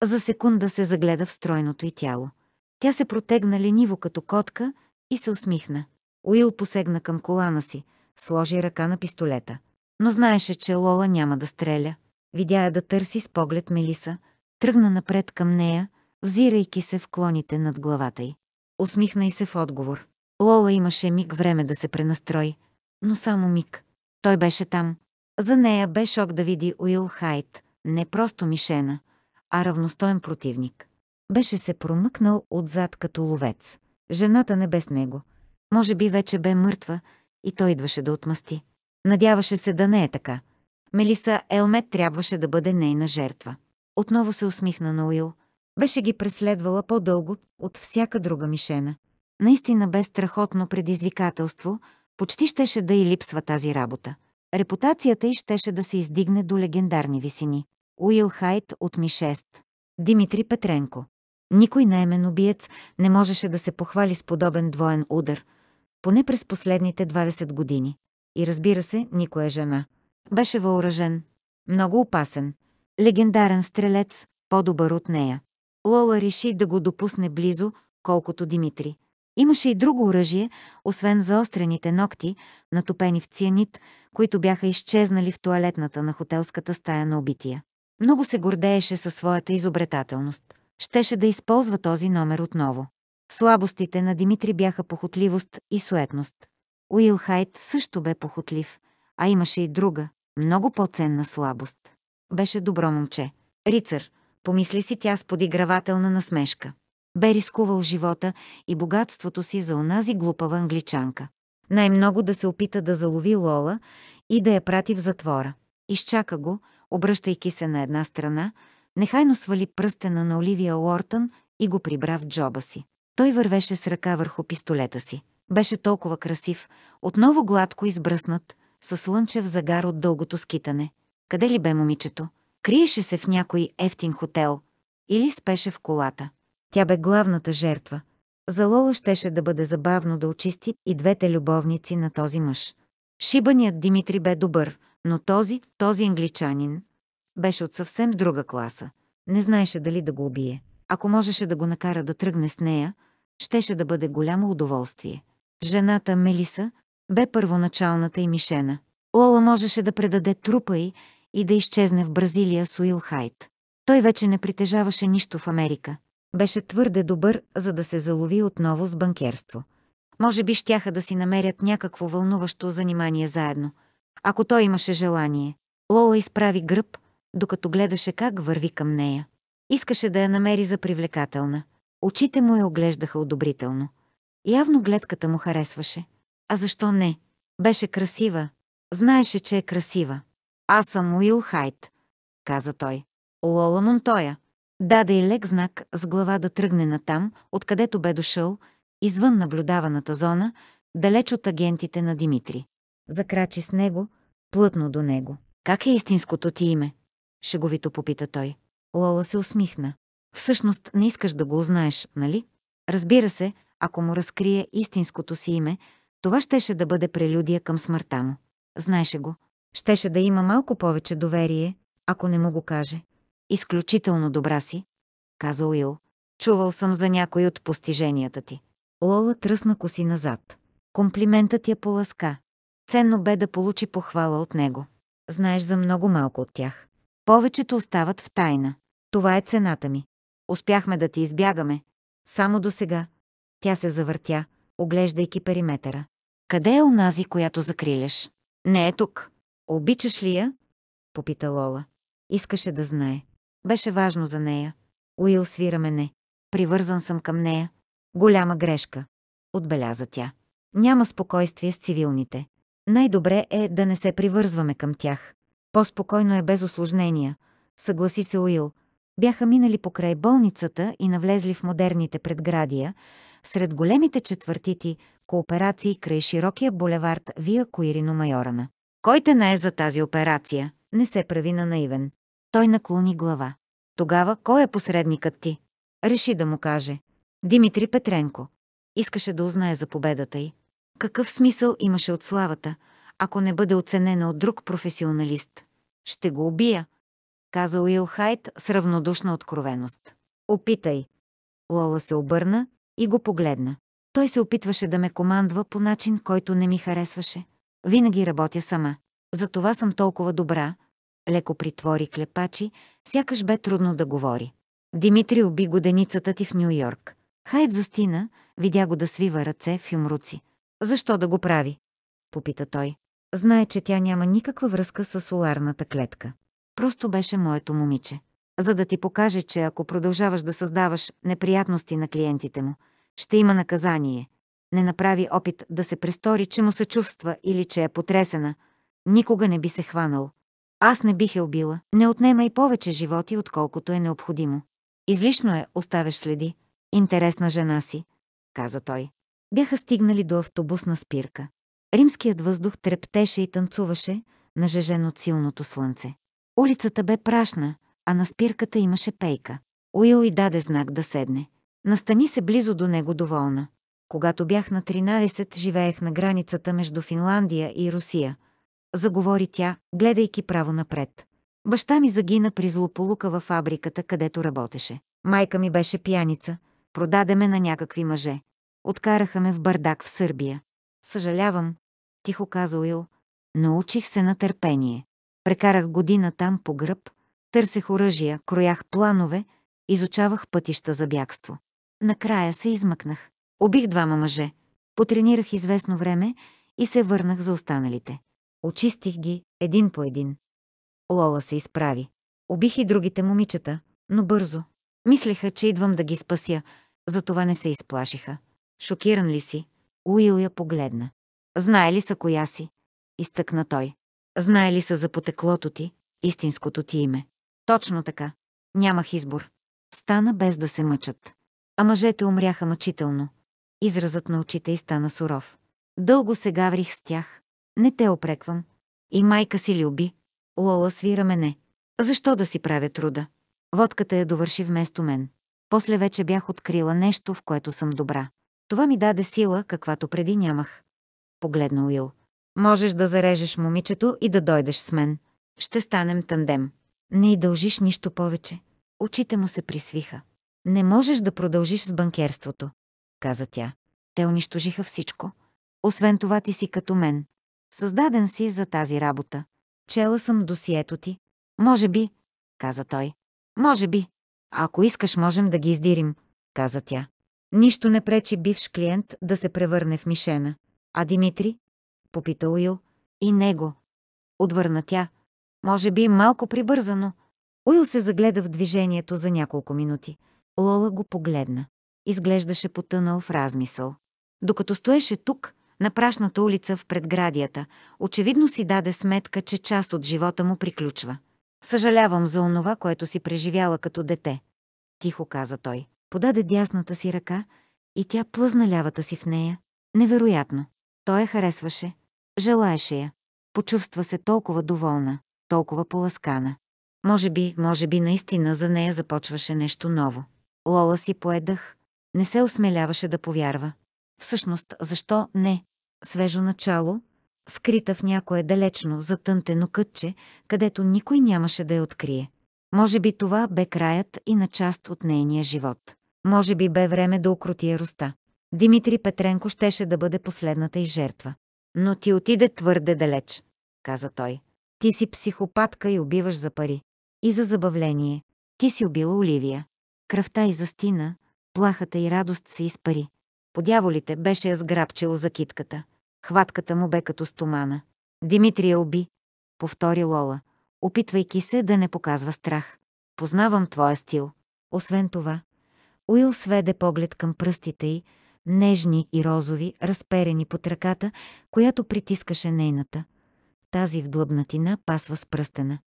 За секунда се загледа в стройното й тяло. Тя се протегна лениво като котка и се усмихна. Уил посегна към колана си, сложи ръка на пистолета. Но знаеше, че Лола няма да стреля. Видя я да търси с поглед Мелиса, тръгна напред към нея, взирайки се в клоните над главата й. Усмихна и се в отговор. Лола имаше миг време да се пренастрои, но само миг. Той беше там. За нея бе шок да види Уил Хайт, не просто мишена, а равностоен противник. Беше се промъкнал отзад като ловец. Жената не бе с него. Може би вече бе мъртва и той идваше да отмъсти. Надяваше се да не е така. Мелиса Елмет трябваше да бъде нейна жертва. Отново се усмихна на Уил. Беше ги преследвала по-дълго от всяка друга мишена наистина бе страхотно предизвикателство, почти щеше да и липсва тази работа. Репутацията й щеше да се издигне до легендарни висини. Уил Хайт от Ми-6. Димитри Петренко. Никой наемен убиец не можеше да се похвали с подобен двоен удар, поне през последните 20 години. И разбира се, никоя е жена. Беше въоръжен, много опасен, легендарен стрелец, по-добър от нея. Лола реши да го допусне близо, колкото Димитри. Имаше и друго оръжие, освен заострените ногти, натопени в цианит, които бяха изчезнали в туалетната на хотелската стая на убития. Много се гордееше със своята изобретателност. Щеше да използва този номер отново. Слабостите на Димитри бяха похотливост и суетност. Уил Хайт също бе похотлив, а имаше и друга, много по-ценна слабост. Беше добро момче. Рицар, помисли си тя с подигравателна насмешка бе рискувал живота и богатството си за онази глупава англичанка. Най-много да се опита да залови Лола и да я прати в затвора. Изчака го, обръщайки се на една страна, нехайно свали пръстена на Оливия Уортън и го прибра в джоба си. Той вървеше с ръка върху пистолета си. Беше толкова красив, отново гладко избръснат, със слънчев загар от дългото скитане. Къде ли бе момичето? Криеше се в някой ефтин хотел или спеше в колата. Тя бе главната жертва. За Лола щеше да бъде забавно да очисти и двете любовници на този мъж. Шибаният Димитри бе добър, но този, този англичанин, беше от съвсем друга класа. Не знаеше дали да го убие. Ако можеше да го накара да тръгне с нея, щеше да бъде голямо удоволствие. Жената Мелиса бе първоначалната и мишена. Лола можеше да предаде трупа й и да изчезне в Бразилия с Уил Хайт. Той вече не притежаваше нищо в Америка. Беше твърде добър, за да се залови отново с банкерство. Може би щяха да си намерят някакво вълнуващо занимание заедно. Ако той имаше желание. Лола изправи гръб, докато гледаше как върви към нея. Искаше да я намери за привлекателна. Очите му я оглеждаха одобрително. Явно гледката му харесваше. А защо не? Беше красива. Знаеше, че е красива. Аз съм Уил Хайт, каза той. Лола Монтоя даде и лек знак с глава да тръгне натам, откъдето бе дошъл, извън наблюдаваната зона, далеч от агентите на Димитри. Закрачи с него, плътно до него. «Как е истинското ти име?» – шеговито попита той. Лола се усмихна. «Всъщност не искаш да го узнаеш, нали? Разбира се, ако му разкрие истинското си име, това щеше да бъде прелюдия към смъртта му. Знаеше го. Щеше да има малко повече доверие, ако не му го каже. Изключително добра си, каза Уил. Чувал съм за някой от постиженията ти. Лола тръсна коси назад. Комплиментът я поласка. Ценно бе да получи похвала от него. Знаеш за много малко от тях. Повечето остават в тайна. Това е цената ми. Успяхме да ти избягаме. Само до сега. Тя се завъртя, оглеждайки периметъра. Къде е онази, която закриляш? Не е тук. Обичаш ли я? Попита Лола. Искаше да знае беше важно за нея. Уил свира мене. Привързан съм към нея. Голяма грешка. Отбеляза тя. Няма спокойствие с цивилните. Най-добре е да не се привързваме към тях. По-спокойно е без осложнения, съгласи се Уил. Бяха минали покрай болницата и навлезли в модерните предградия, сред големите четвъртити, кооперации край широкия булевард Вия Коирино Майорана. Кой те не е за тази операция? Не се прави на наивен. Той наклони глава. Тогава кой е посредникът ти? Реши да му каже. Димитри Петренко. Искаше да узнае за победата й. Какъв смисъл имаше от славата, ако не бъде оценена от друг професионалист? Ще го убия, каза Уил Хайт с равнодушна откровеност. Опитай. Лола се обърна и го погледна. Той се опитваше да ме командва по начин, който не ми харесваше. Винаги работя сама. Затова съм толкова добра, леко притвори клепачи, сякаш бе трудно да говори. Димитри уби годеницата ти в Нью-Йорк. Хайд застина, видя го да свива ръце в юмруци. Защо да го прави? Попита той. Знае, че тя няма никаква връзка с соларната клетка. Просто беше моето момиче. За да ти покаже, че ако продължаваш да създаваш неприятности на клиентите му, ще има наказание. Не направи опит да се престори, че му се чувства или че е потресена. Никога не би се хванал. Аз не бих я е убила. Не отнемай повече животи, отколкото е необходимо. Излишно е, оставяш следи. Интересна жена си, каза той. Бяха стигнали до автобусна спирка. Римският въздух трептеше и танцуваше, нажежен от силното слънце. Улицата бе прашна, а на спирката имаше пейка. Уил и даде знак да седне. Настани се близо до него доволна. Когато бях на 13, живеех на границата между Финландия и Русия – заговори тя, гледайки право напред. Баща ми загина при злополука във фабриката, където работеше. Майка ми беше пияница, продаде ме на някакви мъже. Откараха ме в бардак в Сърбия. Съжалявам, тихо каза Уил. Научих се на търпение. Прекарах година там по гръб, търсех оръжия, кроях планове, изучавах пътища за бягство. Накрая се измъкнах. Обих двама мъже, потренирах известно време и се върнах за останалите. Очистих ги, един по един. Лола се изправи. Обих и другите момичета, но бързо. Мислеха, че идвам да ги спася, затова не се изплашиха. Шокиран ли си? Уил я погледна. Знае ли са коя си? Изтъкна той. Знае ли са за потеклото ти, истинското ти име? Точно така. Нямах избор. Стана без да се мъчат. А мъжете умряха мъчително. Изразът на очите и стана суров. Дълго се гаврих с тях, не те опреквам. И майка си люби. Лола свира мене. Защо да си правя труда? Водката я довърши вместо мен. После вече бях открила нещо, в което съм добра. Това ми даде сила, каквато преди нямах. Погледна Уил. Можеш да зарежеш момичето и да дойдеш с мен. Ще станем тандем. Не й дължиш нищо повече. Очите му се присвиха. Не можеш да продължиш с банкерството, каза тя. Те унищожиха всичко. Освен това ти си като мен. Създаден си за тази работа. Чела съм досието ти. Може би, каза той. Може би. Ако искаш, можем да ги издирим, каза тя. Нищо не пречи бивш клиент да се превърне в мишена. А Димитри? Попита Уил. И него. Отвърна тя. Може би малко прибързано. Уил се загледа в движението за няколко минути. Лола го погледна. Изглеждаше потънал в размисъл. Докато стоеше тук, на прашната улица в предградията, очевидно си даде сметка, че част от живота му приключва. Съжалявам за онова, което си преживяла като дете. Тихо каза той. Подаде дясната си ръка и тя плъзна лявата си в нея. Невероятно. Той я харесваше. Желаеше я. Почувства се толкова доволна, толкова поласкана. Може би, може би наистина за нея започваше нещо ново. Лола си поедах. Не се осмеляваше да повярва. Всъщност, защо не? Свежо начало, скрита в някое далечно затънтено кътче, където никой нямаше да я открие. Може би това бе краят и на част от нейния живот. Може би бе време да укроти яроста. Димитри Петренко щеше да бъде последната и жертва. Но ти отиде твърде далеч, каза той. Ти си психопатка и убиваш за пари. И за забавление. Ти си убила Оливия. Кръвта и застина, плахата и радост се изпари. Подяволите беше я сграбчило за китката. Хватката му бе като стомана. Димитрия уби, повтори Лола, опитвайки се да не показва страх. Познавам твоя стил. Освен това, Уил сведе поглед към пръстите й, нежни и розови, разперени под ръката, която притискаше нейната. Тази вдлъбнатина пасва с пръстена.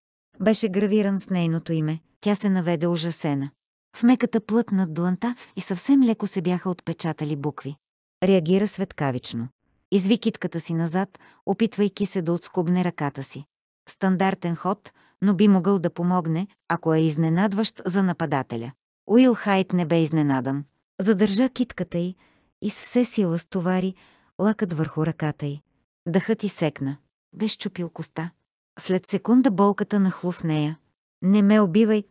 Беше гравиран с нейното име. Тя се наведе ужасена. В меката плът над дланта и съвсем леко се бяха отпечатали букви. Реагира светкавично. Изви китката си назад, опитвайки се да отскубне ръката си. Стандартен ход, но би могъл да помогне, ако е изненадващ за нападателя. Уил Хайт не бе изненадан. Задържа китката й и с все сила стовари лакът върху ръката й. Дъхът й секна. Бе щупил коста. След секунда болката нахлу в нея. «Не ме убивай!»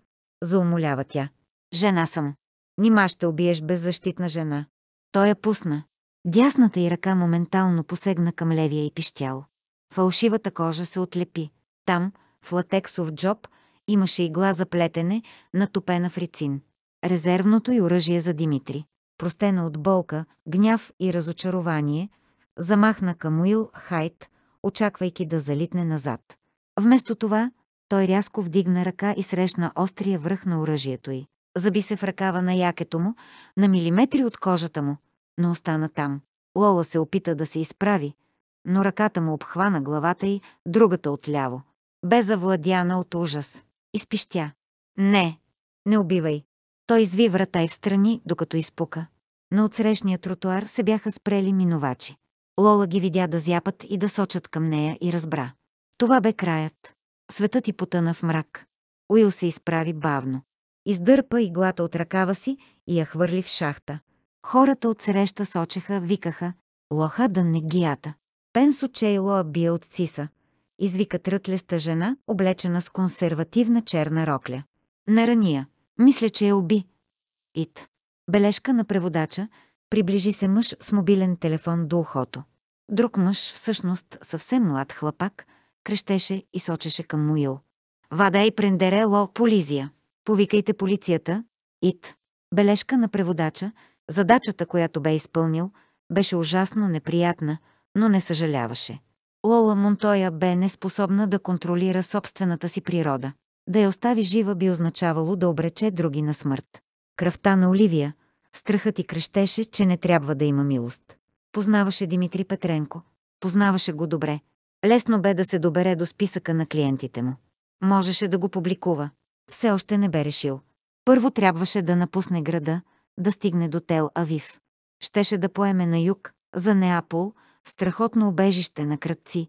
заумолява тя. Жена съм. Нима ще убиеш беззащитна жена. Той я пусна. Дясната й ръка моментално посегна към левия и пищял. Фалшивата кожа се отлепи. Там, в латексов джоб, имаше игла за плетене, натопена в рецин. Резервното й оръжие за Димитри. Простена от болка, гняв и разочарование, замахна към Уил Хайт, очаквайки да залитне назад. Вместо това, той рязко вдигна ръка и срещна острия връх на оръжието й заби се в ръкава на якето му, на милиметри от кожата му, но остана там. Лола се опита да се изправи, но ръката му обхвана главата й, другата отляво. Бе завладяна от ужас. Изпищя. Не, не убивай. Той изви врата и встрани, докато изпука. На отсрещния тротуар се бяха спрели минувачи. Лола ги видя да зяпат и да сочат към нея и разбра. Това бе краят. Светът ти потъна в мрак. Уил се изправи бавно. Издърпа иглата от ръкава си и я хвърли в шахта. Хората от среща сочеха, викаха «Лоха да не гията». Пенсо Чейлоа бие от циса. Извика трътлеста жена, облечена с консервативна черна рокля. Нарания. Мисля, че я уби. Ит. Бележка на преводача. Приближи се мъж с мобилен телефон до ухото. Друг мъж, всъщност съвсем млад хлапак, крещеше и сочеше към Муил. Вадай прендере ло полизия. Повикайте полицията, ит. Бележка на преводача, задачата, която бе изпълнил, беше ужасно неприятна, но не съжаляваше. Лола Монтоя бе неспособна да контролира собствената си природа. Да я остави жива би означавало да обрече други на смърт. Кръвта на Оливия, страхът и крещеше, че не трябва да има милост. Познаваше Димитри Петренко. Познаваше го добре. Лесно бе да се добере до списъка на клиентите му. Можеше да го публикува все още не бе решил. Първо трябваше да напусне града, да стигне до Тел Авив. Щеше да поеме на юг, за Неапол, страхотно обежище на кръци,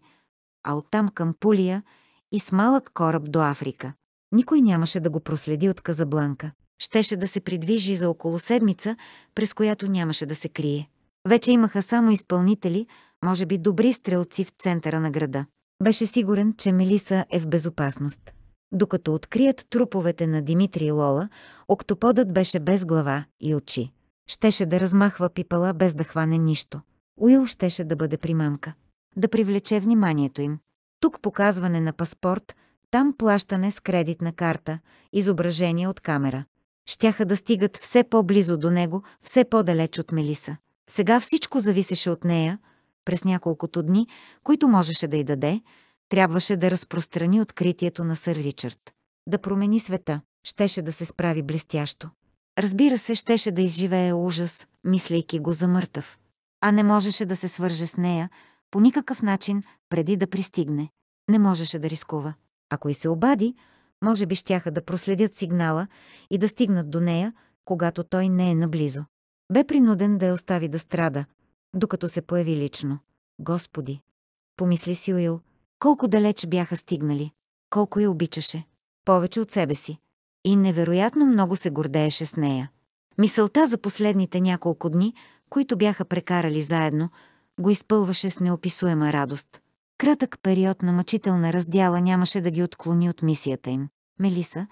а оттам към Пулия и с малък кораб до Африка. Никой нямаше да го проследи от Казабланка. Щеше да се придвижи за около седмица, през която нямаше да се крие. Вече имаха само изпълнители, може би добри стрелци в центъра на града. Беше сигурен, че Мелиса е в безопасност. Докато открият труповете на Димитри и Лола, октоподът беше без глава и очи. Щеше да размахва пипала без да хване нищо. Уил щеше да бъде примамка. Да привлече вниманието им. Тук показване на паспорт, там плащане с кредитна карта, изображение от камера. Щяха да стигат все по-близо до него, все по-далеч от Мелиса. Сега всичко зависеше от нея, през няколкото дни, които можеше да й даде, Трябваше да разпространи откритието на сър Ричард. Да промени света. Щеше да се справи блестящо. Разбира се, щеше да изживее ужас, мислейки го за мъртъв. А не можеше да се свърже с нея по никакъв начин преди да пристигне. Не можеше да рискува. Ако и се обади, може би щяха да проследят сигнала и да стигнат до нея, когато той не е наблизо. Бе принуден да я остави да страда, докато се появи лично. Господи! Помисли си Уил, колко далеч бяха стигнали, колко я обичаше, повече от себе си. И невероятно много се гордееше с нея. Мисълта за последните няколко дни, които бяха прекарали заедно, го изпълваше с неописуема радост. Кратък период на мъчителна раздяла нямаше да ги отклони от мисията им. Мелиса,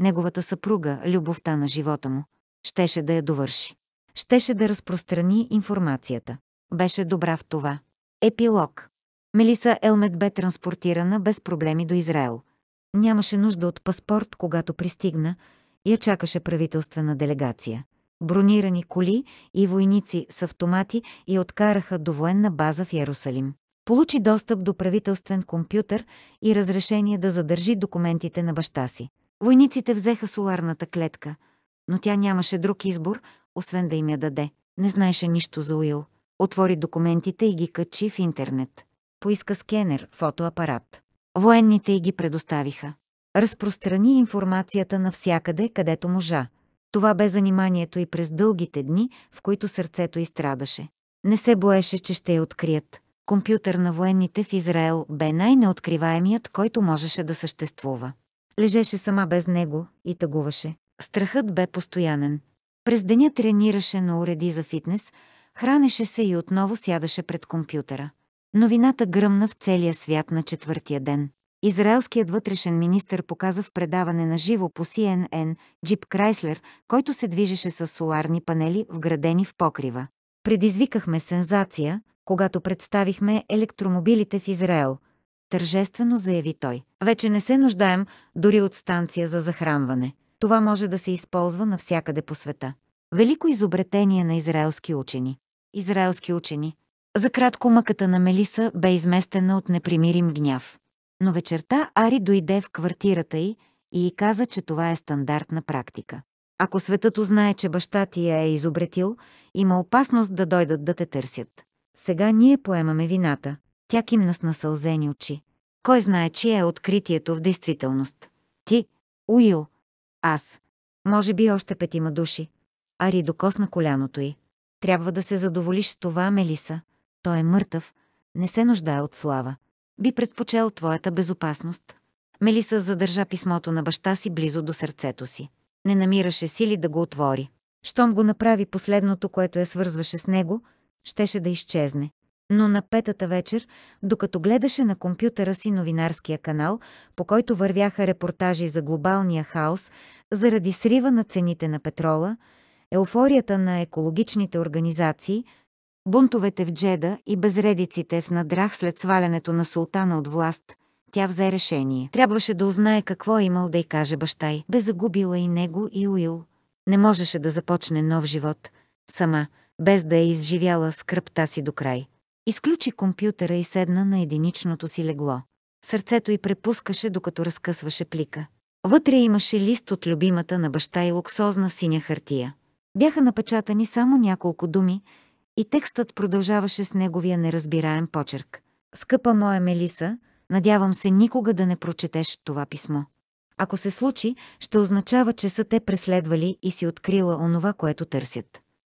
неговата съпруга, любовта на живота му, щеше да я довърши. Щеше да разпространи информацията. Беше добра в това. Епилог Мелиса Елмет бе транспортирана без проблеми до Израел. Нямаше нужда от паспорт, когато пристигна, я чакаше правителствена делегация. Бронирани коли и войници с автомати я откараха до военна база в Ярусалим. Получи достъп до правителствен компютър и разрешение да задържи документите на баща си. Войниците взеха соларната клетка, но тя нямаше друг избор, освен да им я даде. Не знаеше нищо за Уил. Отвори документите и ги качи в интернет. Поиска скенер, фотоапарат. Военните й ги предоставиха. Разпространи информацията навсякъде, където можа. Това бе заниманието и през дългите дни, в които сърцето й страдаше. Не се боеше, че ще я открият. Компютър на военните в Израел бе най-неоткриваемият, който можеше да съществува. Лежеше сама без него и тъгуваше. Страхът бе постоянен. През деня тренираше на уреди за фитнес, хранеше се и отново сядаше пред компютъра. Новината гръмна в целия свят на четвъртия ден. Израелският вътрешен министр показа в предаване на живо по CNN Джип Крайслер, който се движеше с соларни панели, вградени в покрива. Предизвикахме сензация, когато представихме електромобилите в Израел, тържествено заяви той. Вече не се нуждаем дори от станция за захранване. Това може да се използва навсякъде по света. Велико изобретение на израелски учени. Израелски учени – за кратко мъката на Мелиса бе изместена от непримирим гняв. Но вечерта Ари дойде в квартирата й и й каза, че това е стандартна практика. Ако светът узнае, че баща ти я е изобретил, има опасност да дойдат да те търсят. Сега ние поемаме вината. Тя кимна с насълзени очи. Кой знае, чие е откритието в действителност? Ти, Уил, аз. Може би още петима души. Ари докосна коляното й. Трябва да се задоволиш с това, Мелиса. Той е мъртъв, не се нуждае от слава. Би предпочел твоята безопасност. Мелиса задържа писмото на баща си близо до сърцето си. Не намираше сили да го отвори. Щом го направи последното, което я свързваше с него, щеше да изчезне. Но на петата вечер, докато гледаше на компютъра си новинарския канал, по който вървяха репортажи за глобалния хаос, заради срива на цените на петрола, еуфорията на екологичните организации – Бунтовете в Джеда и безредиците в Надрах след свалянето на султана от власт, тя взе решение. Трябваше да узнае какво е имал да й каже баща й. Бе загубила и него и Уил. Не можеше да започне нов живот, сама, без да е изживяла скръпта си до край. Изключи компютъра и седна на единичното си легло. Сърцето й препускаше, докато разкъсваше плика. Вътре имаше лист от любимата на баща и луксозна синя хартия. Бяха напечатани само няколко думи, и текстът продължаваше с неговия неразбираем почерк. Скъпа моя Мелиса, надявам се никога да не прочетеш това писмо. Ако се случи, ще означава, че са те преследвали и си открила онова, което търсят.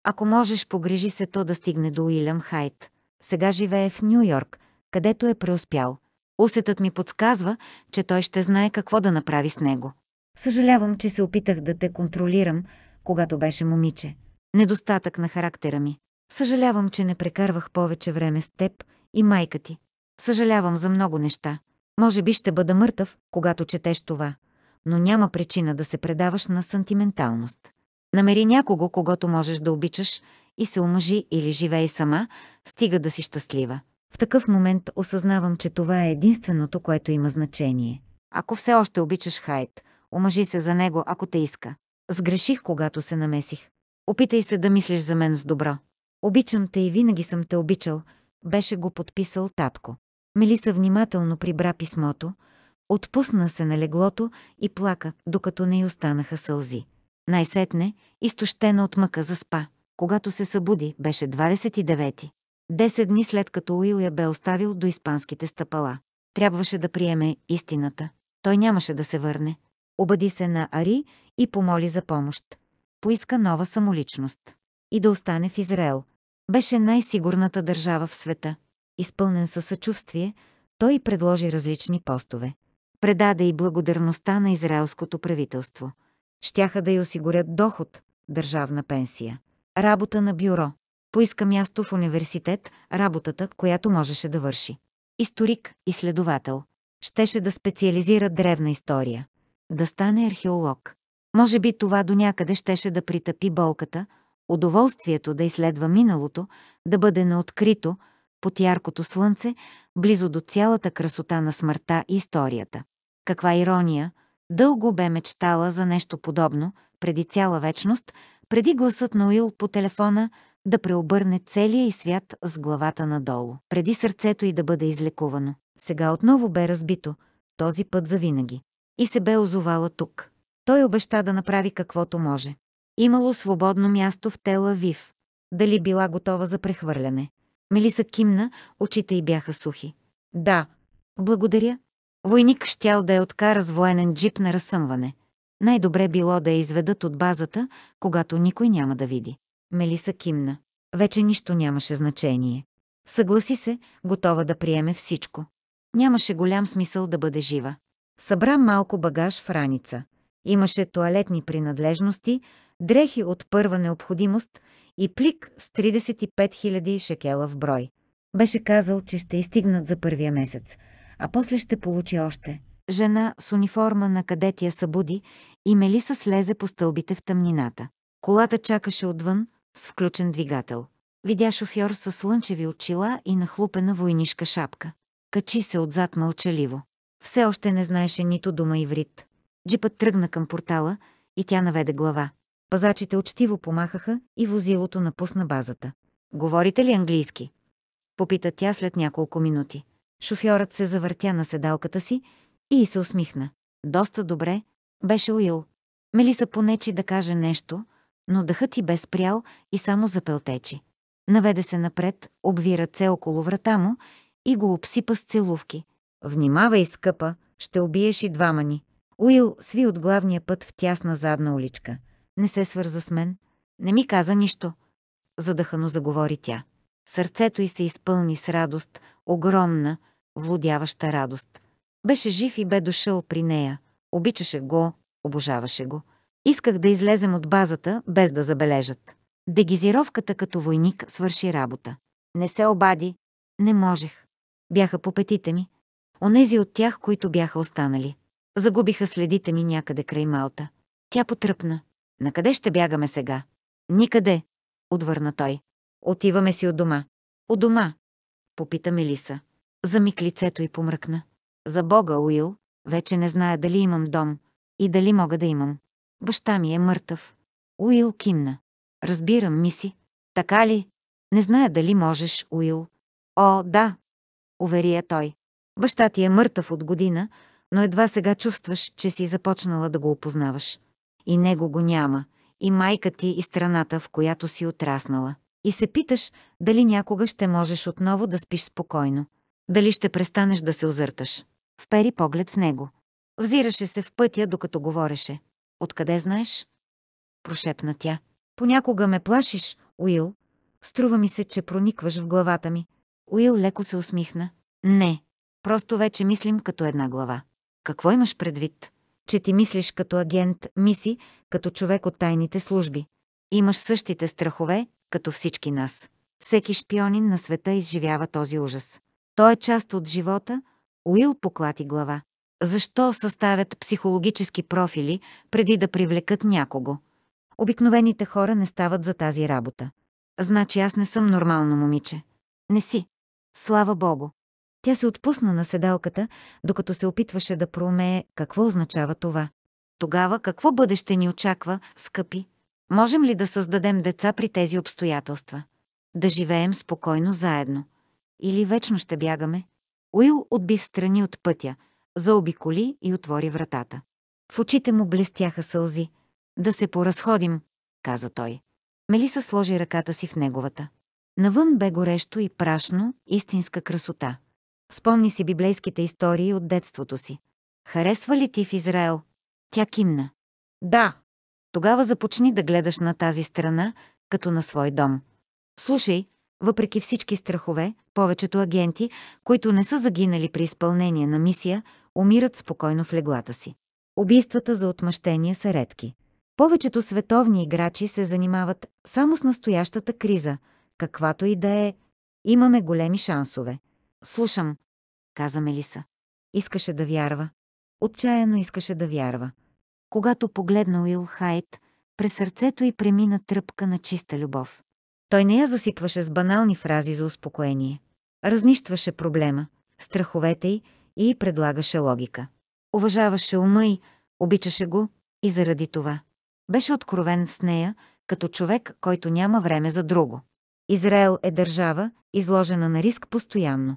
Ако можеш, погрижи се то да стигне до Уилям Хайт. Сега живее в Нью Йорк, където е преуспял. Усетът ми подсказва, че той ще знае какво да направи с него. Съжалявам, че се опитах да те контролирам, когато беше момиче. Недостатък на характера ми. Съжалявам, че не прекарвах повече време с теб и майка ти. Съжалявам за много неща. Може би ще бъда мъртъв, когато четеш това, но няма причина да се предаваш на сантименталност. Намери някого, когато можеш да обичаш и се омъжи или живее сама, стига да си щастлива. В такъв момент осъзнавам, че това е единственото, което има значение. Ако все още обичаш Хайт, омъжи се за него, ако те иска. Сгреших, когато се намесих. Опитай се да мислиш за мен с добро. Обичам те и винаги съм те обичал, беше го подписал татко. Мелиса внимателно прибра писмото, отпусна се на леглото и плака, докато не й останаха сълзи. Най-сетне, изтощена от мъка спа. Когато се събуди, беше 29-ти. Десет дни след като Уил я бе оставил до испанските стъпала. Трябваше да приеме истината. Той нямаше да се върне. Обади се на Ари и помоли за помощ. Поиска нова самоличност. И да остане в Израел, беше най-сигурната държава в света. Изпълнен със съчувствие, той предложи различни постове. Предаде и благодарността на израелското правителство. Щяха да й осигурят доход, държавна пенсия. Работа на бюро. Поиска място в университет, работата, която можеше да върши. Историк, изследовател. Щеше да специализира древна история. Да стане археолог. Може би това до някъде щеше да притъпи болката – удоволствието да изследва миналото, да бъде на открито, под яркото слънце, близо до цялата красота на смъртта и историята. Каква ирония! Дълго бе мечтала за нещо подобно, преди цяла вечност, преди гласът на Уил по телефона да преобърне целия и свят с главата надолу, преди сърцето й да бъде излекувано. Сега отново бе разбито, този път завинаги. И се бе озовала тук. Той обеща да направи каквото може. Имало свободно място в Тел-Авив. Дали била готова за прехвърляне? Мелиса кимна, очите й бяха сухи. Да, благодаря. Войник щял да я откара с военен джип на разсъмване. Най-добре било да я изведат от базата, когато никой няма да види. Мелиса кимна. Вече нищо нямаше значение. Съгласи се, готова да приеме всичко. Нямаше голям смисъл да бъде жива. Събра малко багаж в раница. Имаше туалетни принадлежности, дрехи от първа необходимост и плик с 35 000 шекела в брой. Беше казал, че ще изтигнат за първия месец, а после ще получи още. Жена с униформа на кадетия събуди и Мелиса слезе по стълбите в тъмнината. Колата чакаше отвън с включен двигател. Видя шофьор със слънчеви очила и нахлупена войнишка шапка. Качи се отзад мълчаливо. Все още не знаеше нито дума иврит. Джипът тръгна към портала и тя наведе глава. Пазачите учтиво помахаха и возилото напусна базата. Говорите ли английски? Попита тя след няколко минути. Шофьорът се завъртя на седалката си и се усмихна. Доста добре, беше Уил. Мелиса понечи да каже нещо, но дъхът и бе спрял и само запелтечи. Наведе се напред, обви ръце около врата му и го обсипа с целувки. «Внимавай, скъпа, ще убиеш и двама ни». Уил сви от главния път в тясна задна уличка – не се свърза с мен. Не ми каза нищо. Задъхано заговори тя. Сърцето й се изпълни с радост, огромна, владяваща радост. Беше жив и бе дошъл при нея. Обичаше го, обожаваше го. Исках да излезем от базата, без да забележат. Дегизировката като войник свърши работа. Не се обади. Не можех. Бяха по петите ми. Онези от тях, които бяха останали. Загубиха следите ми някъде край Малта. Тя потръпна. Накъде ще бягаме сега? Никъде, отвърна той. Отиваме си от дома. От дома, попита Мелиса. Замик лицето и помръкна. За Бога, Уил, вече не зная дали имам дом и дали мога да имам. Баща ми е мъртъв. Уил кимна. Разбирам, миси. Така ли? Не зная дали можеш, Уил. О, да, увери я той. Баща ти е мъртъв от година, но едва сега чувстваш, че си започнала да го опознаваш и него го няма, и майка ти, и страната, в която си отраснала. И се питаш, дали някога ще можеш отново да спиш спокойно. Дали ще престанеш да се озърташ. Впери поглед в него. Взираше се в пътя, докато говореше. Откъде знаеш? Прошепна тя. Понякога ме плашиш, Уил. Струва ми се, че проникваш в главата ми. Уил леко се усмихна. Не, просто вече мислим като една глава. Какво имаш предвид? че ти мислиш като агент, миси, като човек от тайните служби. Имаш същите страхове, като всички нас. Всеки шпионин на света изживява този ужас. Той е част от живота, Уил поклати глава. Защо съставят психологически профили, преди да привлекат някого? Обикновените хора не стават за тази работа. Значи аз не съм нормално момиче. Не си. Слава Богу. Тя се отпусна на седалката, докато се опитваше да проумее какво означава това. Тогава какво бъдеще ни очаква, скъпи? Можем ли да създадем деца при тези обстоятелства? Да живеем спокойно заедно. Или вечно ще бягаме? Уил отби в страни от пътя, заобиколи и отвори вратата. В очите му блестяха сълзи. Да се поразходим, каза той. Мелиса сложи ръката си в неговата. Навън бе горещо и прашно, истинска красота. Спомни си библейските истории от детството си. Харесва ли ти в Израел? Тя кимна. Да. Тогава започни да гледаш на тази страна, като на свой дом. Слушай, въпреки всички страхове, повечето агенти, които не са загинали при изпълнение на мисия, умират спокойно в леглата си. Убийствата за отмъщение са редки. Повечето световни играчи се занимават само с настоящата криза, каквато и да е. Имаме големи шансове. Слушам каза Мелиса. Искаше да вярва. Отчаяно искаше да вярва. Когато погледна Уил Хайт, през сърцето й премина тръпка на чиста любов. Той не я засипваше с банални фрази за успокоение. Разнищваше проблема, страховете й и предлагаше логика. Уважаваше ума й, обичаше го и заради това. Беше откровен с нея, като човек, който няма време за друго. Израел е държава, изложена на риск постоянно.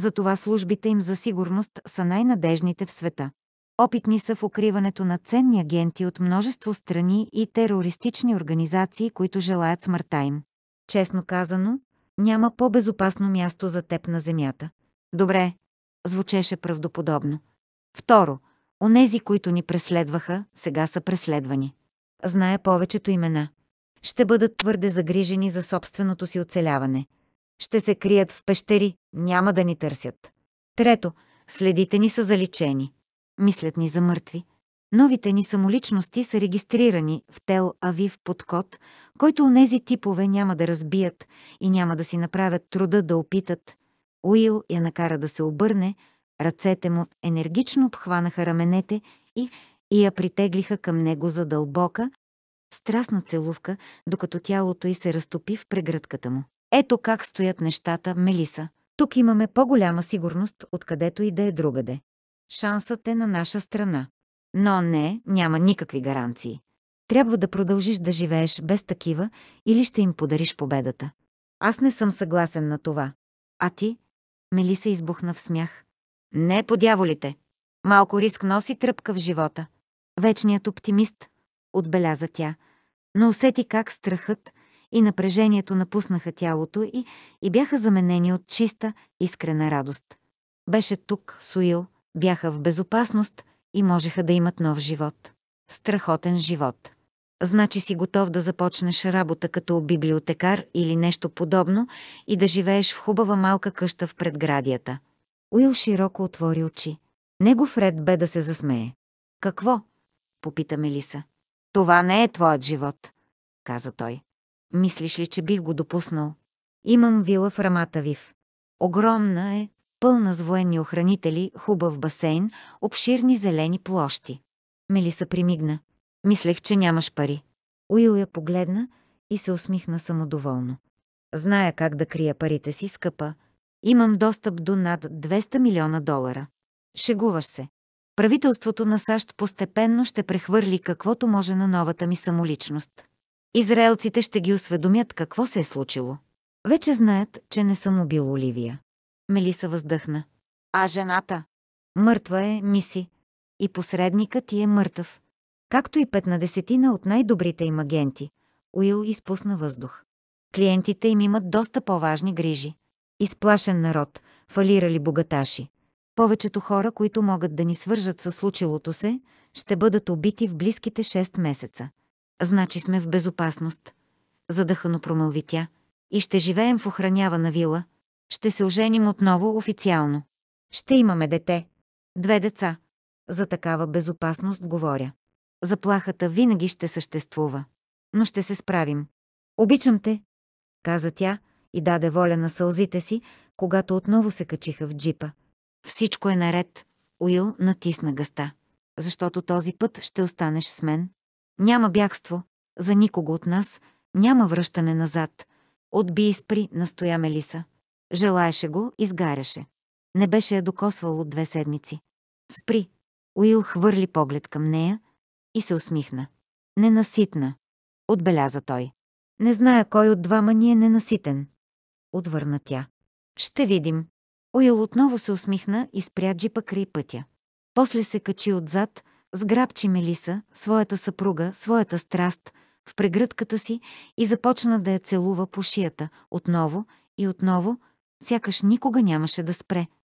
Затова службите им за сигурност са най-надежните в света. Опитни са в укриването на ценни агенти от множество страни и терористични организации, които желаят смъртта им. Честно казано, няма по-безопасно място за теб на земята. Добре, звучеше правдоподобно. Второ, онези, които ни преследваха, сега са преследвани. Зная повечето имена. Ще бъдат твърде загрижени за собственото си оцеляване – ще се крият в пещери, няма да ни търсят. Трето, следите ни са заличени. Мислят ни за мъртви. Новите ни самоличности са регистрирани в Тел Авив под код, който онези типове няма да разбият и няма да си направят труда да опитат. Уил я накара да се обърне, ръцете му енергично обхванаха раменете и, и я притеглиха към него за дълбока, страстна целувка, докато тялото й се разтопи в прегръдката му. Ето как стоят нещата, Мелиса. Тук имаме по-голяма сигурност, откъдето и да е другаде. Шансът е на наша страна. Но не, няма никакви гаранции. Трябва да продължиш да живееш без такива или ще им подариш победата. Аз не съм съгласен на това. А ти? Мелиса избухна в смях. Не по дяволите. Малко риск носи тръпка в живота. Вечният оптимист, отбеляза тя, но усети как страхът, и напрежението напуснаха тялото и, и бяха заменени от чиста, искрена радост. Беше тук, Суил, бяха в безопасност и можеха да имат нов живот. Страхотен живот. Значи си готов да започнеш работа като библиотекар или нещо подобно и да живееш в хубава малка къща в предградията. Уил широко отвори очи. Негов ред бе да се засмее. Какво? попита Мелиса. Това не е твоят живот, каза той. Мислиш ли, че бих го допуснал? Имам вила в рамата вив. Огромна е, пълна с военни охранители, хубав басейн, обширни зелени площи. Мелиса примигна. Мислех, че нямаш пари. Уил я погледна и се усмихна самодоволно. Зная как да крия парите си, скъпа. Имам достъп до над 200 милиона долара. Шегуваш се. Правителството на САЩ постепенно ще прехвърли каквото може на новата ми самоличност. Израелците ще ги осведомят какво се е случило. Вече знаят, че не съм убил Оливия. Мелиса въздъхна. А жената? Мъртва е, миси. И посредникът ти е мъртъв. Както и петнадесетина от най-добрите им агенти. Уил изпусна въздух. Клиентите им имат доста по-важни грижи. Изплашен народ, фалирали богаташи. Повечето хора, които могат да ни свържат със случилото се, ще бъдат убити в близките 6 месеца. Значи сме в безопасност, задъхано промълви тя, и ще живеем в охранявана вила, ще се оженим отново официално. Ще имаме дете. Две деца. За такава безопасност говоря. Заплахата винаги ще съществува. Но ще се справим. Обичам те, каза тя и даде воля на сълзите си, когато отново се качиха в джипа. Всичко е наред. Уил натисна гъста. Защото този път ще останеш с мен. Няма бягство, за никого от нас, няма връщане назад. Отби и спри, настоя Мелиса. Желаеше го, изгаряше. Не беше я докосвал от две седмици. Спри. Уил хвърли поглед към нея и се усмихна. Ненаситна, отбеляза той. Не зная кой от двама ни е ненаситен, отвърна тя. Ще видим. Уил отново се усмихна и спря джипа край пътя. После се качи отзад, Сграбчи Мелиса, своята съпруга, своята страст, в прегръдката си и започна да я целува по шията, отново и отново, сякаш никога нямаше да спре –